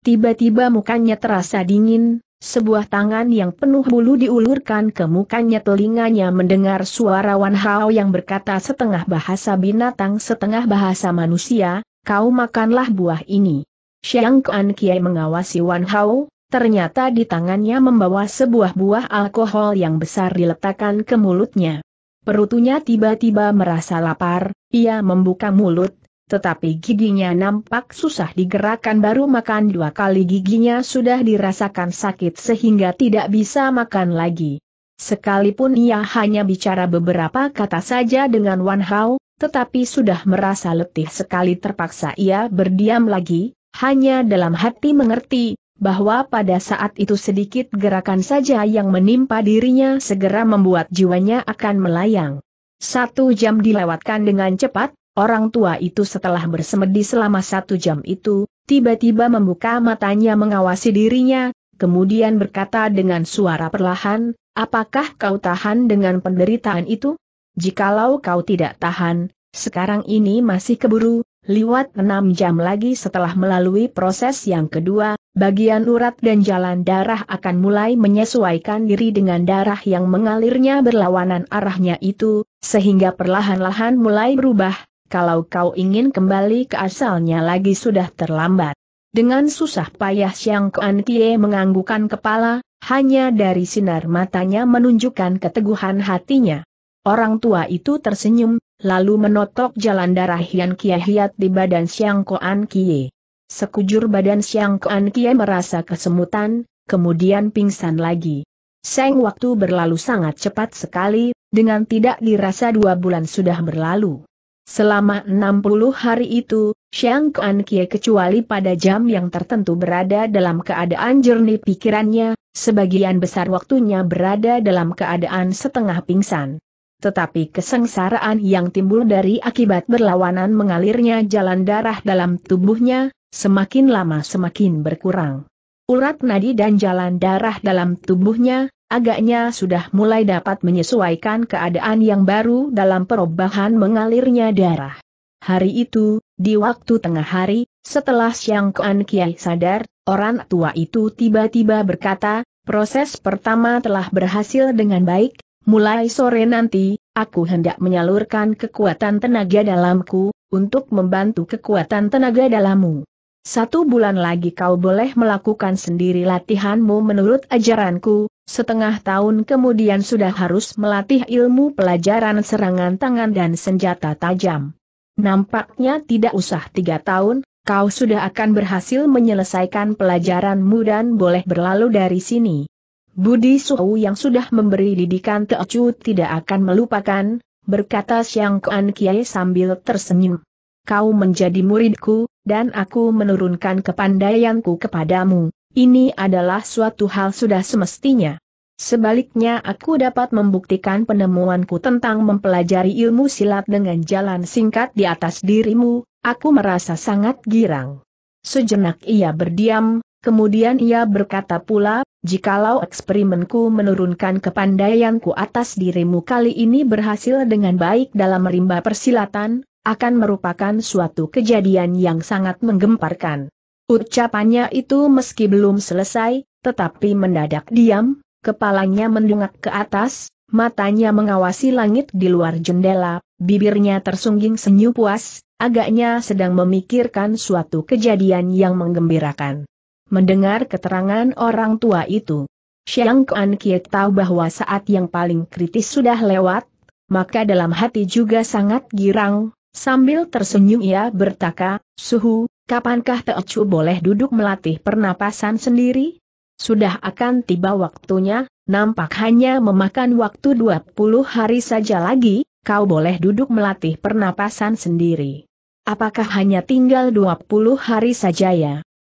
Speaker 1: Tiba-tiba mukanya terasa dingin, sebuah tangan yang penuh bulu diulurkan ke mukanya telinganya mendengar suara Wan Hao yang berkata setengah bahasa binatang setengah bahasa manusia, kau makanlah buah ini. Xiang Kuan Kiai mengawasi Wan Hao, ternyata di tangannya membawa sebuah buah alkohol yang besar diletakkan ke mulutnya. Perutnya tiba-tiba merasa lapar, ia membuka mulut, tetapi giginya nampak susah digerakkan baru makan dua kali giginya sudah dirasakan sakit sehingga tidak bisa makan lagi. Sekalipun ia hanya bicara beberapa kata saja dengan Wan Hao, tetapi sudah merasa letih sekali terpaksa ia berdiam lagi, hanya dalam hati mengerti, bahwa pada saat itu sedikit gerakan saja yang menimpa dirinya segera membuat jiwanya akan melayang. Satu jam dilewatkan dengan cepat, Orang tua itu setelah bersemedi selama satu jam itu, tiba-tiba membuka matanya mengawasi dirinya, kemudian berkata dengan suara perlahan, apakah kau tahan dengan penderitaan itu? Jikalau kau tidak tahan, sekarang ini masih keburu, liwat enam jam lagi setelah melalui proses yang kedua, bagian urat dan jalan darah akan mulai menyesuaikan diri dengan darah yang mengalirnya berlawanan arahnya itu, sehingga perlahan-lahan mulai berubah, kalau kau ingin kembali ke asalnya lagi sudah terlambat. Dengan susah payah Siang Kuan Kie menganggukan kepala, hanya dari sinar matanya menunjukkan keteguhan hatinya. Orang tua itu tersenyum, lalu menotok jalan darah Hian Kie Hiat di badan Siang Kuan Kie. Sekujur badan Siang Kuan Kie merasa kesemutan, kemudian pingsan lagi. Seng waktu berlalu sangat cepat sekali, dengan tidak dirasa dua bulan sudah berlalu. Selama 60 hari itu, Xiang Kuan Kie kecuali pada jam yang tertentu berada dalam keadaan jernih pikirannya, sebagian besar waktunya berada dalam keadaan setengah pingsan. Tetapi kesengsaraan yang timbul dari akibat berlawanan mengalirnya jalan darah dalam tubuhnya, semakin lama semakin berkurang. Urat nadi dan jalan darah dalam tubuhnya, agaknya sudah mulai dapat menyesuaikan keadaan yang baru dalam perubahan mengalirnya darah. Hari itu, di waktu tengah hari, setelah Siang Kuan Kiai sadar, orang tua itu tiba-tiba berkata, proses pertama telah berhasil dengan baik, mulai sore nanti, aku hendak menyalurkan kekuatan tenaga dalamku, untuk membantu kekuatan tenaga dalammu. Satu bulan lagi kau boleh melakukan sendiri latihanmu menurut ajaranku, setengah tahun kemudian sudah harus melatih ilmu pelajaran serangan tangan dan senjata tajam. Nampaknya tidak usah tiga tahun, kau sudah akan berhasil menyelesaikan pelajaranmu dan boleh berlalu dari sini. Budi Suhu yang sudah memberi didikan Teocu tidak akan melupakan, berkata Siang Kuan Kiai sambil tersenyum. Kau menjadi muridku, dan aku menurunkan kepandaianku kepadamu. Ini adalah suatu hal sudah semestinya. Sebaliknya aku dapat membuktikan penemuanku tentang mempelajari ilmu silat dengan jalan singkat di atas dirimu, aku merasa sangat girang. Sejenak ia berdiam, kemudian ia berkata pula, jikalau eksperimenku menurunkan kepandaianku atas dirimu kali ini berhasil dengan baik dalam rimba persilatan, akan merupakan suatu kejadian yang sangat menggemparkan. Ucapannya itu meski belum selesai, tetapi mendadak diam, kepalanya mendungak ke atas, matanya mengawasi langit di luar jendela, bibirnya tersungging senyum puas, agaknya sedang memikirkan suatu kejadian yang menggembirakan. Mendengar keterangan orang tua itu, Xiang Kuan Kiet tahu bahwa saat yang paling kritis sudah lewat, maka dalam hati juga sangat girang, Sambil tersenyum ia bertaka, Suhu, kapankah Teocu boleh duduk melatih pernapasan sendiri? Sudah akan tiba waktunya, nampak hanya memakan waktu 20 hari saja lagi, kau boleh duduk melatih pernapasan sendiri. Apakah hanya tinggal 20 hari saja ya?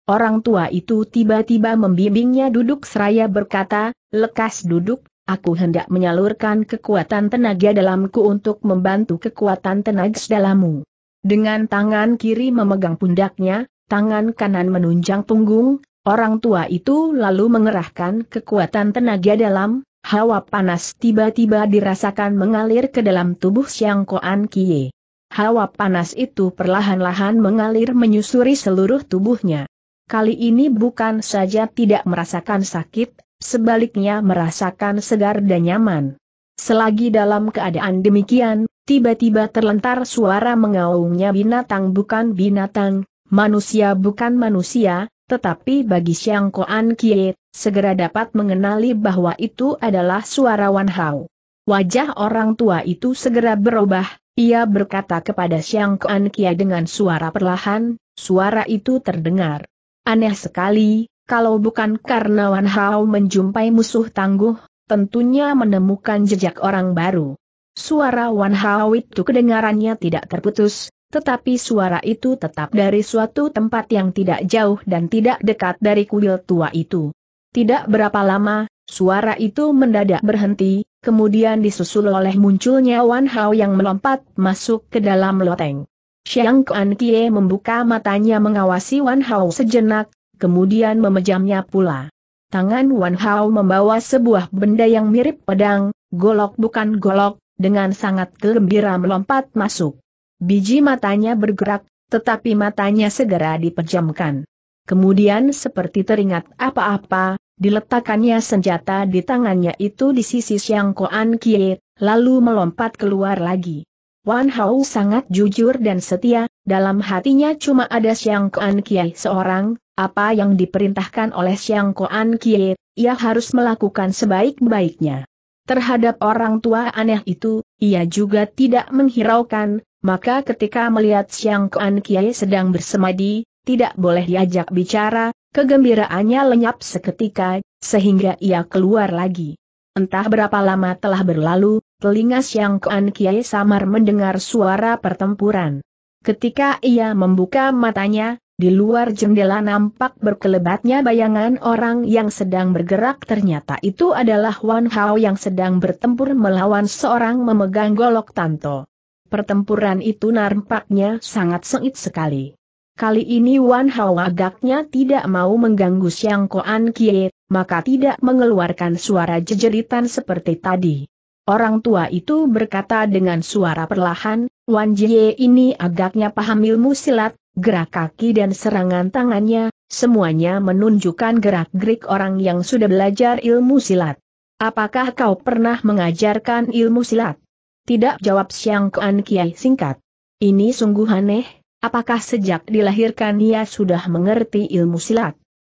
Speaker 1: Orang tua itu tiba-tiba membimbingnya duduk seraya berkata, lekas duduk, aku hendak menyalurkan kekuatan tenaga dalamku untuk membantu kekuatan tenaga dalammu. Dengan tangan kiri memegang pundaknya, tangan kanan menunjang punggung, orang tua itu lalu mengerahkan kekuatan tenaga dalam, hawa panas tiba-tiba dirasakan mengalir ke dalam tubuh Siang Koan Kie. Hawa panas itu perlahan-lahan mengalir menyusuri seluruh tubuhnya. Kali ini bukan saja tidak merasakan sakit, sebaliknya merasakan segar dan nyaman. Selagi dalam keadaan demikian, tiba-tiba terlentar suara mengaungnya binatang bukan binatang, manusia bukan manusia, tetapi bagi Siang Koan Kie, segera dapat mengenali bahwa itu adalah suara Wan Hao. Wajah orang tua itu segera berubah, ia berkata kepada Siang Koan Kie dengan suara perlahan, suara itu terdengar. Aneh sekali, kalau bukan karena Wan Hao menjumpai musuh tangguh, tentunya menemukan jejak orang baru. Suara Wan Hao itu kedengarannya tidak terputus, tetapi suara itu tetap dari suatu tempat yang tidak jauh dan tidak dekat dari kuil tua itu. Tidak berapa lama, suara itu mendadak berhenti, kemudian disusul oleh munculnya Wan Hao yang melompat masuk ke dalam loteng. Xiang Kuan Kie membuka matanya mengawasi Wan Hao sejenak, kemudian memejamnya pula. Tangan Wan Hao membawa sebuah benda yang mirip pedang, golok bukan golok, dengan sangat gembira melompat masuk. Biji matanya bergerak, tetapi matanya segera dipejamkan. Kemudian seperti teringat apa-apa, diletakkannya senjata di tangannya itu di sisi Xiang Koan Kie, lalu melompat keluar lagi. Wan Hao sangat jujur dan setia, dalam hatinya cuma ada Xiang Koan Kie seorang, apa yang diperintahkan oleh Siang Koan Kie, ia harus melakukan sebaik-baiknya. Terhadap orang tua aneh itu, ia juga tidak menghiraukan, maka ketika melihat Siang Koan Kie sedang bersemadi, tidak boleh diajak bicara, kegembiraannya lenyap seketika, sehingga ia keluar lagi. Entah berapa lama telah berlalu, telinga Siang Koan Kie samar mendengar suara pertempuran. Ketika ia membuka matanya, di luar jendela nampak berkelebatnya bayangan orang yang sedang bergerak ternyata itu adalah Wan Hao yang sedang bertempur melawan seorang memegang golok Tanto. Pertempuran itu nampaknya sangat sengit sekali. Kali ini Wan Hao agaknya tidak mau mengganggu Siang Koan Kie, maka tidak mengeluarkan suara jejeritan seperti tadi. Orang tua itu berkata dengan suara perlahan, Wan Jie ini agaknya paham ilmu silat, gerak kaki dan serangan tangannya, semuanya menunjukkan gerak-gerik orang yang sudah belajar ilmu silat. Apakah kau pernah mengajarkan ilmu silat? Tidak jawab Siang Kuan Kiai singkat. Ini sungguh aneh, apakah sejak dilahirkan ia sudah mengerti ilmu silat?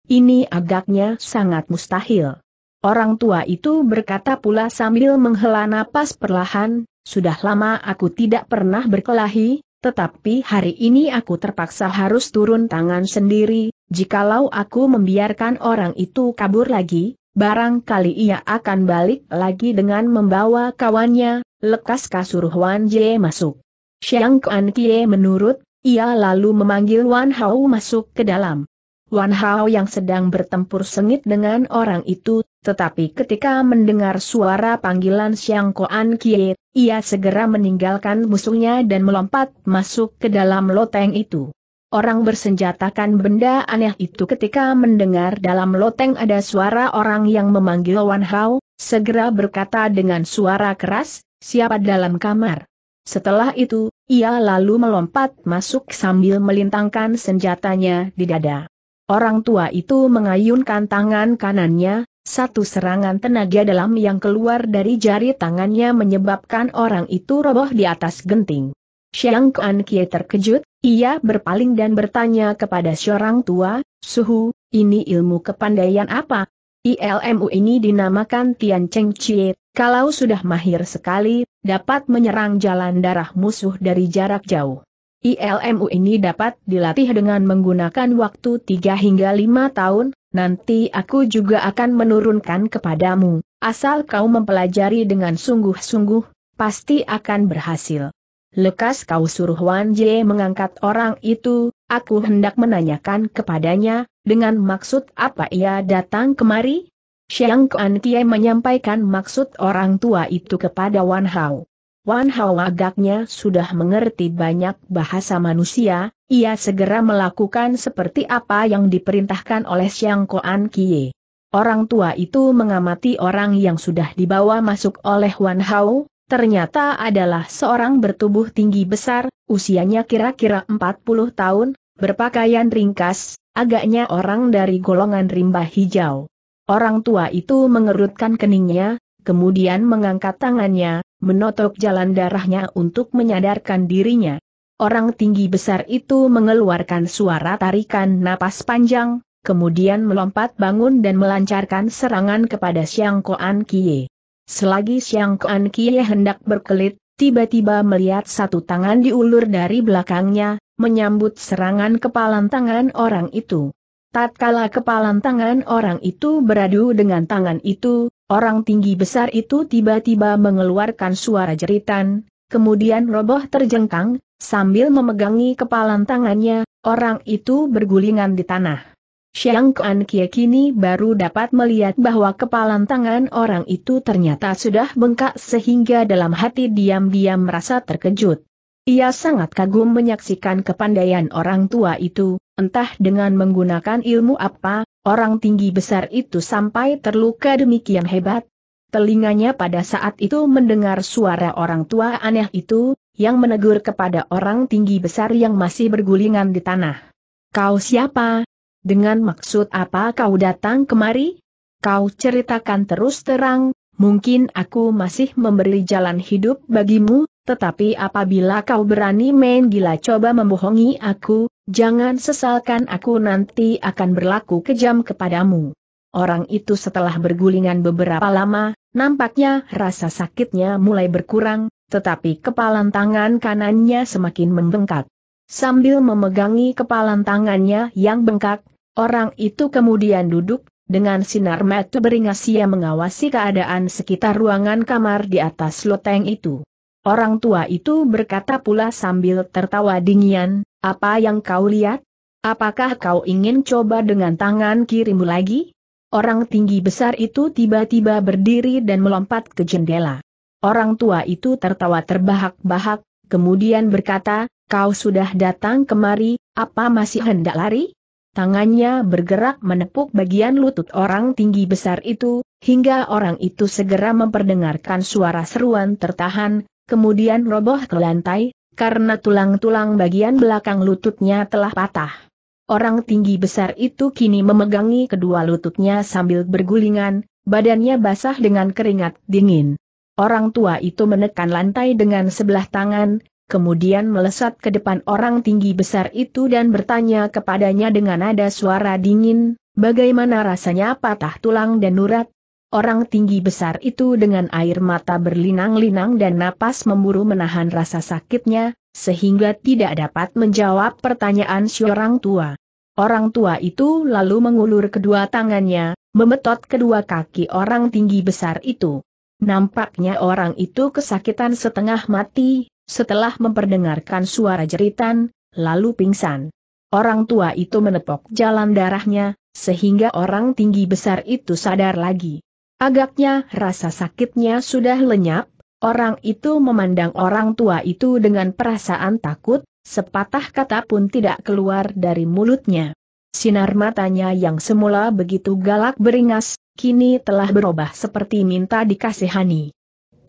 Speaker 1: Ini agaknya sangat mustahil. Orang tua itu berkata pula sambil menghela napas perlahan, sudah lama aku tidak pernah berkelahi, tetapi hari ini aku terpaksa harus turun tangan sendiri, jikalau aku membiarkan orang itu kabur lagi, barangkali ia akan balik lagi dengan membawa kawannya, lekas kasur Huan Jie masuk. Xiang Kuan Kie menurut, ia lalu memanggil Wan Hao masuk ke dalam. Wan Hao yang sedang bertempur sengit dengan orang itu, tetapi ketika mendengar suara panggilan Xiang Koan Kie, ia segera meninggalkan musuhnya dan melompat masuk ke dalam loteng itu. Orang bersenjatakan benda aneh itu ketika mendengar dalam loteng ada suara orang yang memanggil Wan Hao, segera berkata dengan suara keras, siapa dalam kamar. Setelah itu, ia lalu melompat masuk sambil melintangkan senjatanya di dada. Orang tua itu mengayunkan tangan kanannya, satu serangan tenaga dalam yang keluar dari jari tangannya menyebabkan orang itu roboh di atas genting. Xiang Kuan Kie terkejut, ia berpaling dan bertanya kepada seorang tua, Suhu, ini ilmu kepandaian apa? ILMU ini dinamakan Tian Cheng Chie, kalau sudah mahir sekali, dapat menyerang jalan darah musuh dari jarak jauh. ILMU ini dapat dilatih dengan menggunakan waktu 3 hingga 5 tahun, nanti aku juga akan menurunkan kepadamu. Asal kau mempelajari dengan sungguh-sungguh, pasti akan berhasil. Lekas kau suruh Wan Jie mengangkat orang itu, aku hendak menanyakan kepadanya, dengan maksud apa ia datang kemari? Xiang Kuan Kie menyampaikan maksud orang tua itu kepada Wan Hao. Wan Hao agaknya sudah mengerti banyak bahasa manusia, ia segera melakukan seperti apa yang diperintahkan oleh Xiang Koan Kie. Orang tua itu mengamati orang yang sudah dibawa masuk oleh Wan Hao, ternyata adalah seorang bertubuh tinggi besar, usianya kira-kira 40 tahun, berpakaian ringkas, agaknya orang dari golongan rimba hijau. Orang tua itu mengerutkan keningnya, kemudian mengangkat tangannya, menotok jalan darahnya untuk menyadarkan dirinya. Orang tinggi besar itu mengeluarkan suara tarikan napas panjang, kemudian melompat bangun dan melancarkan serangan kepada Xiang Koan Kie. Selagi Xiang Koan Kie hendak berkelit, tiba-tiba melihat satu tangan diulur dari belakangnya, menyambut serangan kepalan tangan orang itu. Tatkala kepalan tangan orang itu beradu dengan tangan itu, Orang tinggi besar itu tiba-tiba mengeluarkan suara jeritan, kemudian roboh terjengkang, sambil memegangi kepalan tangannya, orang itu bergulingan di tanah. Xiang Kuan Kie kini baru dapat melihat bahwa kepalan tangan orang itu ternyata sudah bengkak sehingga dalam hati diam-diam merasa terkejut. Ia sangat kagum menyaksikan kepandaian orang tua itu, entah dengan menggunakan ilmu apa, Orang tinggi besar itu sampai terluka demikian hebat. Telinganya pada saat itu mendengar suara orang tua aneh itu, yang menegur kepada orang tinggi besar yang masih bergulingan di tanah. Kau siapa? Dengan maksud apa kau datang kemari? Kau ceritakan terus terang, mungkin aku masih memberi jalan hidup bagimu, tetapi apabila kau berani main gila coba membohongi aku, jangan sesalkan aku nanti akan berlaku kejam kepadamu. Orang itu setelah bergulingan beberapa lama, nampaknya rasa sakitnya mulai berkurang, tetapi kepalan tangan kanannya semakin membengkak. Sambil memegangi kepalan tangannya yang bengkak, orang itu kemudian duduk, dengan sinar mata beringas ia mengawasi keadaan sekitar ruangan kamar di atas loteng itu. Orang tua itu berkata pula sambil tertawa dingin, apa yang kau lihat? Apakah kau ingin coba dengan tangan kirimu lagi? Orang tinggi besar itu tiba-tiba berdiri dan melompat ke jendela. Orang tua itu tertawa terbahak-bahak, kemudian berkata, kau sudah datang kemari, apa masih hendak lari? Tangannya bergerak menepuk bagian lutut orang tinggi besar itu, hingga orang itu segera memperdengarkan suara seruan tertahan, kemudian roboh ke lantai, karena tulang-tulang bagian belakang lututnya telah patah. Orang tinggi besar itu kini memegangi kedua lututnya sambil bergulingan, badannya basah dengan keringat dingin. Orang tua itu menekan lantai dengan sebelah tangan, kemudian melesat ke depan orang tinggi besar itu dan bertanya kepadanya dengan nada suara dingin, bagaimana rasanya patah tulang dan urat? Orang tinggi besar itu dengan air mata berlinang-linang dan napas memburu menahan rasa sakitnya, sehingga tidak dapat menjawab pertanyaan si orang tua. Orang tua itu lalu mengulur kedua tangannya, memetot kedua kaki orang tinggi besar itu. Nampaknya orang itu kesakitan setengah mati, setelah memperdengarkan suara jeritan, lalu pingsan. Orang tua itu menepok jalan darahnya, sehingga orang tinggi besar itu sadar lagi. Agaknya rasa sakitnya sudah lenyap, orang itu memandang orang tua itu dengan perasaan takut, sepatah kata pun tidak keluar dari mulutnya. Sinar matanya yang semula begitu galak beringas, kini telah berubah seperti minta dikasihani.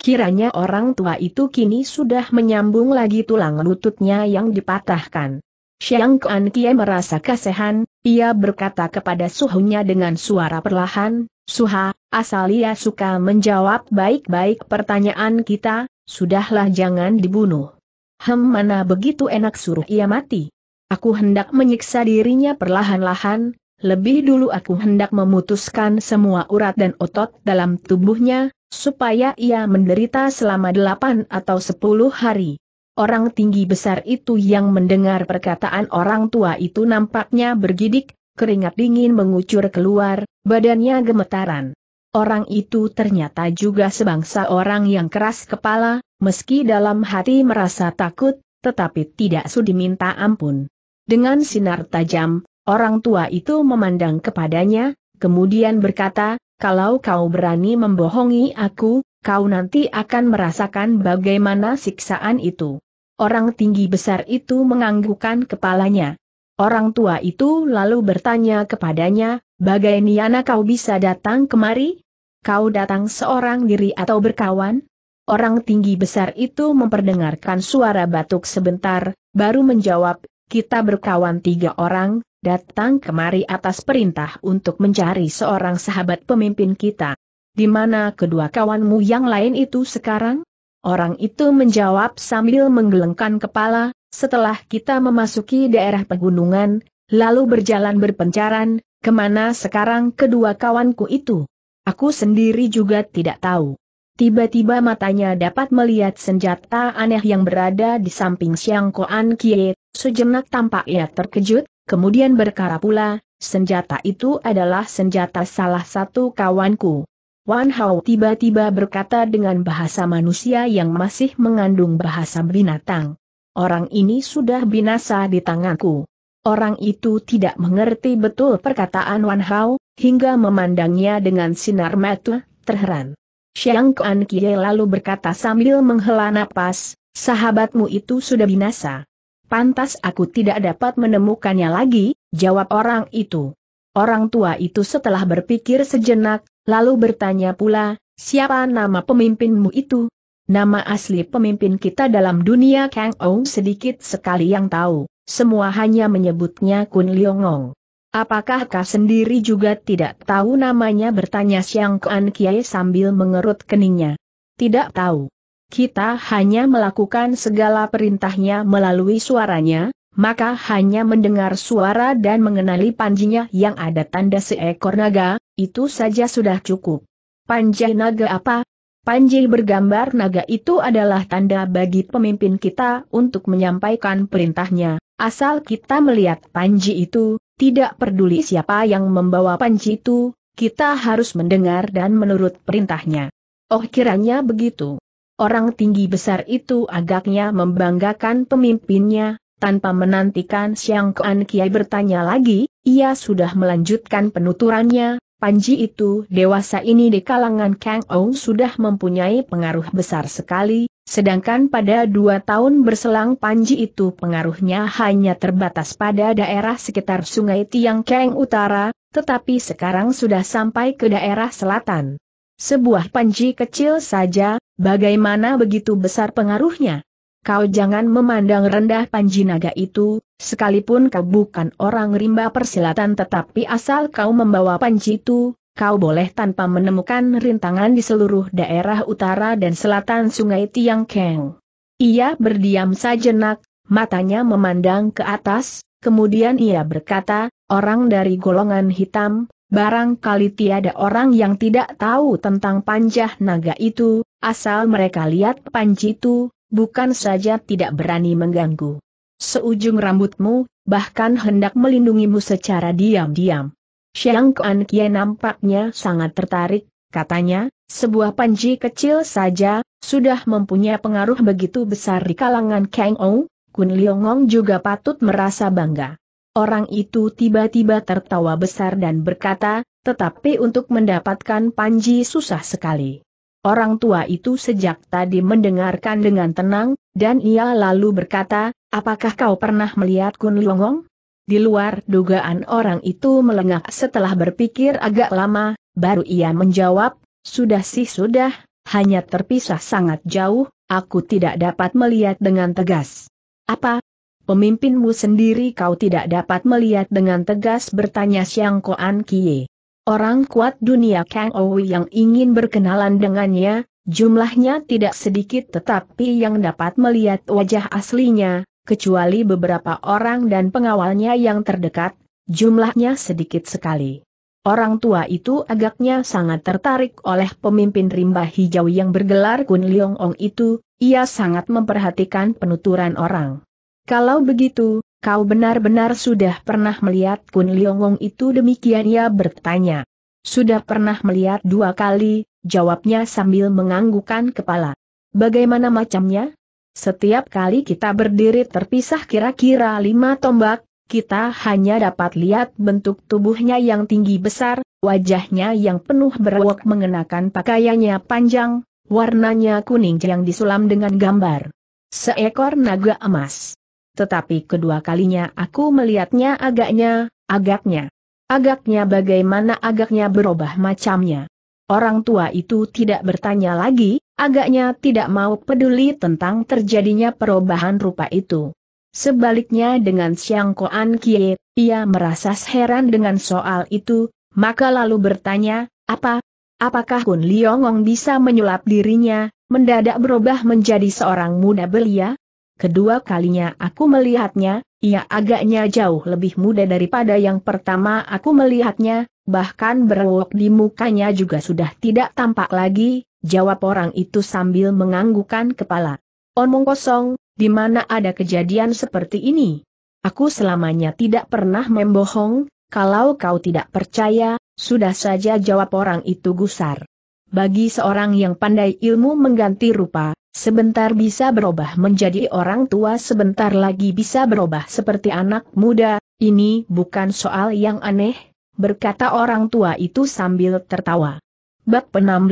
Speaker 1: Kiranya orang tua itu kini sudah menyambung lagi tulang lututnya yang dipatahkan. Xiang Kuan Kie merasa kasihan, ia berkata kepada suhunya dengan suara perlahan, Suha, asal ia suka menjawab baik-baik pertanyaan kita, sudahlah jangan dibunuh. Hem mana begitu enak suruh ia mati. Aku hendak menyiksa dirinya perlahan-lahan, lebih dulu aku hendak memutuskan semua urat dan otot dalam tubuhnya, supaya ia menderita selama delapan atau sepuluh hari. Orang tinggi besar itu yang mendengar perkataan orang tua itu nampaknya bergidik, keringat dingin mengucur keluar, badannya gemetaran. Orang itu ternyata juga sebangsa orang yang keras kepala, meski dalam hati merasa takut, tetapi tidak sudi minta ampun. Dengan sinar tajam, orang tua itu memandang kepadanya, kemudian berkata, kalau kau berani membohongi aku, kau nanti akan merasakan bagaimana siksaan itu. Orang tinggi besar itu menganggukkan kepalanya. Orang tua itu lalu bertanya kepadanya, Bagaimana kau bisa datang kemari? Kau datang seorang diri atau berkawan? Orang tinggi besar itu memperdengarkan suara batuk sebentar, baru menjawab, kita berkawan tiga orang, datang kemari atas perintah untuk mencari seorang sahabat pemimpin kita. Di mana kedua kawanmu yang lain itu sekarang? Orang itu menjawab sambil menggelengkan kepala, setelah kita memasuki daerah pegunungan, lalu berjalan berpencaran, kemana sekarang kedua kawanku itu? Aku sendiri juga tidak tahu. Tiba-tiba matanya dapat melihat senjata aneh yang berada di samping Siang Koan Kie, sejenak tampak ia terkejut, kemudian berkara pula, senjata itu adalah senjata salah satu kawanku. Wan Hao tiba-tiba berkata dengan bahasa manusia yang masih mengandung bahasa binatang. Orang ini sudah binasa di tanganku. Orang itu tidak mengerti betul perkataan Wan Hao, hingga memandangnya dengan sinar mata terheran. Xiang Kuan Kie lalu berkata sambil menghela napas, sahabatmu itu sudah binasa. Pantas aku tidak dapat menemukannya lagi, jawab orang itu. Orang tua itu setelah berpikir sejenak, Lalu bertanya pula, siapa nama pemimpinmu itu? Nama asli pemimpin kita dalam dunia Kang Ong sedikit sekali yang tahu, semua hanya menyebutnya Kun Liongong. Apakah kau sendiri juga tidak tahu namanya bertanya Siang Kuan Kiai sambil mengerut keningnya? Tidak tahu. Kita hanya melakukan segala perintahnya melalui suaranya, maka hanya mendengar suara dan mengenali panjinya yang ada tanda seekor naga, itu saja sudah cukup. Panjai naga apa? Panji bergambar naga itu adalah tanda bagi pemimpin kita untuk menyampaikan perintahnya. Asal kita melihat panji itu, tidak peduli siapa yang membawa panji itu, kita harus mendengar dan menurut perintahnya. Oh kiranya begitu. Orang tinggi besar itu agaknya membanggakan pemimpinnya, tanpa menantikan Siang Kuan Kiai bertanya lagi, ia sudah melanjutkan penuturannya, Panji itu dewasa ini di kalangan Kang Ou sudah mempunyai pengaruh besar sekali, sedangkan pada dua tahun berselang Panji itu pengaruhnya hanya terbatas pada daerah sekitar Sungai Tiang Kang Utara, tetapi sekarang sudah sampai ke daerah selatan. Sebuah Panji kecil saja, bagaimana begitu besar pengaruhnya? kau jangan memandang rendah panji naga itu, sekalipun kau bukan orang rimba persilatan tetapi asal kau membawa Panji itu, kau boleh tanpa menemukan rintangan di seluruh daerah utara dan selatan sungai Tiang Keng. Ia berdiam sajenak, matanya memandang ke atas, kemudian ia berkata, orang dari golongan hitam, barangkali tiada orang yang tidak tahu tentang panjah naga itu, asal mereka lihat panji itu, bukan saja tidak berani mengganggu. Seujung rambutmu, bahkan hendak melindungimu secara diam-diam. Xiang Kuan Kie nampaknya sangat tertarik, katanya, sebuah panji kecil saja, sudah mempunyai pengaruh begitu besar di kalangan Kang Ou, Kun Liongong juga patut merasa bangga. Orang itu tiba-tiba tertawa besar dan berkata, tetapi untuk mendapatkan panji susah sekali. Orang tua itu sejak tadi mendengarkan dengan tenang, dan ia lalu berkata, apakah kau pernah melihat Kun Longong? Di luar dugaan orang itu melengah setelah berpikir agak lama, baru ia menjawab, sudah sih sudah, hanya terpisah sangat jauh, aku tidak dapat melihat dengan tegas. Apa? Pemimpinmu sendiri kau tidak dapat melihat dengan tegas bertanya Siang Koan Kie. Orang kuat dunia Kang Owi yang ingin berkenalan dengannya, jumlahnya tidak sedikit tetapi yang dapat melihat wajah aslinya, kecuali beberapa orang dan pengawalnya yang terdekat, jumlahnya sedikit sekali. Orang tua itu agaknya sangat tertarik oleh pemimpin rimba hijau yang bergelar Kun Leong Ong itu, ia sangat memperhatikan penuturan orang. Kalau begitu, kau benar-benar sudah pernah melihat Kun Liongwong itu demikian ia bertanya. Sudah pernah melihat dua kali, jawabnya sambil menganggukkan kepala. Bagaimana macamnya? Setiap kali kita berdiri terpisah kira-kira lima tombak, kita hanya dapat lihat bentuk tubuhnya yang tinggi besar, wajahnya yang penuh berwok mengenakan pakaiannya panjang, warnanya kuning yang disulam dengan gambar. Seekor naga emas tetapi kedua kalinya aku melihatnya agaknya, agaknya. Agaknya bagaimana agaknya berubah macamnya. Orang tua itu tidak bertanya lagi, agaknya tidak mau peduli tentang terjadinya perubahan rupa itu. Sebaliknya dengan Siang Koan Kie, ia merasa heran dengan soal itu, maka lalu bertanya, apa? Apakah Kun Liongong bisa menyulap dirinya, mendadak berubah menjadi seorang muda belia? Kedua kalinya aku melihatnya, ia agaknya jauh lebih muda daripada yang pertama aku melihatnya, bahkan berwok di mukanya juga sudah tidak tampak lagi, jawab orang itu sambil menganggukkan kepala. Omong kosong, di mana ada kejadian seperti ini? Aku selamanya tidak pernah membohong, kalau kau tidak percaya, sudah saja jawab orang itu gusar. Bagi seorang yang pandai ilmu mengganti rupa, Sebentar bisa berubah menjadi orang tua sebentar lagi bisa berubah seperti anak muda, ini bukan soal yang aneh, berkata orang tua itu sambil tertawa. Bab 16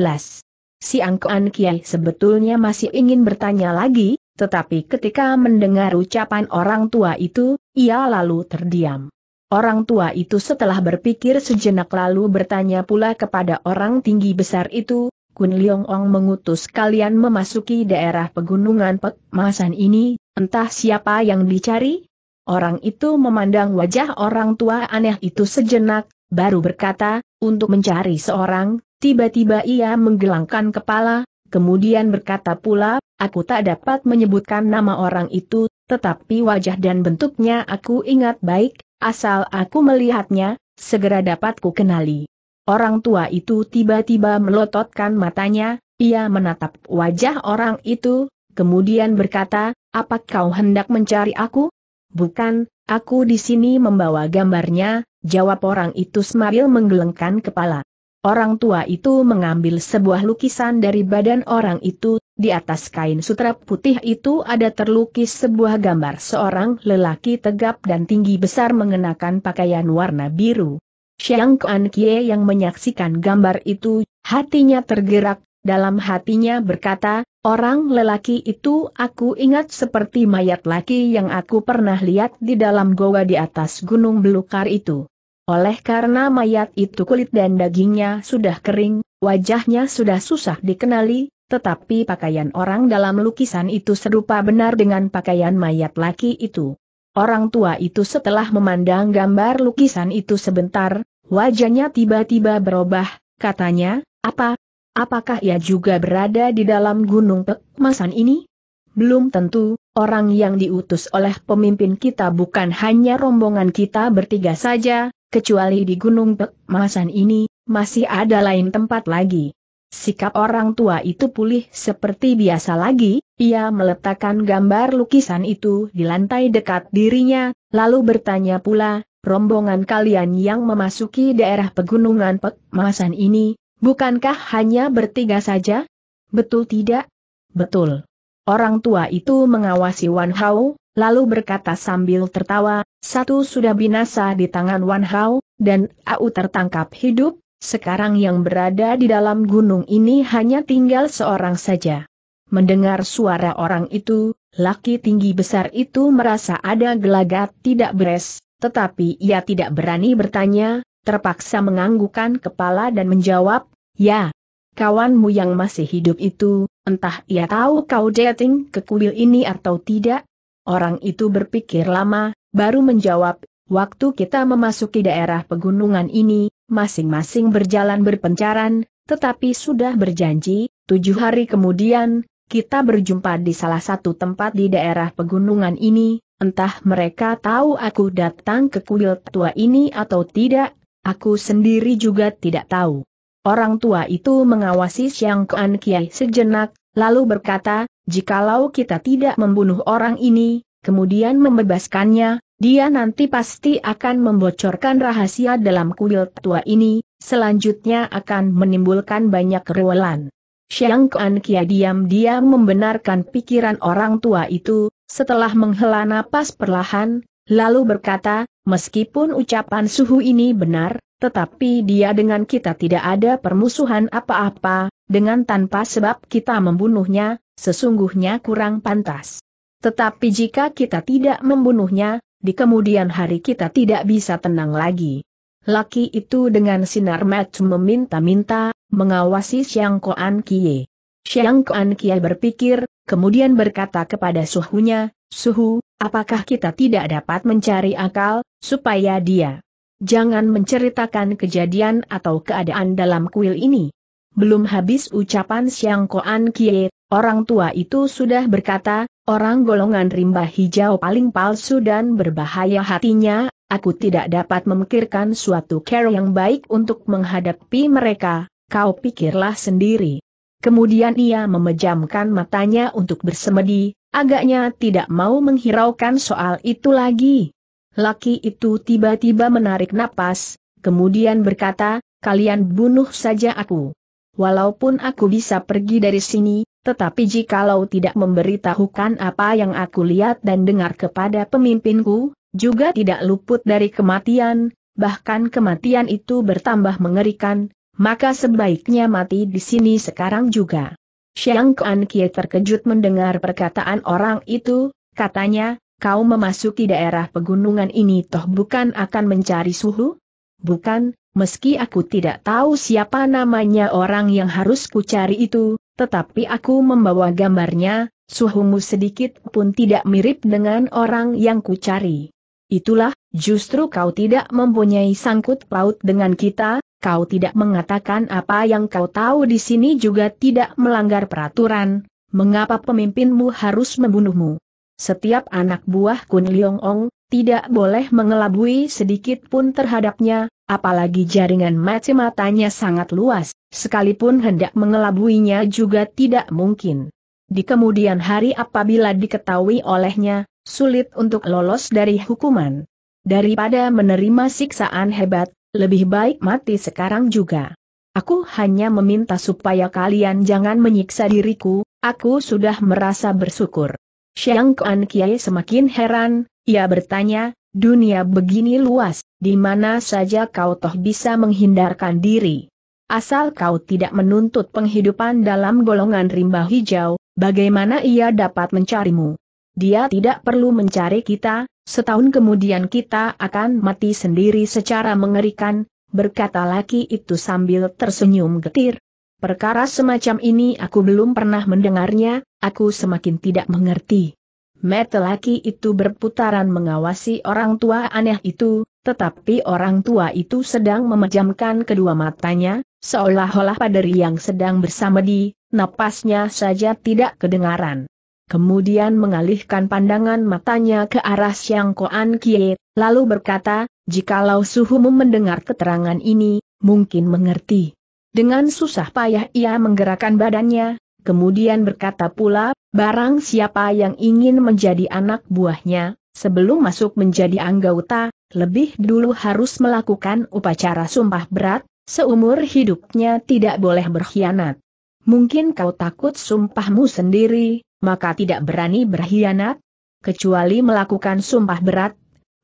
Speaker 1: Si Angkoan Kiai sebetulnya masih ingin bertanya lagi, tetapi ketika mendengar ucapan orang tua itu, ia lalu terdiam. Orang tua itu setelah berpikir sejenak lalu bertanya pula kepada orang tinggi besar itu, Kun Leong Ong mengutus kalian memasuki daerah pegunungan Pek Masan ini, entah siapa yang dicari? Orang itu memandang wajah orang tua aneh itu sejenak, baru berkata, untuk mencari seorang, tiba-tiba ia menggelangkan kepala, kemudian berkata pula, aku tak dapat menyebutkan nama orang itu, tetapi wajah dan bentuknya aku ingat baik, asal aku melihatnya, segera dapat ku kenali. Orang tua itu tiba-tiba melototkan matanya, ia menatap wajah orang itu, kemudian berkata, apa kau hendak mencari aku? Bukan, aku di sini membawa gambarnya, jawab orang itu sambil menggelengkan kepala. Orang tua itu mengambil sebuah lukisan dari badan orang itu, di atas kain sutra putih itu ada terlukis sebuah gambar seorang lelaki tegap dan tinggi besar mengenakan pakaian warna biru. Xiang Kuan Kie yang menyaksikan gambar itu, hatinya tergerak, dalam hatinya berkata, orang lelaki itu aku ingat seperti mayat laki yang aku pernah lihat di dalam goa di atas gunung belukar itu. Oleh karena mayat itu kulit dan dagingnya sudah kering, wajahnya sudah susah dikenali, tetapi pakaian orang dalam lukisan itu serupa benar dengan pakaian mayat laki itu. Orang tua itu setelah memandang gambar lukisan itu sebentar, wajahnya tiba-tiba berubah, katanya, apa? Apakah ia juga berada di dalam gunung pekmasan ini? Belum tentu, orang yang diutus oleh pemimpin kita bukan hanya rombongan kita bertiga saja, kecuali di gunung pekmasan ini, masih ada lain tempat lagi. Sikap orang tua itu pulih seperti biasa lagi, ia meletakkan gambar lukisan itu di lantai dekat dirinya, lalu bertanya pula, rombongan kalian yang memasuki daerah pegunungan Pekmasan ini, bukankah hanya bertiga saja? Betul tidak? Betul. Orang tua itu mengawasi Wan Hao, lalu berkata sambil tertawa, satu sudah binasa di tangan Wan Hao, dan Au tertangkap hidup, sekarang yang berada di dalam gunung ini hanya tinggal seorang saja. Mendengar suara orang itu, laki tinggi besar itu merasa ada gelagat tidak beres, tetapi ia tidak berani bertanya, terpaksa menganggukkan kepala dan menjawab, ya. Kawanmu yang masih hidup itu, entah ia tahu kau dating ke kuil ini atau tidak? Orang itu berpikir lama, baru menjawab, waktu kita memasuki daerah pegunungan ini, masing-masing berjalan berpencaran, tetapi sudah berjanji, tujuh hari kemudian, kita berjumpa di salah satu tempat di daerah pegunungan ini, entah mereka tahu aku datang ke kuil tua ini atau tidak, aku sendiri juga tidak tahu. Orang tua itu mengawasi Siang Kuan Kiai sejenak, lalu berkata, jikalau kita tidak membunuh orang ini, kemudian membebaskannya, dia nanti pasti akan membocorkan rahasia dalam kuil tua ini, selanjutnya akan menimbulkan banyak rewelan. Xiang Kuan Kia diam-diam membenarkan pikiran orang tua itu, setelah menghela napas perlahan, lalu berkata, meskipun ucapan suhu ini benar, tetapi dia dengan kita tidak ada permusuhan apa-apa, dengan tanpa sebab kita membunuhnya, sesungguhnya kurang pantas. Tetapi jika kita tidak membunuhnya, di kemudian hari kita tidak bisa tenang lagi. Laki itu dengan sinar mata meminta-minta, mengawasi Xiang Koan Kie. Xiang Koan Kie berpikir, kemudian berkata kepada suhunya, Suhu, apakah kita tidak dapat mencari akal, supaya dia jangan menceritakan kejadian atau keadaan dalam kuil ini. Belum habis ucapan Xiang Koan Kie, orang tua itu sudah berkata, orang golongan rimba hijau paling palsu dan berbahaya hatinya, aku tidak dapat memikirkan suatu cara yang baik untuk menghadapi mereka, kau pikirlah sendiri. Kemudian ia memejamkan matanya untuk bersemedi, agaknya tidak mau menghiraukan soal itu lagi. Laki itu tiba-tiba menarik napas, kemudian berkata, kalian bunuh saja aku. Walaupun aku bisa pergi dari sini, tetapi jikalau tidak memberitahukan apa yang aku lihat dan dengar kepada pemimpinku, juga tidak luput dari kematian, bahkan kematian itu bertambah mengerikan, maka sebaiknya mati di sini sekarang juga. Xiang Kuan Kie terkejut mendengar perkataan orang itu, katanya, kau memasuki daerah pegunungan ini toh bukan akan mencari suhu? Bukan, meski aku tidak tahu siapa namanya orang yang harus kucari itu, tetapi aku membawa gambarnya, suhumu sedikit pun tidak mirip dengan orang yang kucari. Itulah, justru kau tidak mempunyai sangkut paut dengan kita, kau tidak mengatakan apa yang kau tahu di sini juga tidak melanggar peraturan, mengapa pemimpinmu harus membunuhmu? Setiap anak buah Kun Liong Ong, tidak boleh mengelabui sedikit pun terhadapnya, apalagi jaringan mati matanya sangat luas, sekalipun hendak mengelabuinya juga tidak mungkin. Di kemudian hari apabila diketahui olehnya, sulit untuk lolos dari hukuman. Daripada menerima siksaan hebat, lebih baik mati sekarang juga. Aku hanya meminta supaya kalian jangan menyiksa diriku, aku sudah merasa bersyukur. Xiang Kuan Kiai semakin heran, ia bertanya, dunia begini luas, di mana saja kau toh bisa menghindarkan diri. Asal kau tidak menuntut penghidupan dalam golongan rimba hijau, bagaimana ia dapat mencarimu? Dia tidak perlu mencari kita, setahun kemudian kita akan mati sendiri secara mengerikan, berkata laki itu sambil tersenyum getir. Perkara semacam ini aku belum pernah mendengarnya, aku semakin tidak mengerti. Mata laki itu berputaran mengawasi orang tua aneh itu, tetapi orang tua itu sedang memejamkan kedua matanya, seolah-olah pada yang sedang bersama di, napasnya saja tidak kedengaran kemudian mengalihkan pandangan matanya ke arah Siang Koan Kie, lalu berkata, jikalau Suhumu mendengar keterangan ini, mungkin mengerti. Dengan susah payah ia menggerakkan badannya, kemudian berkata pula, barang siapa yang ingin menjadi anak buahnya, sebelum masuk menjadi anggota, lebih dulu harus melakukan upacara sumpah berat, seumur hidupnya tidak boleh berkhianat. Mungkin kau takut sumpahmu sendiri, maka tidak berani berkhianat, kecuali melakukan sumpah berat,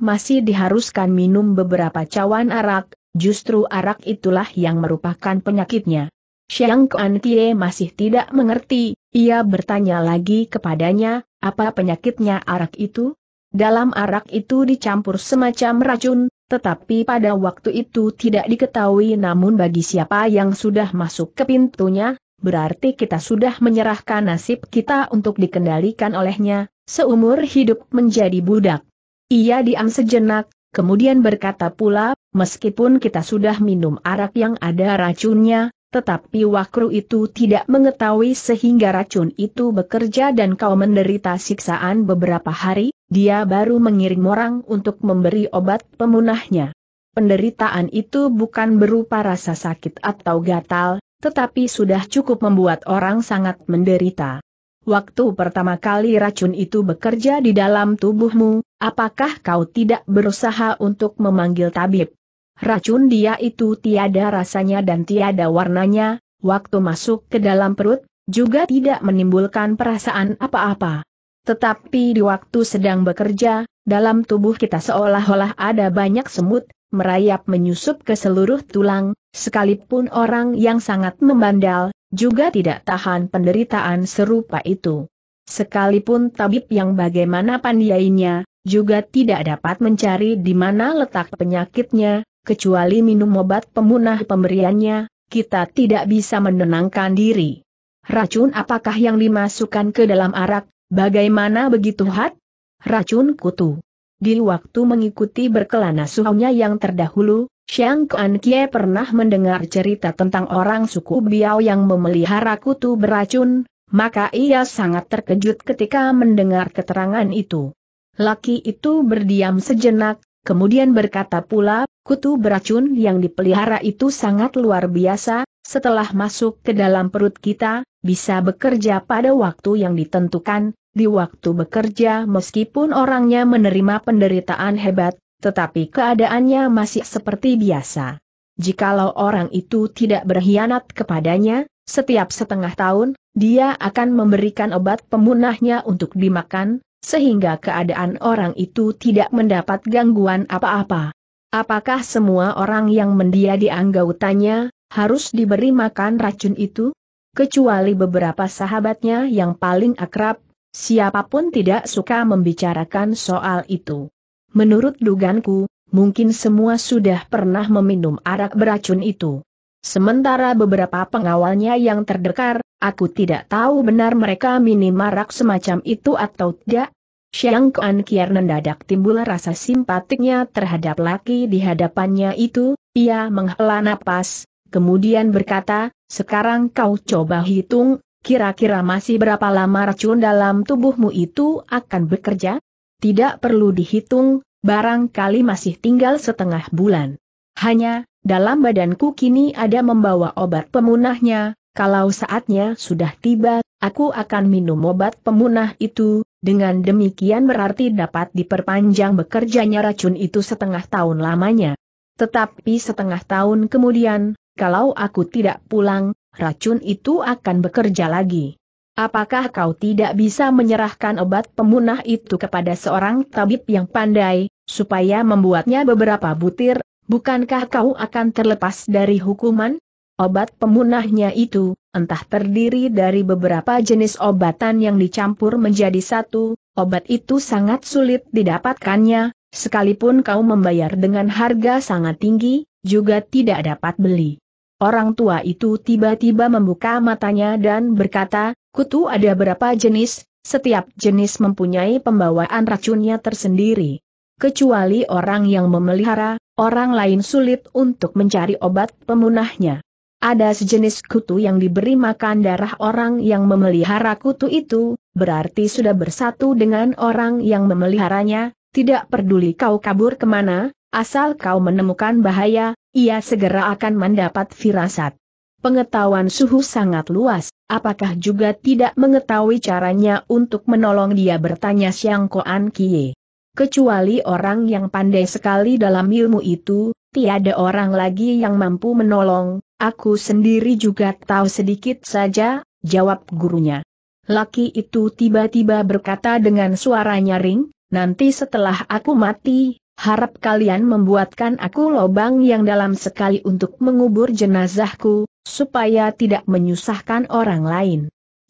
Speaker 1: masih diharuskan minum beberapa cawan arak, justru arak itulah yang merupakan penyakitnya. Xiang Kuan Tie masih tidak mengerti, ia bertanya lagi kepadanya, apa penyakitnya arak itu? Dalam arak itu dicampur semacam racun, tetapi pada waktu itu tidak diketahui namun bagi siapa yang sudah masuk ke pintunya, berarti kita sudah menyerahkan nasib kita untuk dikendalikan olehnya, seumur hidup menjadi budak. Ia diam sejenak, kemudian berkata pula, meskipun kita sudah minum arak yang ada racunnya, tetapi wakru itu tidak mengetahui sehingga racun itu bekerja dan kau menderita siksaan beberapa hari, dia baru mengirim orang untuk memberi obat pemunahnya. Penderitaan itu bukan berupa rasa sakit atau gatal, tetapi sudah cukup membuat orang sangat menderita. Waktu pertama kali racun itu bekerja di dalam tubuhmu, apakah kau tidak berusaha untuk memanggil tabib? Racun dia itu tiada rasanya dan tiada warnanya, waktu masuk ke dalam perut, juga tidak menimbulkan perasaan apa-apa. Tetapi di waktu sedang bekerja, dalam tubuh kita seolah-olah ada banyak semut, merayap menyusup ke seluruh tulang, Sekalipun orang yang sangat membandal, juga tidak tahan penderitaan serupa itu. Sekalipun tabib yang bagaimana pandiainya, juga tidak dapat mencari di mana letak penyakitnya, kecuali minum obat pemunah pemberiannya, kita tidak bisa menenangkan diri. Racun apakah yang dimasukkan ke dalam arak, bagaimana begitu hat? Racun kutu. Di waktu mengikuti berkelana suhunya yang terdahulu, Xiang Kuan Kie pernah mendengar cerita tentang orang suku Biao yang memelihara kutu beracun, maka ia sangat terkejut ketika mendengar keterangan itu. Laki itu berdiam sejenak, kemudian berkata pula, kutu beracun yang dipelihara itu sangat luar biasa, setelah masuk ke dalam perut kita, bisa bekerja pada waktu yang ditentukan, di waktu bekerja meskipun orangnya menerima penderitaan hebat, tetapi keadaannya masih seperti biasa. Jikalau orang itu tidak berkhianat kepadanya, setiap setengah tahun, dia akan memberikan obat pemunahnya untuk dimakan, sehingga keadaan orang itu tidak mendapat gangguan apa-apa. Apakah semua orang yang mendia di harus diberi makan racun itu? Kecuali beberapa sahabatnya yang paling akrab, siapapun tidak suka membicarakan soal itu. Menurut duganku, mungkin semua sudah pernah meminum arak beracun itu. Sementara beberapa pengawalnya yang terdekar, aku tidak tahu benar mereka minum arak semacam itu atau tidak. Xiang Kuan Kier mendadak timbul rasa simpatiknya terhadap laki di hadapannya itu, ia menghela napas, kemudian berkata, sekarang kau coba hitung, kira-kira masih berapa lama racun dalam tubuhmu itu akan bekerja? tidak perlu dihitung, barangkali masih tinggal setengah bulan. Hanya, dalam badanku kini ada membawa obat pemunahnya, kalau saatnya sudah tiba, aku akan minum obat pemunah itu, dengan demikian berarti dapat diperpanjang bekerjanya racun itu setengah tahun lamanya. Tetapi setengah tahun kemudian, kalau aku tidak pulang, racun itu akan bekerja lagi. Apakah kau tidak bisa menyerahkan obat pemunah itu kepada seorang tabib yang pandai, supaya membuatnya beberapa butir, bukankah kau akan terlepas dari hukuman? Obat pemunahnya itu, entah terdiri dari beberapa jenis obatan yang dicampur menjadi satu, obat itu sangat sulit didapatkannya, sekalipun kau membayar dengan harga sangat tinggi, juga tidak dapat beli. Orang tua itu tiba-tiba membuka matanya dan berkata, Kutu ada berapa jenis, setiap jenis mempunyai pembawaan racunnya tersendiri. Kecuali orang yang memelihara, orang lain sulit untuk mencari obat pemunahnya. Ada sejenis kutu yang diberi makan darah orang yang memelihara kutu itu, berarti sudah bersatu dengan orang yang memeliharanya, tidak peduli kau kabur kemana, asal kau menemukan bahaya, ia segera akan mendapat firasat. Pengetahuan suhu sangat luas, apakah juga tidak mengetahui caranya untuk menolong dia bertanya Siang Koan Kie. Kecuali orang yang pandai sekali dalam ilmu itu, tiada orang lagi yang mampu menolong, aku sendiri juga tahu sedikit saja, jawab gurunya. Laki itu tiba-tiba berkata dengan suara nyaring, nanti setelah aku mati, harap kalian membuatkan aku lobang yang dalam sekali untuk mengubur jenazahku, supaya tidak menyusahkan orang lain.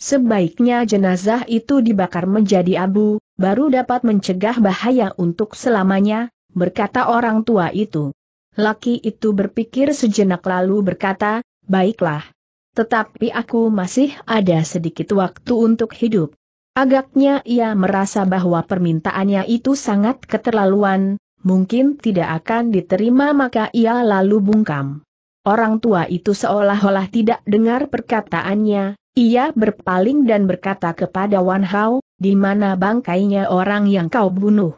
Speaker 1: Sebaiknya jenazah itu dibakar menjadi abu, baru dapat mencegah bahaya untuk selamanya, berkata orang tua itu. Laki itu berpikir sejenak lalu berkata, baiklah. Tetapi aku masih ada sedikit waktu untuk hidup. Agaknya ia merasa bahwa permintaannya itu sangat keterlaluan, mungkin tidak akan diterima maka ia lalu bungkam. Orang tua itu seolah-olah tidak dengar perkataannya, ia berpaling dan berkata kepada Wan Hao, di mana bangkainya orang yang kau bunuh.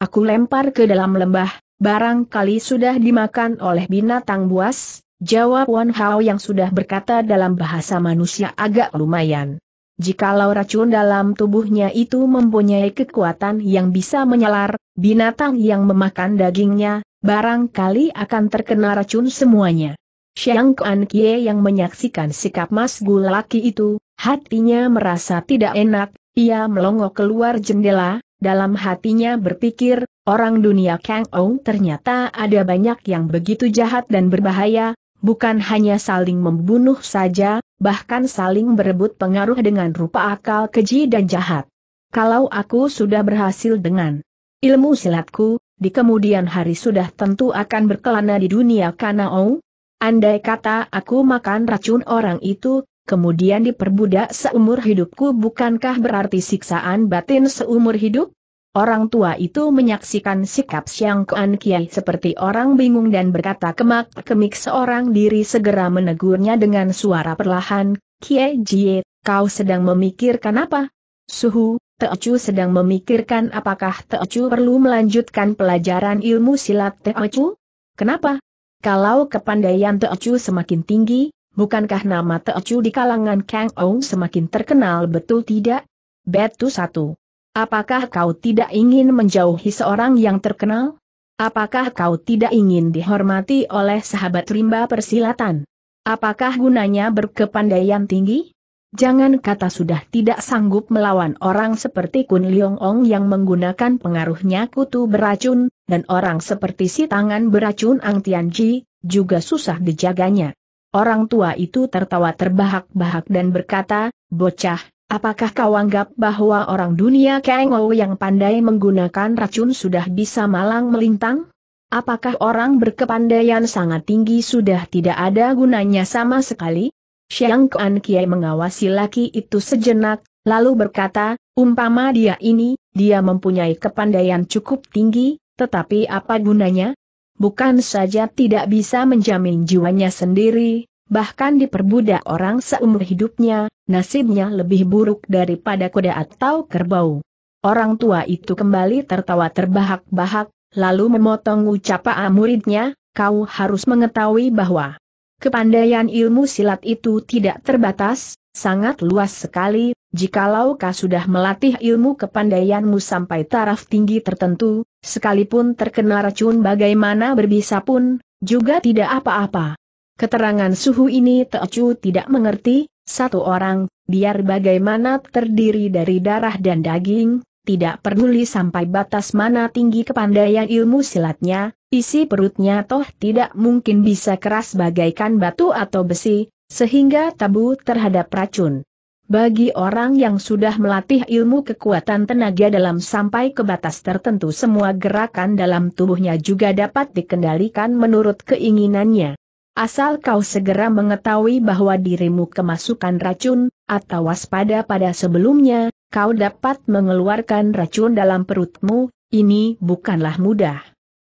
Speaker 1: Aku lempar ke dalam lembah, barangkali sudah dimakan oleh binatang buas, jawab Wan Hao yang sudah berkata dalam bahasa manusia agak lumayan. Jikalau racun dalam tubuhnya itu mempunyai kekuatan yang bisa menyalar, binatang yang memakan dagingnya, barangkali akan terkena racun semuanya. Xiang Kuan Kie yang menyaksikan sikap Mas Gu laki itu, hatinya merasa tidak enak, ia melongo keluar jendela, dalam hatinya berpikir, orang dunia Kang Ou ternyata ada banyak yang begitu jahat dan berbahaya, bukan hanya saling membunuh saja, bahkan saling berebut pengaruh dengan rupa akal keji dan jahat. Kalau aku sudah berhasil dengan ilmu silatku, di kemudian hari sudah tentu akan berkelana di dunia Kanao, Andai kata aku makan racun orang itu, kemudian diperbudak seumur hidupku bukankah berarti siksaan batin seumur hidup? Orang tua itu menyaksikan sikap Siang Kuan Kiai seperti orang bingung dan berkata kemak-kemik seorang diri segera menegurnya dengan suara perlahan, Kiai Jie, kau sedang memikirkan apa? Suhu, Teocu sedang memikirkan apakah Teocu perlu melanjutkan pelajaran ilmu silat Teocu? Kenapa? Kalau kepandaian Teochu semakin tinggi, bukankah nama Teochu di kalangan Kang Ong semakin terkenal betul tidak? Betu satu. Apakah kau tidak ingin menjauhi seorang yang terkenal? Apakah kau tidak ingin dihormati oleh sahabat rimba persilatan? Apakah gunanya berkepandaian tinggi? Jangan kata sudah tidak sanggup melawan orang seperti Kun Leong Ong yang menggunakan pengaruhnya kutu beracun, dan orang seperti si tangan beracun Ang Tianji, juga susah dijaganya. Orang tua itu tertawa terbahak-bahak dan berkata, bocah, apakah kau anggap bahwa orang dunia Kang yang pandai menggunakan racun sudah bisa malang melintang? Apakah orang berkepandaian sangat tinggi sudah tidak ada gunanya sama sekali? Xiang Kuan Kiai mengawasi laki itu sejenak, lalu berkata, umpama dia ini, dia mempunyai kepandaian cukup tinggi, tetapi apa gunanya? Bukan saja tidak bisa menjamin jiwanya sendiri, bahkan diperbudak orang seumur hidupnya, nasibnya lebih buruk daripada kuda atau kerbau. Orang tua itu kembali tertawa terbahak-bahak, lalu memotong ucapan muridnya, kau harus mengetahui bahwa kepandaian ilmu silat itu tidak terbatas, sangat luas sekali, jikalau kau sudah melatih ilmu kepandaianmu sampai taraf tinggi tertentu, Sekalipun terkena racun bagaimana berbisa pun, juga tidak apa-apa. Keterangan suhu ini Teocu tidak mengerti, satu orang, biar bagaimana terdiri dari darah dan daging, tidak peduli sampai batas mana tinggi kepandaian ilmu silatnya, isi perutnya toh tidak mungkin bisa keras bagaikan batu atau besi, sehingga tabu terhadap racun. Bagi orang yang sudah melatih ilmu kekuatan tenaga dalam sampai ke batas tertentu semua gerakan dalam tubuhnya juga dapat dikendalikan menurut keinginannya. Asal kau segera mengetahui bahwa dirimu kemasukan racun, atau waspada pada sebelumnya, kau dapat mengeluarkan racun dalam perutmu, ini bukanlah mudah.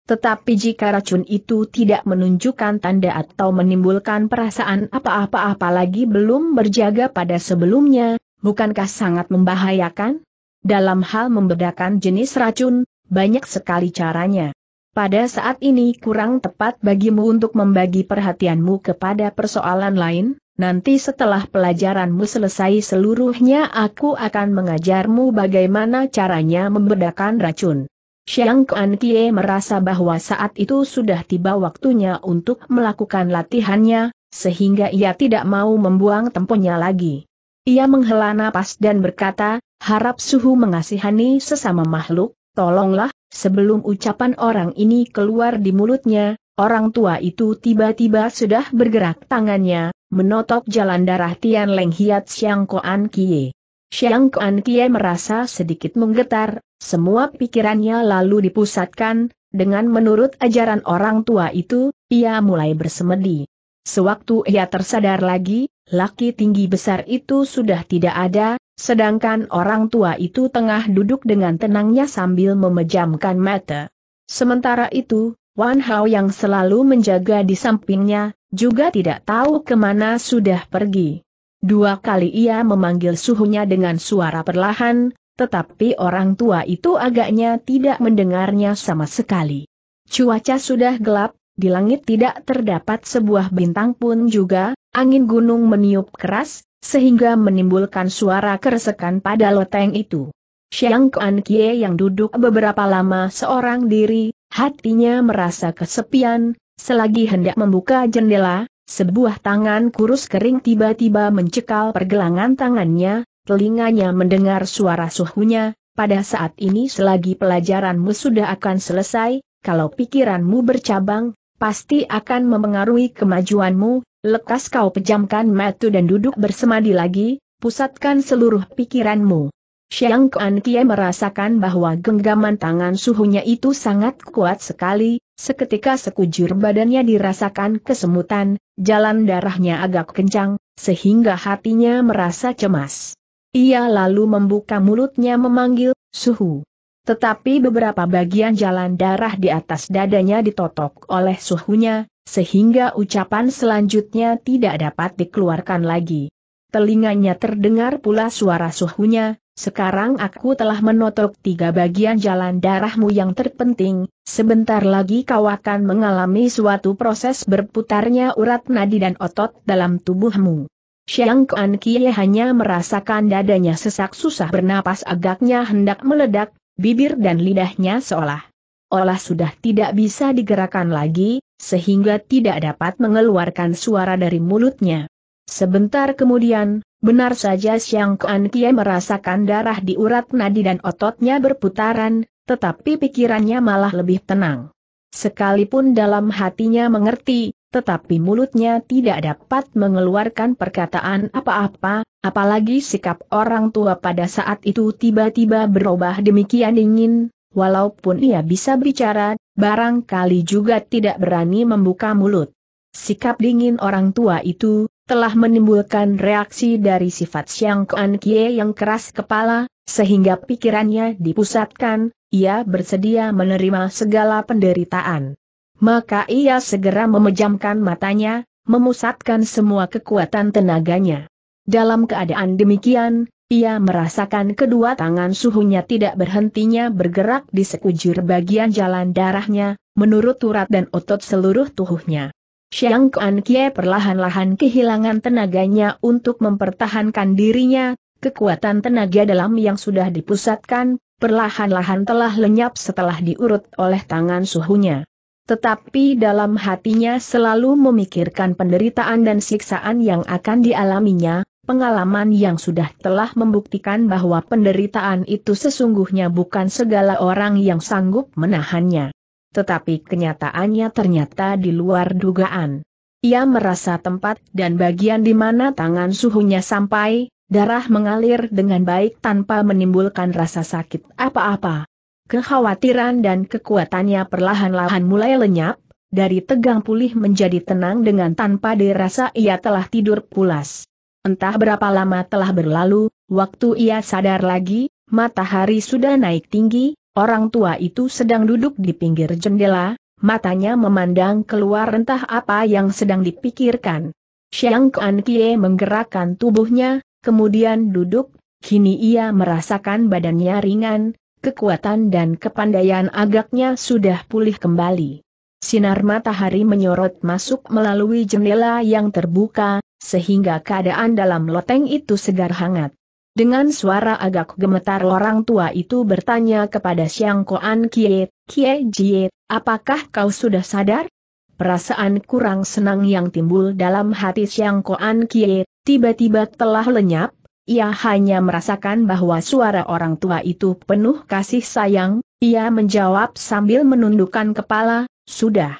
Speaker 1: Tetapi jika racun itu tidak menunjukkan tanda atau menimbulkan perasaan apa-apa apalagi belum berjaga pada sebelumnya, bukankah sangat membahayakan? Dalam hal membedakan jenis racun, banyak sekali caranya. Pada saat ini kurang tepat bagimu untuk membagi perhatianmu kepada persoalan lain, nanti setelah pelajaranmu selesai seluruhnya aku akan mengajarmu bagaimana caranya membedakan racun. Xiang Kuan Kie merasa bahwa saat itu sudah tiba waktunya untuk melakukan latihannya, sehingga ia tidak mau membuang temponya lagi. Ia menghela napas dan berkata, harap suhu mengasihani sesama makhluk, tolonglah, sebelum ucapan orang ini keluar di mulutnya, orang tua itu tiba-tiba sudah bergerak tangannya, menotok jalan darah Tian Leng Hiat Xiang Kuan Kie. Xiang Kuan Kie merasa sedikit menggetar, semua pikirannya lalu dipusatkan, dengan menurut ajaran orang tua itu, ia mulai bersemedi. Sewaktu ia tersadar lagi, laki tinggi besar itu sudah tidak ada, sedangkan orang tua itu tengah duduk dengan tenangnya sambil memejamkan mata. Sementara itu, Wan Hao yang selalu menjaga di sampingnya, juga tidak tahu kemana sudah pergi. Dua kali ia memanggil suhunya dengan suara perlahan, tetapi orang tua itu agaknya tidak mendengarnya sama sekali. Cuaca sudah gelap, di langit tidak terdapat sebuah bintang pun juga, angin gunung meniup keras, sehingga menimbulkan suara keresekan pada loteng itu. Xiang Kuan Kie yang duduk beberapa lama seorang diri, hatinya merasa kesepian, selagi hendak membuka jendela, sebuah tangan kurus kering tiba-tiba mencekal pergelangan tangannya, telinganya mendengar suara suhunya, pada saat ini selagi pelajaranmu sudah akan selesai, kalau pikiranmu bercabang, pasti akan memengaruhi kemajuanmu, lekas kau pejamkan mata dan duduk bersemadi lagi, pusatkan seluruh pikiranmu. Xiang Kuan Kie merasakan bahwa genggaman tangan suhunya itu sangat kuat sekali, seketika sekujur badannya dirasakan kesemutan, jalan darahnya agak kencang, sehingga hatinya merasa cemas. Ia lalu membuka mulutnya memanggil, Suhu. Tetapi beberapa bagian jalan darah di atas dadanya ditotok oleh suhunya, sehingga ucapan selanjutnya tidak dapat dikeluarkan lagi. Telinganya terdengar pula suara suhunya, sekarang aku telah menotok tiga bagian jalan darahmu yang terpenting, sebentar lagi kau akan mengalami suatu proses berputarnya urat nadi dan otot dalam tubuhmu. Xiang Kuan Kie hanya merasakan dadanya sesak susah bernapas agaknya hendak meledak, bibir dan lidahnya seolah olah sudah tidak bisa digerakkan lagi, sehingga tidak dapat mengeluarkan suara dari mulutnya. Sebentar kemudian, benar saja Xiang Kuan Kie merasakan darah di urat nadi dan ototnya berputaran, tetapi pikirannya malah lebih tenang. Sekalipun dalam hatinya mengerti, tetapi mulutnya tidak dapat mengeluarkan perkataan apa-apa, apalagi sikap orang tua pada saat itu tiba-tiba berubah demikian dingin, walaupun ia bisa bicara, barangkali juga tidak berani membuka mulut. Sikap dingin orang tua itu, telah menimbulkan reaksi dari sifat Xiang Kuan Kie yang keras kepala, sehingga pikirannya dipusatkan, ia bersedia menerima segala penderitaan. Maka ia segera memejamkan matanya, memusatkan semua kekuatan tenaganya. Dalam keadaan demikian, ia merasakan kedua tangan suhunya tidak berhentinya bergerak di sekujur bagian jalan darahnya, menurut urat dan otot seluruh tubuhnya. Xiang Kuan Kie perlahan-lahan kehilangan tenaganya untuk mempertahankan dirinya, kekuatan tenaga dalam yang sudah dipusatkan, perlahan-lahan telah lenyap setelah diurut oleh tangan suhunya. Tetapi dalam hatinya selalu memikirkan penderitaan dan siksaan yang akan dialaminya, pengalaman yang sudah telah membuktikan bahwa penderitaan itu sesungguhnya bukan segala orang yang sanggup menahannya. Tetapi kenyataannya ternyata di luar dugaan. Ia merasa tempat dan bagian di mana tangan suhunya sampai, darah mengalir dengan baik tanpa menimbulkan rasa sakit apa-apa kekhawatiran dan kekuatannya perlahan-lahan mulai lenyap, dari tegang pulih menjadi tenang dengan tanpa dirasa ia telah tidur pulas. Entah berapa lama telah berlalu, waktu ia sadar lagi, matahari sudah naik tinggi, orang tua itu sedang duduk di pinggir jendela, matanya memandang keluar entah apa yang sedang dipikirkan. Xiang Kuan Kie menggerakkan tubuhnya, kemudian duduk, kini ia merasakan badannya ringan, kekuatan dan kepandaian agaknya sudah pulih kembali. Sinar matahari menyorot masuk melalui jendela yang terbuka, sehingga keadaan dalam loteng itu segar hangat. Dengan suara agak gemetar orang tua itu bertanya kepada Siang Koan Kie, Kie Jie, apakah kau sudah sadar? Perasaan kurang senang yang timbul dalam hati Siang Koan Kie, tiba-tiba telah lenyap, ia hanya merasakan bahwa suara orang tua itu penuh kasih sayang, ia menjawab sambil menundukkan kepala, sudah.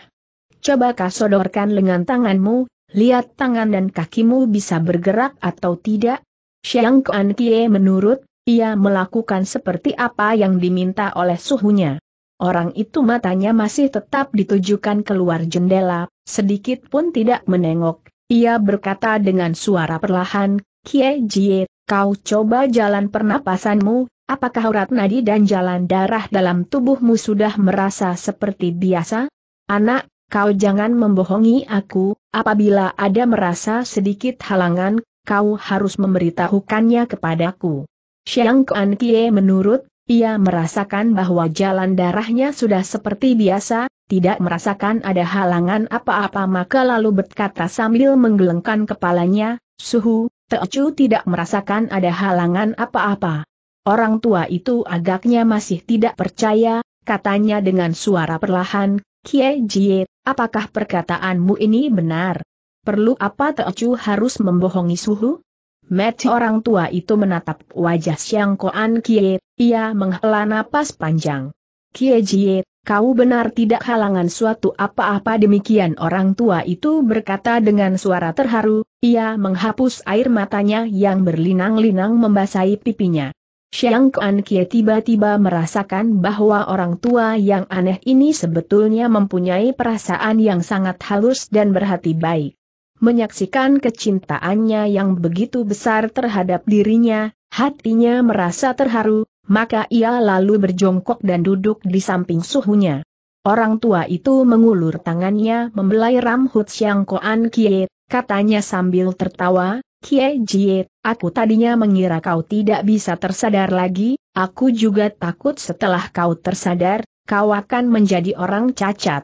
Speaker 1: Coba kasodorkan sodorkan lengan tanganmu, lihat tangan dan kakimu bisa bergerak atau tidak. Xiang Kuan Kie menurut, ia melakukan seperti apa yang diminta oleh suhunya. Orang itu matanya masih tetap ditujukan keluar jendela, sedikit pun tidak menengok. Ia berkata dengan suara perlahan, Kie Jie, Kau coba jalan pernapasanmu, apakah urat nadi dan jalan darah dalam tubuhmu sudah merasa seperti biasa? Anak, kau jangan membohongi aku, apabila ada merasa sedikit halangan, kau harus memberitahukannya kepadaku. Xiang Kuan Kie menurut, ia merasakan bahwa jalan darahnya sudah seperti biasa, tidak merasakan ada halangan apa-apa maka lalu berkata sambil menggelengkan kepalanya, Suhu, Teocu tidak merasakan ada halangan apa-apa. Orang tua itu agaknya masih tidak percaya, katanya dengan suara perlahan, Kie Jie, apakah perkataanmu ini benar? Perlu apa Teocu harus membohongi suhu? Met orang tua itu menatap wajah Siang Koan Kie, ia menghela napas panjang. Kie Jie, kau benar tidak halangan suatu apa-apa demikian orang tua itu berkata dengan suara terharu, ia menghapus air matanya yang berlinang-linang membasahi pipinya. Xiang Kuan Kie tiba-tiba merasakan bahwa orang tua yang aneh ini sebetulnya mempunyai perasaan yang sangat halus dan berhati baik. Menyaksikan kecintaannya yang begitu besar terhadap dirinya, hatinya merasa terharu, maka ia lalu berjongkok dan duduk di samping suhunya. Orang tua itu mengulur tangannya membelai rambut Siang Koan Kie, katanya sambil tertawa, Kie Jie, aku tadinya mengira kau tidak bisa tersadar lagi, aku juga takut setelah kau tersadar, kau akan menjadi orang cacat.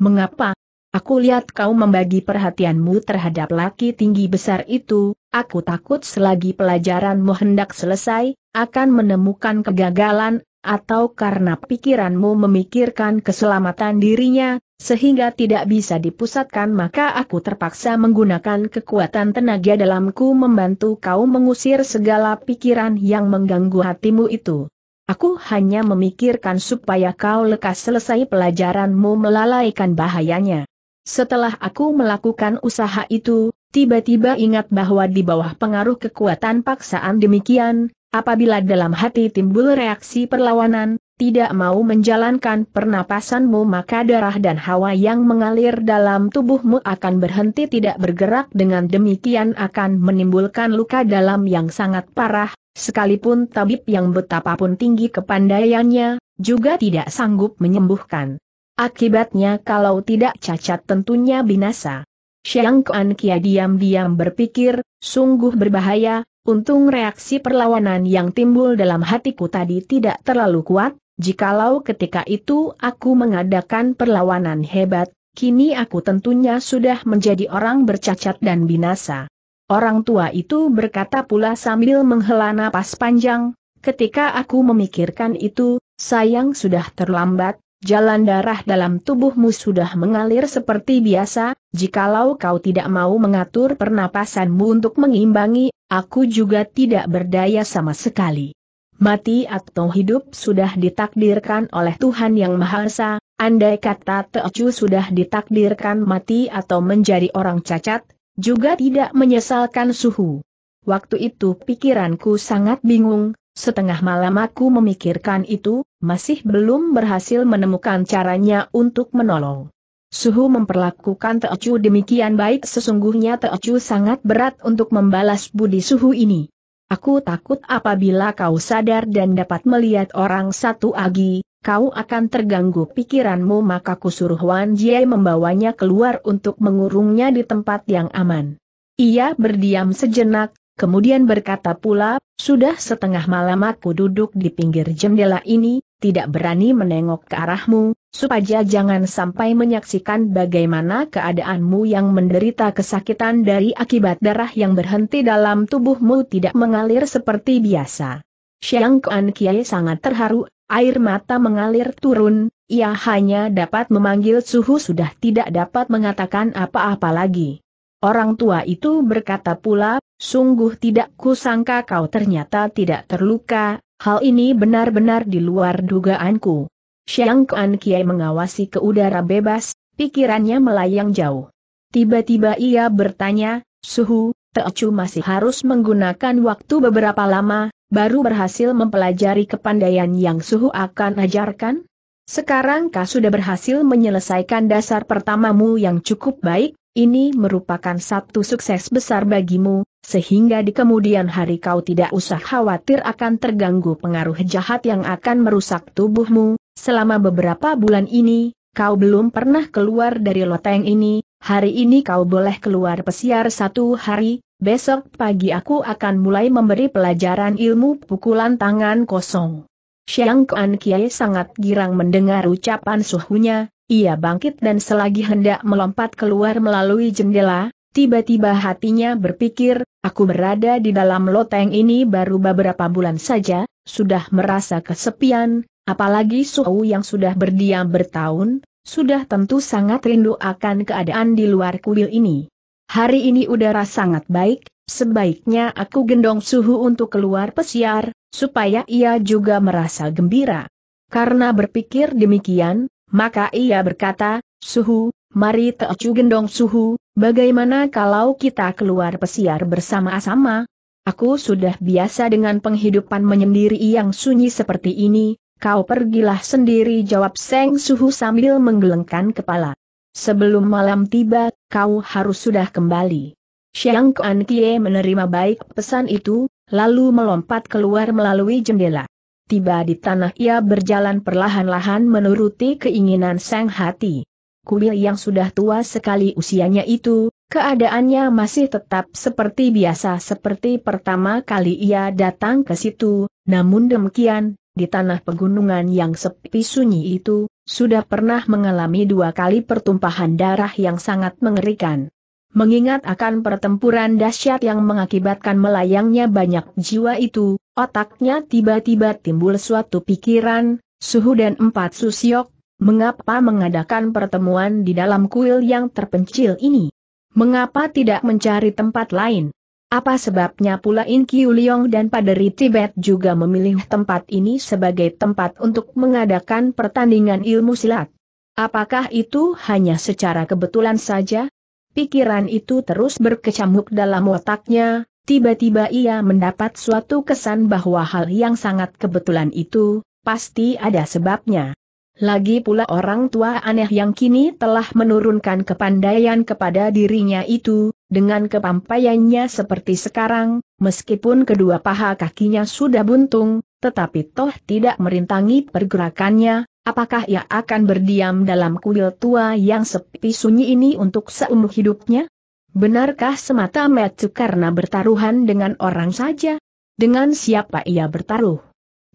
Speaker 1: Mengapa, Aku lihat kau membagi perhatianmu terhadap laki tinggi besar itu, aku takut selagi pelajaranmu hendak selesai, akan menemukan kegagalan, atau karena pikiranmu memikirkan keselamatan dirinya, sehingga tidak bisa dipusatkan maka aku terpaksa menggunakan kekuatan tenaga dalamku membantu kau mengusir segala pikiran yang mengganggu hatimu itu. Aku hanya memikirkan supaya kau lekas selesai pelajaranmu melalaikan bahayanya. Setelah aku melakukan usaha itu, tiba-tiba ingat bahwa di bawah pengaruh kekuatan paksaan demikian, apabila dalam hati timbul reaksi perlawanan, tidak mau menjalankan pernapasanmu maka darah dan hawa yang mengalir dalam tubuhmu akan berhenti tidak bergerak dengan demikian akan menimbulkan luka dalam yang sangat parah, sekalipun tabib yang betapapun tinggi kepandaiannya, juga tidak sanggup menyembuhkan. Akibatnya kalau tidak cacat tentunya binasa. Xiang Kuan Kia diam-diam berpikir, sungguh berbahaya, untung reaksi perlawanan yang timbul dalam hatiku tadi tidak terlalu kuat, jikalau ketika itu aku mengadakan perlawanan hebat, kini aku tentunya sudah menjadi orang bercacat dan binasa. Orang tua itu berkata pula sambil menghela napas panjang, ketika aku memikirkan itu, sayang sudah terlambat, Jalan darah dalam tubuhmu sudah mengalir seperti biasa, jikalau kau tidak mau mengatur pernapasanmu untuk mengimbangi, aku juga tidak berdaya sama sekali. Mati atau hidup sudah ditakdirkan oleh Tuhan Yang Maha Esa, andai kata Teocu sudah ditakdirkan mati atau menjadi orang cacat, juga tidak menyesalkan suhu. Waktu itu pikiranku sangat bingung, Setengah malam aku memikirkan itu, masih belum berhasil menemukan caranya untuk menolong. Suhu memperlakukan Teocu demikian baik sesungguhnya Teocu sangat berat untuk membalas budi Suhu ini. Aku takut apabila kau sadar dan dapat melihat orang satu lagi, kau akan terganggu pikiranmu maka kusuruh Wan Jie membawanya keluar untuk mengurungnya di tempat yang aman. Ia berdiam sejenak, Kemudian berkata pula, sudah setengah malam aku duduk di pinggir jendela ini, tidak berani menengok ke arahmu, supaya jangan sampai menyaksikan bagaimana keadaanmu yang menderita kesakitan dari akibat darah yang berhenti dalam tubuhmu tidak mengalir seperti biasa. Xiang Kuan Kiai sangat terharu, air mata mengalir turun, ia hanya dapat memanggil suhu sudah tidak dapat mengatakan apa-apa lagi. Orang tua itu berkata pula, sungguh tidak kusangka kau ternyata tidak terluka, hal ini benar-benar di luar dugaanku. Xiang Kuan Kiai mengawasi ke udara bebas, pikirannya melayang jauh. Tiba-tiba ia bertanya, Suhu, Teocu masih harus menggunakan waktu beberapa lama, baru berhasil mempelajari kepandaian yang Suhu akan ajarkan? Sekarang kau sudah berhasil menyelesaikan dasar pertamamu yang cukup baik, ini merupakan satu sukses besar bagimu, sehingga di kemudian hari kau tidak usah khawatir akan terganggu pengaruh jahat yang akan merusak tubuhmu. Selama beberapa bulan ini, kau belum pernah keluar dari loteng ini, hari ini kau boleh keluar pesiar satu hari, besok pagi aku akan mulai memberi pelajaran ilmu pukulan tangan kosong. Xiang Kuan Kiai sangat girang mendengar ucapan suhunya, ia bangkit dan selagi hendak melompat keluar melalui jendela, tiba-tiba hatinya berpikir, aku berada di dalam loteng ini baru beberapa bulan saja, sudah merasa kesepian, apalagi Suhu yang sudah berdiam bertahun, sudah tentu sangat rindu akan keadaan di luar kuil ini. Hari ini udara sangat baik, sebaiknya aku gendong Suhu untuk keluar pesiar, supaya ia juga merasa gembira. Karena berpikir demikian, maka ia berkata, Suhu, mari Teocu gendong Suhu, bagaimana kalau kita keluar pesiar bersama-sama? Aku sudah biasa dengan penghidupan menyendiri yang sunyi seperti ini, kau pergilah sendiri jawab Seng Suhu sambil menggelengkan kepala. Sebelum malam tiba, kau harus sudah kembali. Xiang Kuan Kie menerima baik pesan itu, lalu melompat keluar melalui jendela tiba di tanah ia berjalan perlahan-lahan menuruti keinginan sang hati. Kuil yang sudah tua sekali usianya itu, keadaannya masih tetap seperti biasa seperti pertama kali ia datang ke situ, namun demikian, di tanah pegunungan yang sepi sunyi itu, sudah pernah mengalami dua kali pertumpahan darah yang sangat mengerikan. Mengingat akan pertempuran dahsyat yang mengakibatkan melayangnya banyak jiwa itu, Otaknya tiba-tiba timbul suatu pikiran, Suhu dan empat Susiok, mengapa mengadakan pertemuan di dalam kuil yang terpencil ini? Mengapa tidak mencari tempat lain? Apa sebabnya pula In Kiu Liong dan Paderi Tibet juga memilih tempat ini sebagai tempat untuk mengadakan pertandingan ilmu silat? Apakah itu hanya secara kebetulan saja? Pikiran itu terus berkecamuk dalam otaknya, Tiba-tiba ia mendapat suatu kesan bahwa hal yang sangat kebetulan itu, pasti ada sebabnya. Lagi pula orang tua aneh yang kini telah menurunkan kepandaian kepada dirinya itu, dengan kepampaiannya seperti sekarang, meskipun kedua paha kakinya sudah buntung, tetapi toh tidak merintangi pergerakannya, apakah ia akan berdiam dalam kuil tua yang sepi sunyi ini untuk seumur hidupnya? Benarkah semata Metsu karena bertaruhan dengan orang saja? Dengan siapa ia bertaruh?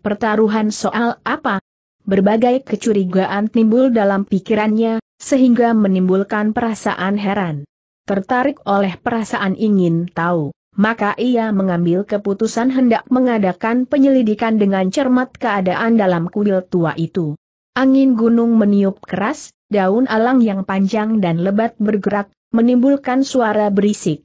Speaker 1: Pertaruhan soal apa? Berbagai kecurigaan timbul dalam pikirannya, sehingga menimbulkan perasaan heran. Tertarik oleh perasaan ingin tahu, maka ia mengambil keputusan hendak mengadakan penyelidikan dengan cermat keadaan dalam kuil tua itu. Angin gunung meniup keras, daun alang yang panjang dan lebat bergerak menimbulkan suara berisik.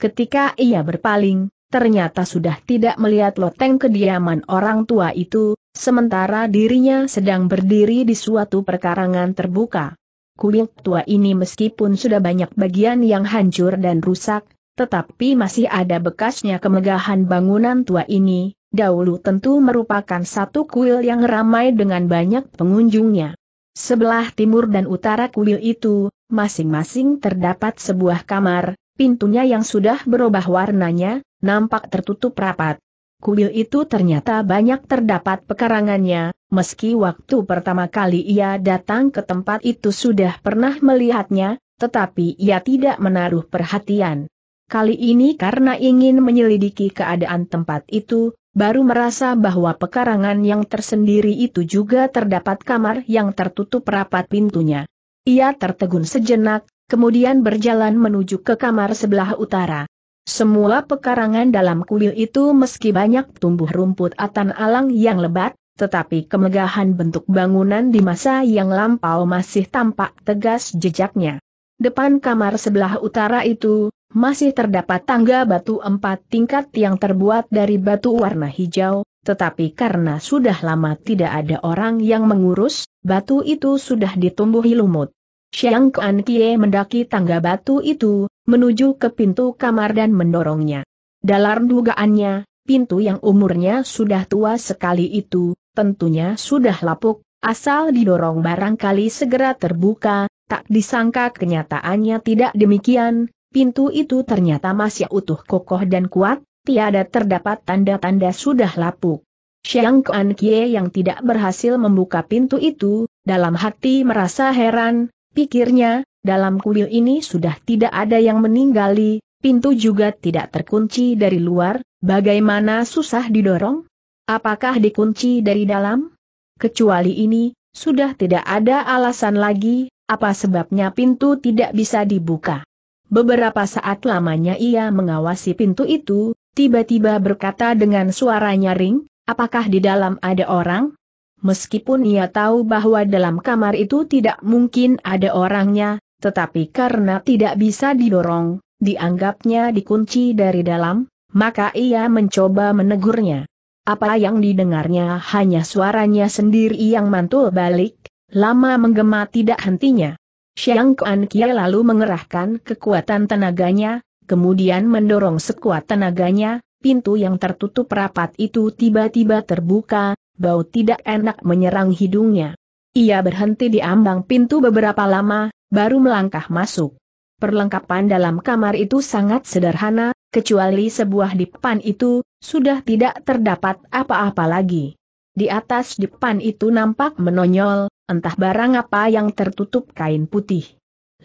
Speaker 1: Ketika ia berpaling, ternyata sudah tidak melihat loteng kediaman orang tua itu, sementara dirinya sedang berdiri di suatu perkarangan terbuka. Kuil tua ini meskipun sudah banyak bagian yang hancur dan rusak, tetapi masih ada bekasnya kemegahan bangunan tua ini, dahulu tentu merupakan satu kuil yang ramai dengan banyak pengunjungnya. Sebelah timur dan utara kuil itu, masing-masing terdapat sebuah kamar, pintunya yang sudah berubah warnanya, nampak tertutup rapat. Kuil itu ternyata banyak terdapat pekarangannya, meski waktu pertama kali ia datang ke tempat itu sudah pernah melihatnya, tetapi ia tidak menaruh perhatian. Kali ini karena ingin menyelidiki keadaan tempat itu, baru merasa bahwa pekarangan yang tersendiri itu juga terdapat kamar yang tertutup rapat pintunya. Ia tertegun sejenak, kemudian berjalan menuju ke kamar sebelah utara. Semua pekarangan dalam kuil itu meski banyak tumbuh rumput atan alang yang lebat, tetapi kemegahan bentuk bangunan di masa yang lampau masih tampak tegas jejaknya. Depan kamar sebelah utara itu, masih terdapat tangga batu empat tingkat yang terbuat dari batu warna hijau, tetapi karena sudah lama tidak ada orang yang mengurus, batu itu sudah ditumbuhi lumut. Xiang Kuan Kie mendaki tangga batu itu, menuju ke pintu kamar dan mendorongnya. Dalam dugaannya, pintu yang umurnya sudah tua sekali itu, tentunya sudah lapuk, asal didorong barangkali segera terbuka, tak disangka kenyataannya tidak demikian, pintu itu ternyata masih utuh kokoh dan kuat, tiada terdapat tanda-tanda sudah lapuk. Xiang Kuan Kie yang tidak berhasil membuka pintu itu, dalam hati merasa heran, pikirnya, dalam kuil ini sudah tidak ada yang meninggali, pintu juga tidak terkunci dari luar, bagaimana susah didorong? Apakah dikunci dari dalam? Kecuali ini, sudah tidak ada alasan lagi, apa sebabnya pintu tidak bisa dibuka. Beberapa saat lamanya ia mengawasi pintu itu, tiba-tiba berkata dengan suara nyaring, apakah di dalam ada orang? Meskipun ia tahu bahwa dalam kamar itu tidak mungkin ada orangnya, tetapi karena tidak bisa didorong, dianggapnya dikunci dari dalam, maka ia mencoba menegurnya. Apa yang didengarnya hanya suaranya sendiri yang mantul balik, lama menggema tidak hentinya. Xiang Kuan Kia lalu mengerahkan kekuatan tenaganya, kemudian mendorong sekuat tenaganya, pintu yang tertutup rapat itu tiba-tiba terbuka, bau tidak enak menyerang hidungnya. Ia berhenti di ambang pintu beberapa lama, baru melangkah masuk. Perlengkapan dalam kamar itu sangat sederhana, kecuali sebuah dipan itu, sudah tidak terdapat apa-apa lagi. Di atas dipan itu nampak menonjol, entah barang apa yang tertutup kain putih.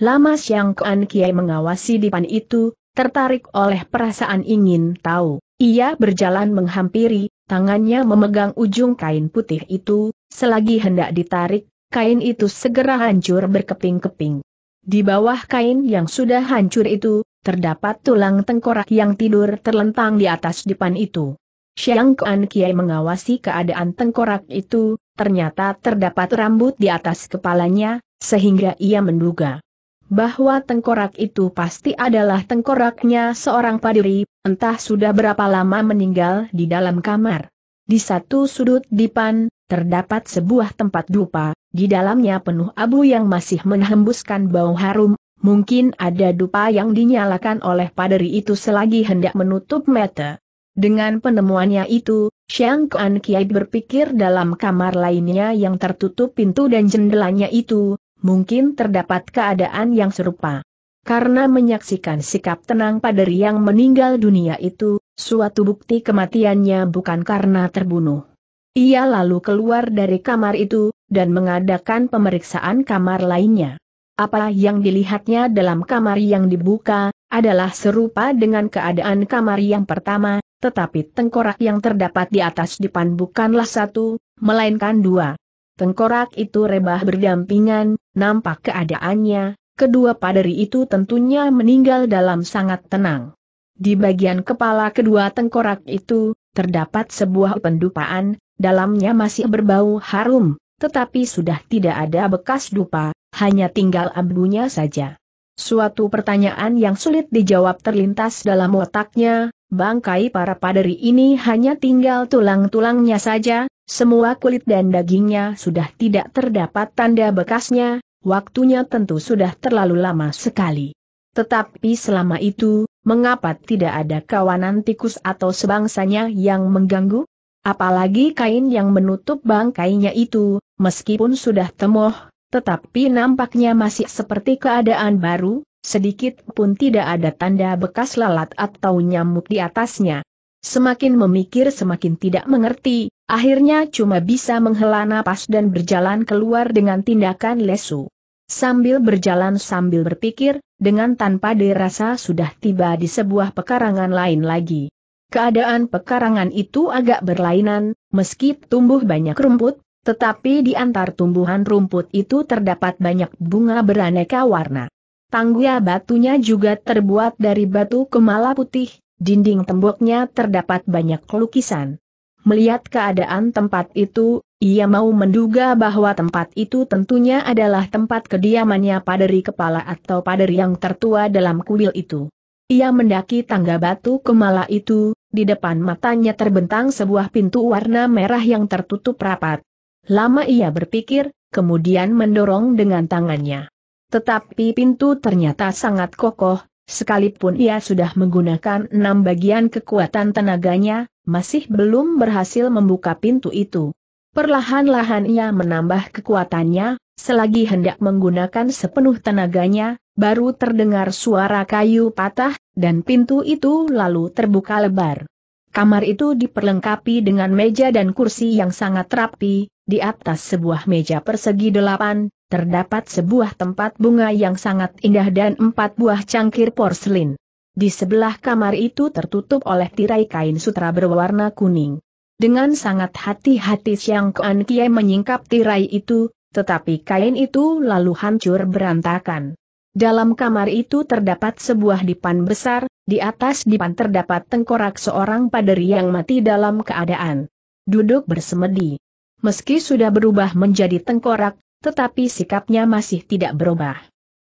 Speaker 1: Lama Siang Kuan Kiai mengawasi di dipan itu, tertarik oleh perasaan ingin tahu. Ia berjalan menghampiri, tangannya memegang ujung kain putih itu, selagi hendak ditarik, kain itu segera hancur berkeping-keping. Di bawah kain yang sudah hancur itu, terdapat tulang tengkorak yang tidur terlentang di atas dipan itu. Xiang Kuan Kiai mengawasi keadaan tengkorak itu, ternyata terdapat rambut di atas kepalanya, sehingga ia menduga bahwa tengkorak itu pasti adalah tengkoraknya seorang padiri, entah sudah berapa lama meninggal di dalam kamar. Di satu sudut dipan, terdapat sebuah tempat dupa, di dalamnya penuh abu yang masih menghembuskan bau harum, mungkin ada dupa yang dinyalakan oleh paderi itu selagi hendak menutup mata. Dengan penemuannya itu, Xiang Kuan Kiai berpikir dalam kamar lainnya yang tertutup pintu dan jendelanya itu, mungkin terdapat keadaan yang serupa. Karena menyaksikan sikap tenang pada yang meninggal dunia itu, suatu bukti kematiannya bukan karena terbunuh. Ia lalu keluar dari kamar itu, dan mengadakan pemeriksaan kamar lainnya. Apa yang dilihatnya dalam kamar yang dibuka, adalah serupa dengan keadaan kamar yang pertama, tetapi tengkorak yang terdapat di atas dipan bukanlah satu, melainkan dua. Tengkorak itu rebah berdampingan, nampak keadaannya, kedua paderi itu tentunya meninggal dalam sangat tenang. Di bagian kepala kedua tengkorak itu, terdapat sebuah pendupaan, dalamnya masih berbau harum, tetapi sudah tidak ada bekas dupa, hanya tinggal abunya saja. Suatu pertanyaan yang sulit dijawab terlintas dalam otaknya, bangkai para paderi ini hanya tinggal tulang-tulangnya saja, semua kulit dan dagingnya sudah tidak terdapat tanda bekasnya, waktunya tentu sudah terlalu lama sekali. Tetapi selama itu, mengapa tidak ada kawanan tikus atau sebangsanya yang mengganggu? Apalagi kain yang menutup bangkainya itu, meskipun sudah temoh, tetapi nampaknya masih seperti keadaan baru, sedikit pun tidak ada tanda bekas lalat atau nyamuk di atasnya. Semakin memikir semakin tidak mengerti, akhirnya cuma bisa menghela napas dan berjalan keluar dengan tindakan lesu. Sambil berjalan sambil berpikir, dengan tanpa dirasa sudah tiba di sebuah pekarangan lain lagi. Keadaan pekarangan itu agak berlainan, meski tumbuh banyak rumput, tetapi di antar tumbuhan rumput itu terdapat banyak bunga beraneka warna. Tangga batunya juga terbuat dari batu kemala putih, dinding temboknya terdapat banyak lukisan. Melihat keadaan tempat itu, ia mau menduga bahwa tempat itu tentunya adalah tempat kediamannya paderi kepala atau paderi yang tertua dalam kuil itu. Ia mendaki tangga batu kemala itu, di depan matanya terbentang sebuah pintu warna merah yang tertutup rapat. Lama ia berpikir, kemudian mendorong dengan tangannya. Tetapi pintu ternyata sangat kokoh, sekalipun ia sudah menggunakan enam bagian kekuatan tenaganya, masih belum berhasil membuka pintu itu. Perlahan-lahan ia menambah kekuatannya, selagi hendak menggunakan sepenuh tenaganya, baru terdengar suara kayu patah, dan pintu itu lalu terbuka lebar. Kamar itu diperlengkapi dengan meja dan kursi yang sangat rapi, di atas sebuah meja persegi delapan, terdapat sebuah tempat bunga yang sangat indah dan empat buah cangkir porselin. Di sebelah kamar itu tertutup oleh tirai kain sutra berwarna kuning. Dengan sangat hati-hati Siang Kuan Kie menyingkap tirai itu, tetapi kain itu lalu hancur berantakan. Dalam kamar itu terdapat sebuah dipan besar, di atas dipan terdapat tengkorak seorang paderi yang mati dalam keadaan duduk bersemedi meski sudah berubah menjadi tengkorak, tetapi sikapnya masih tidak berubah.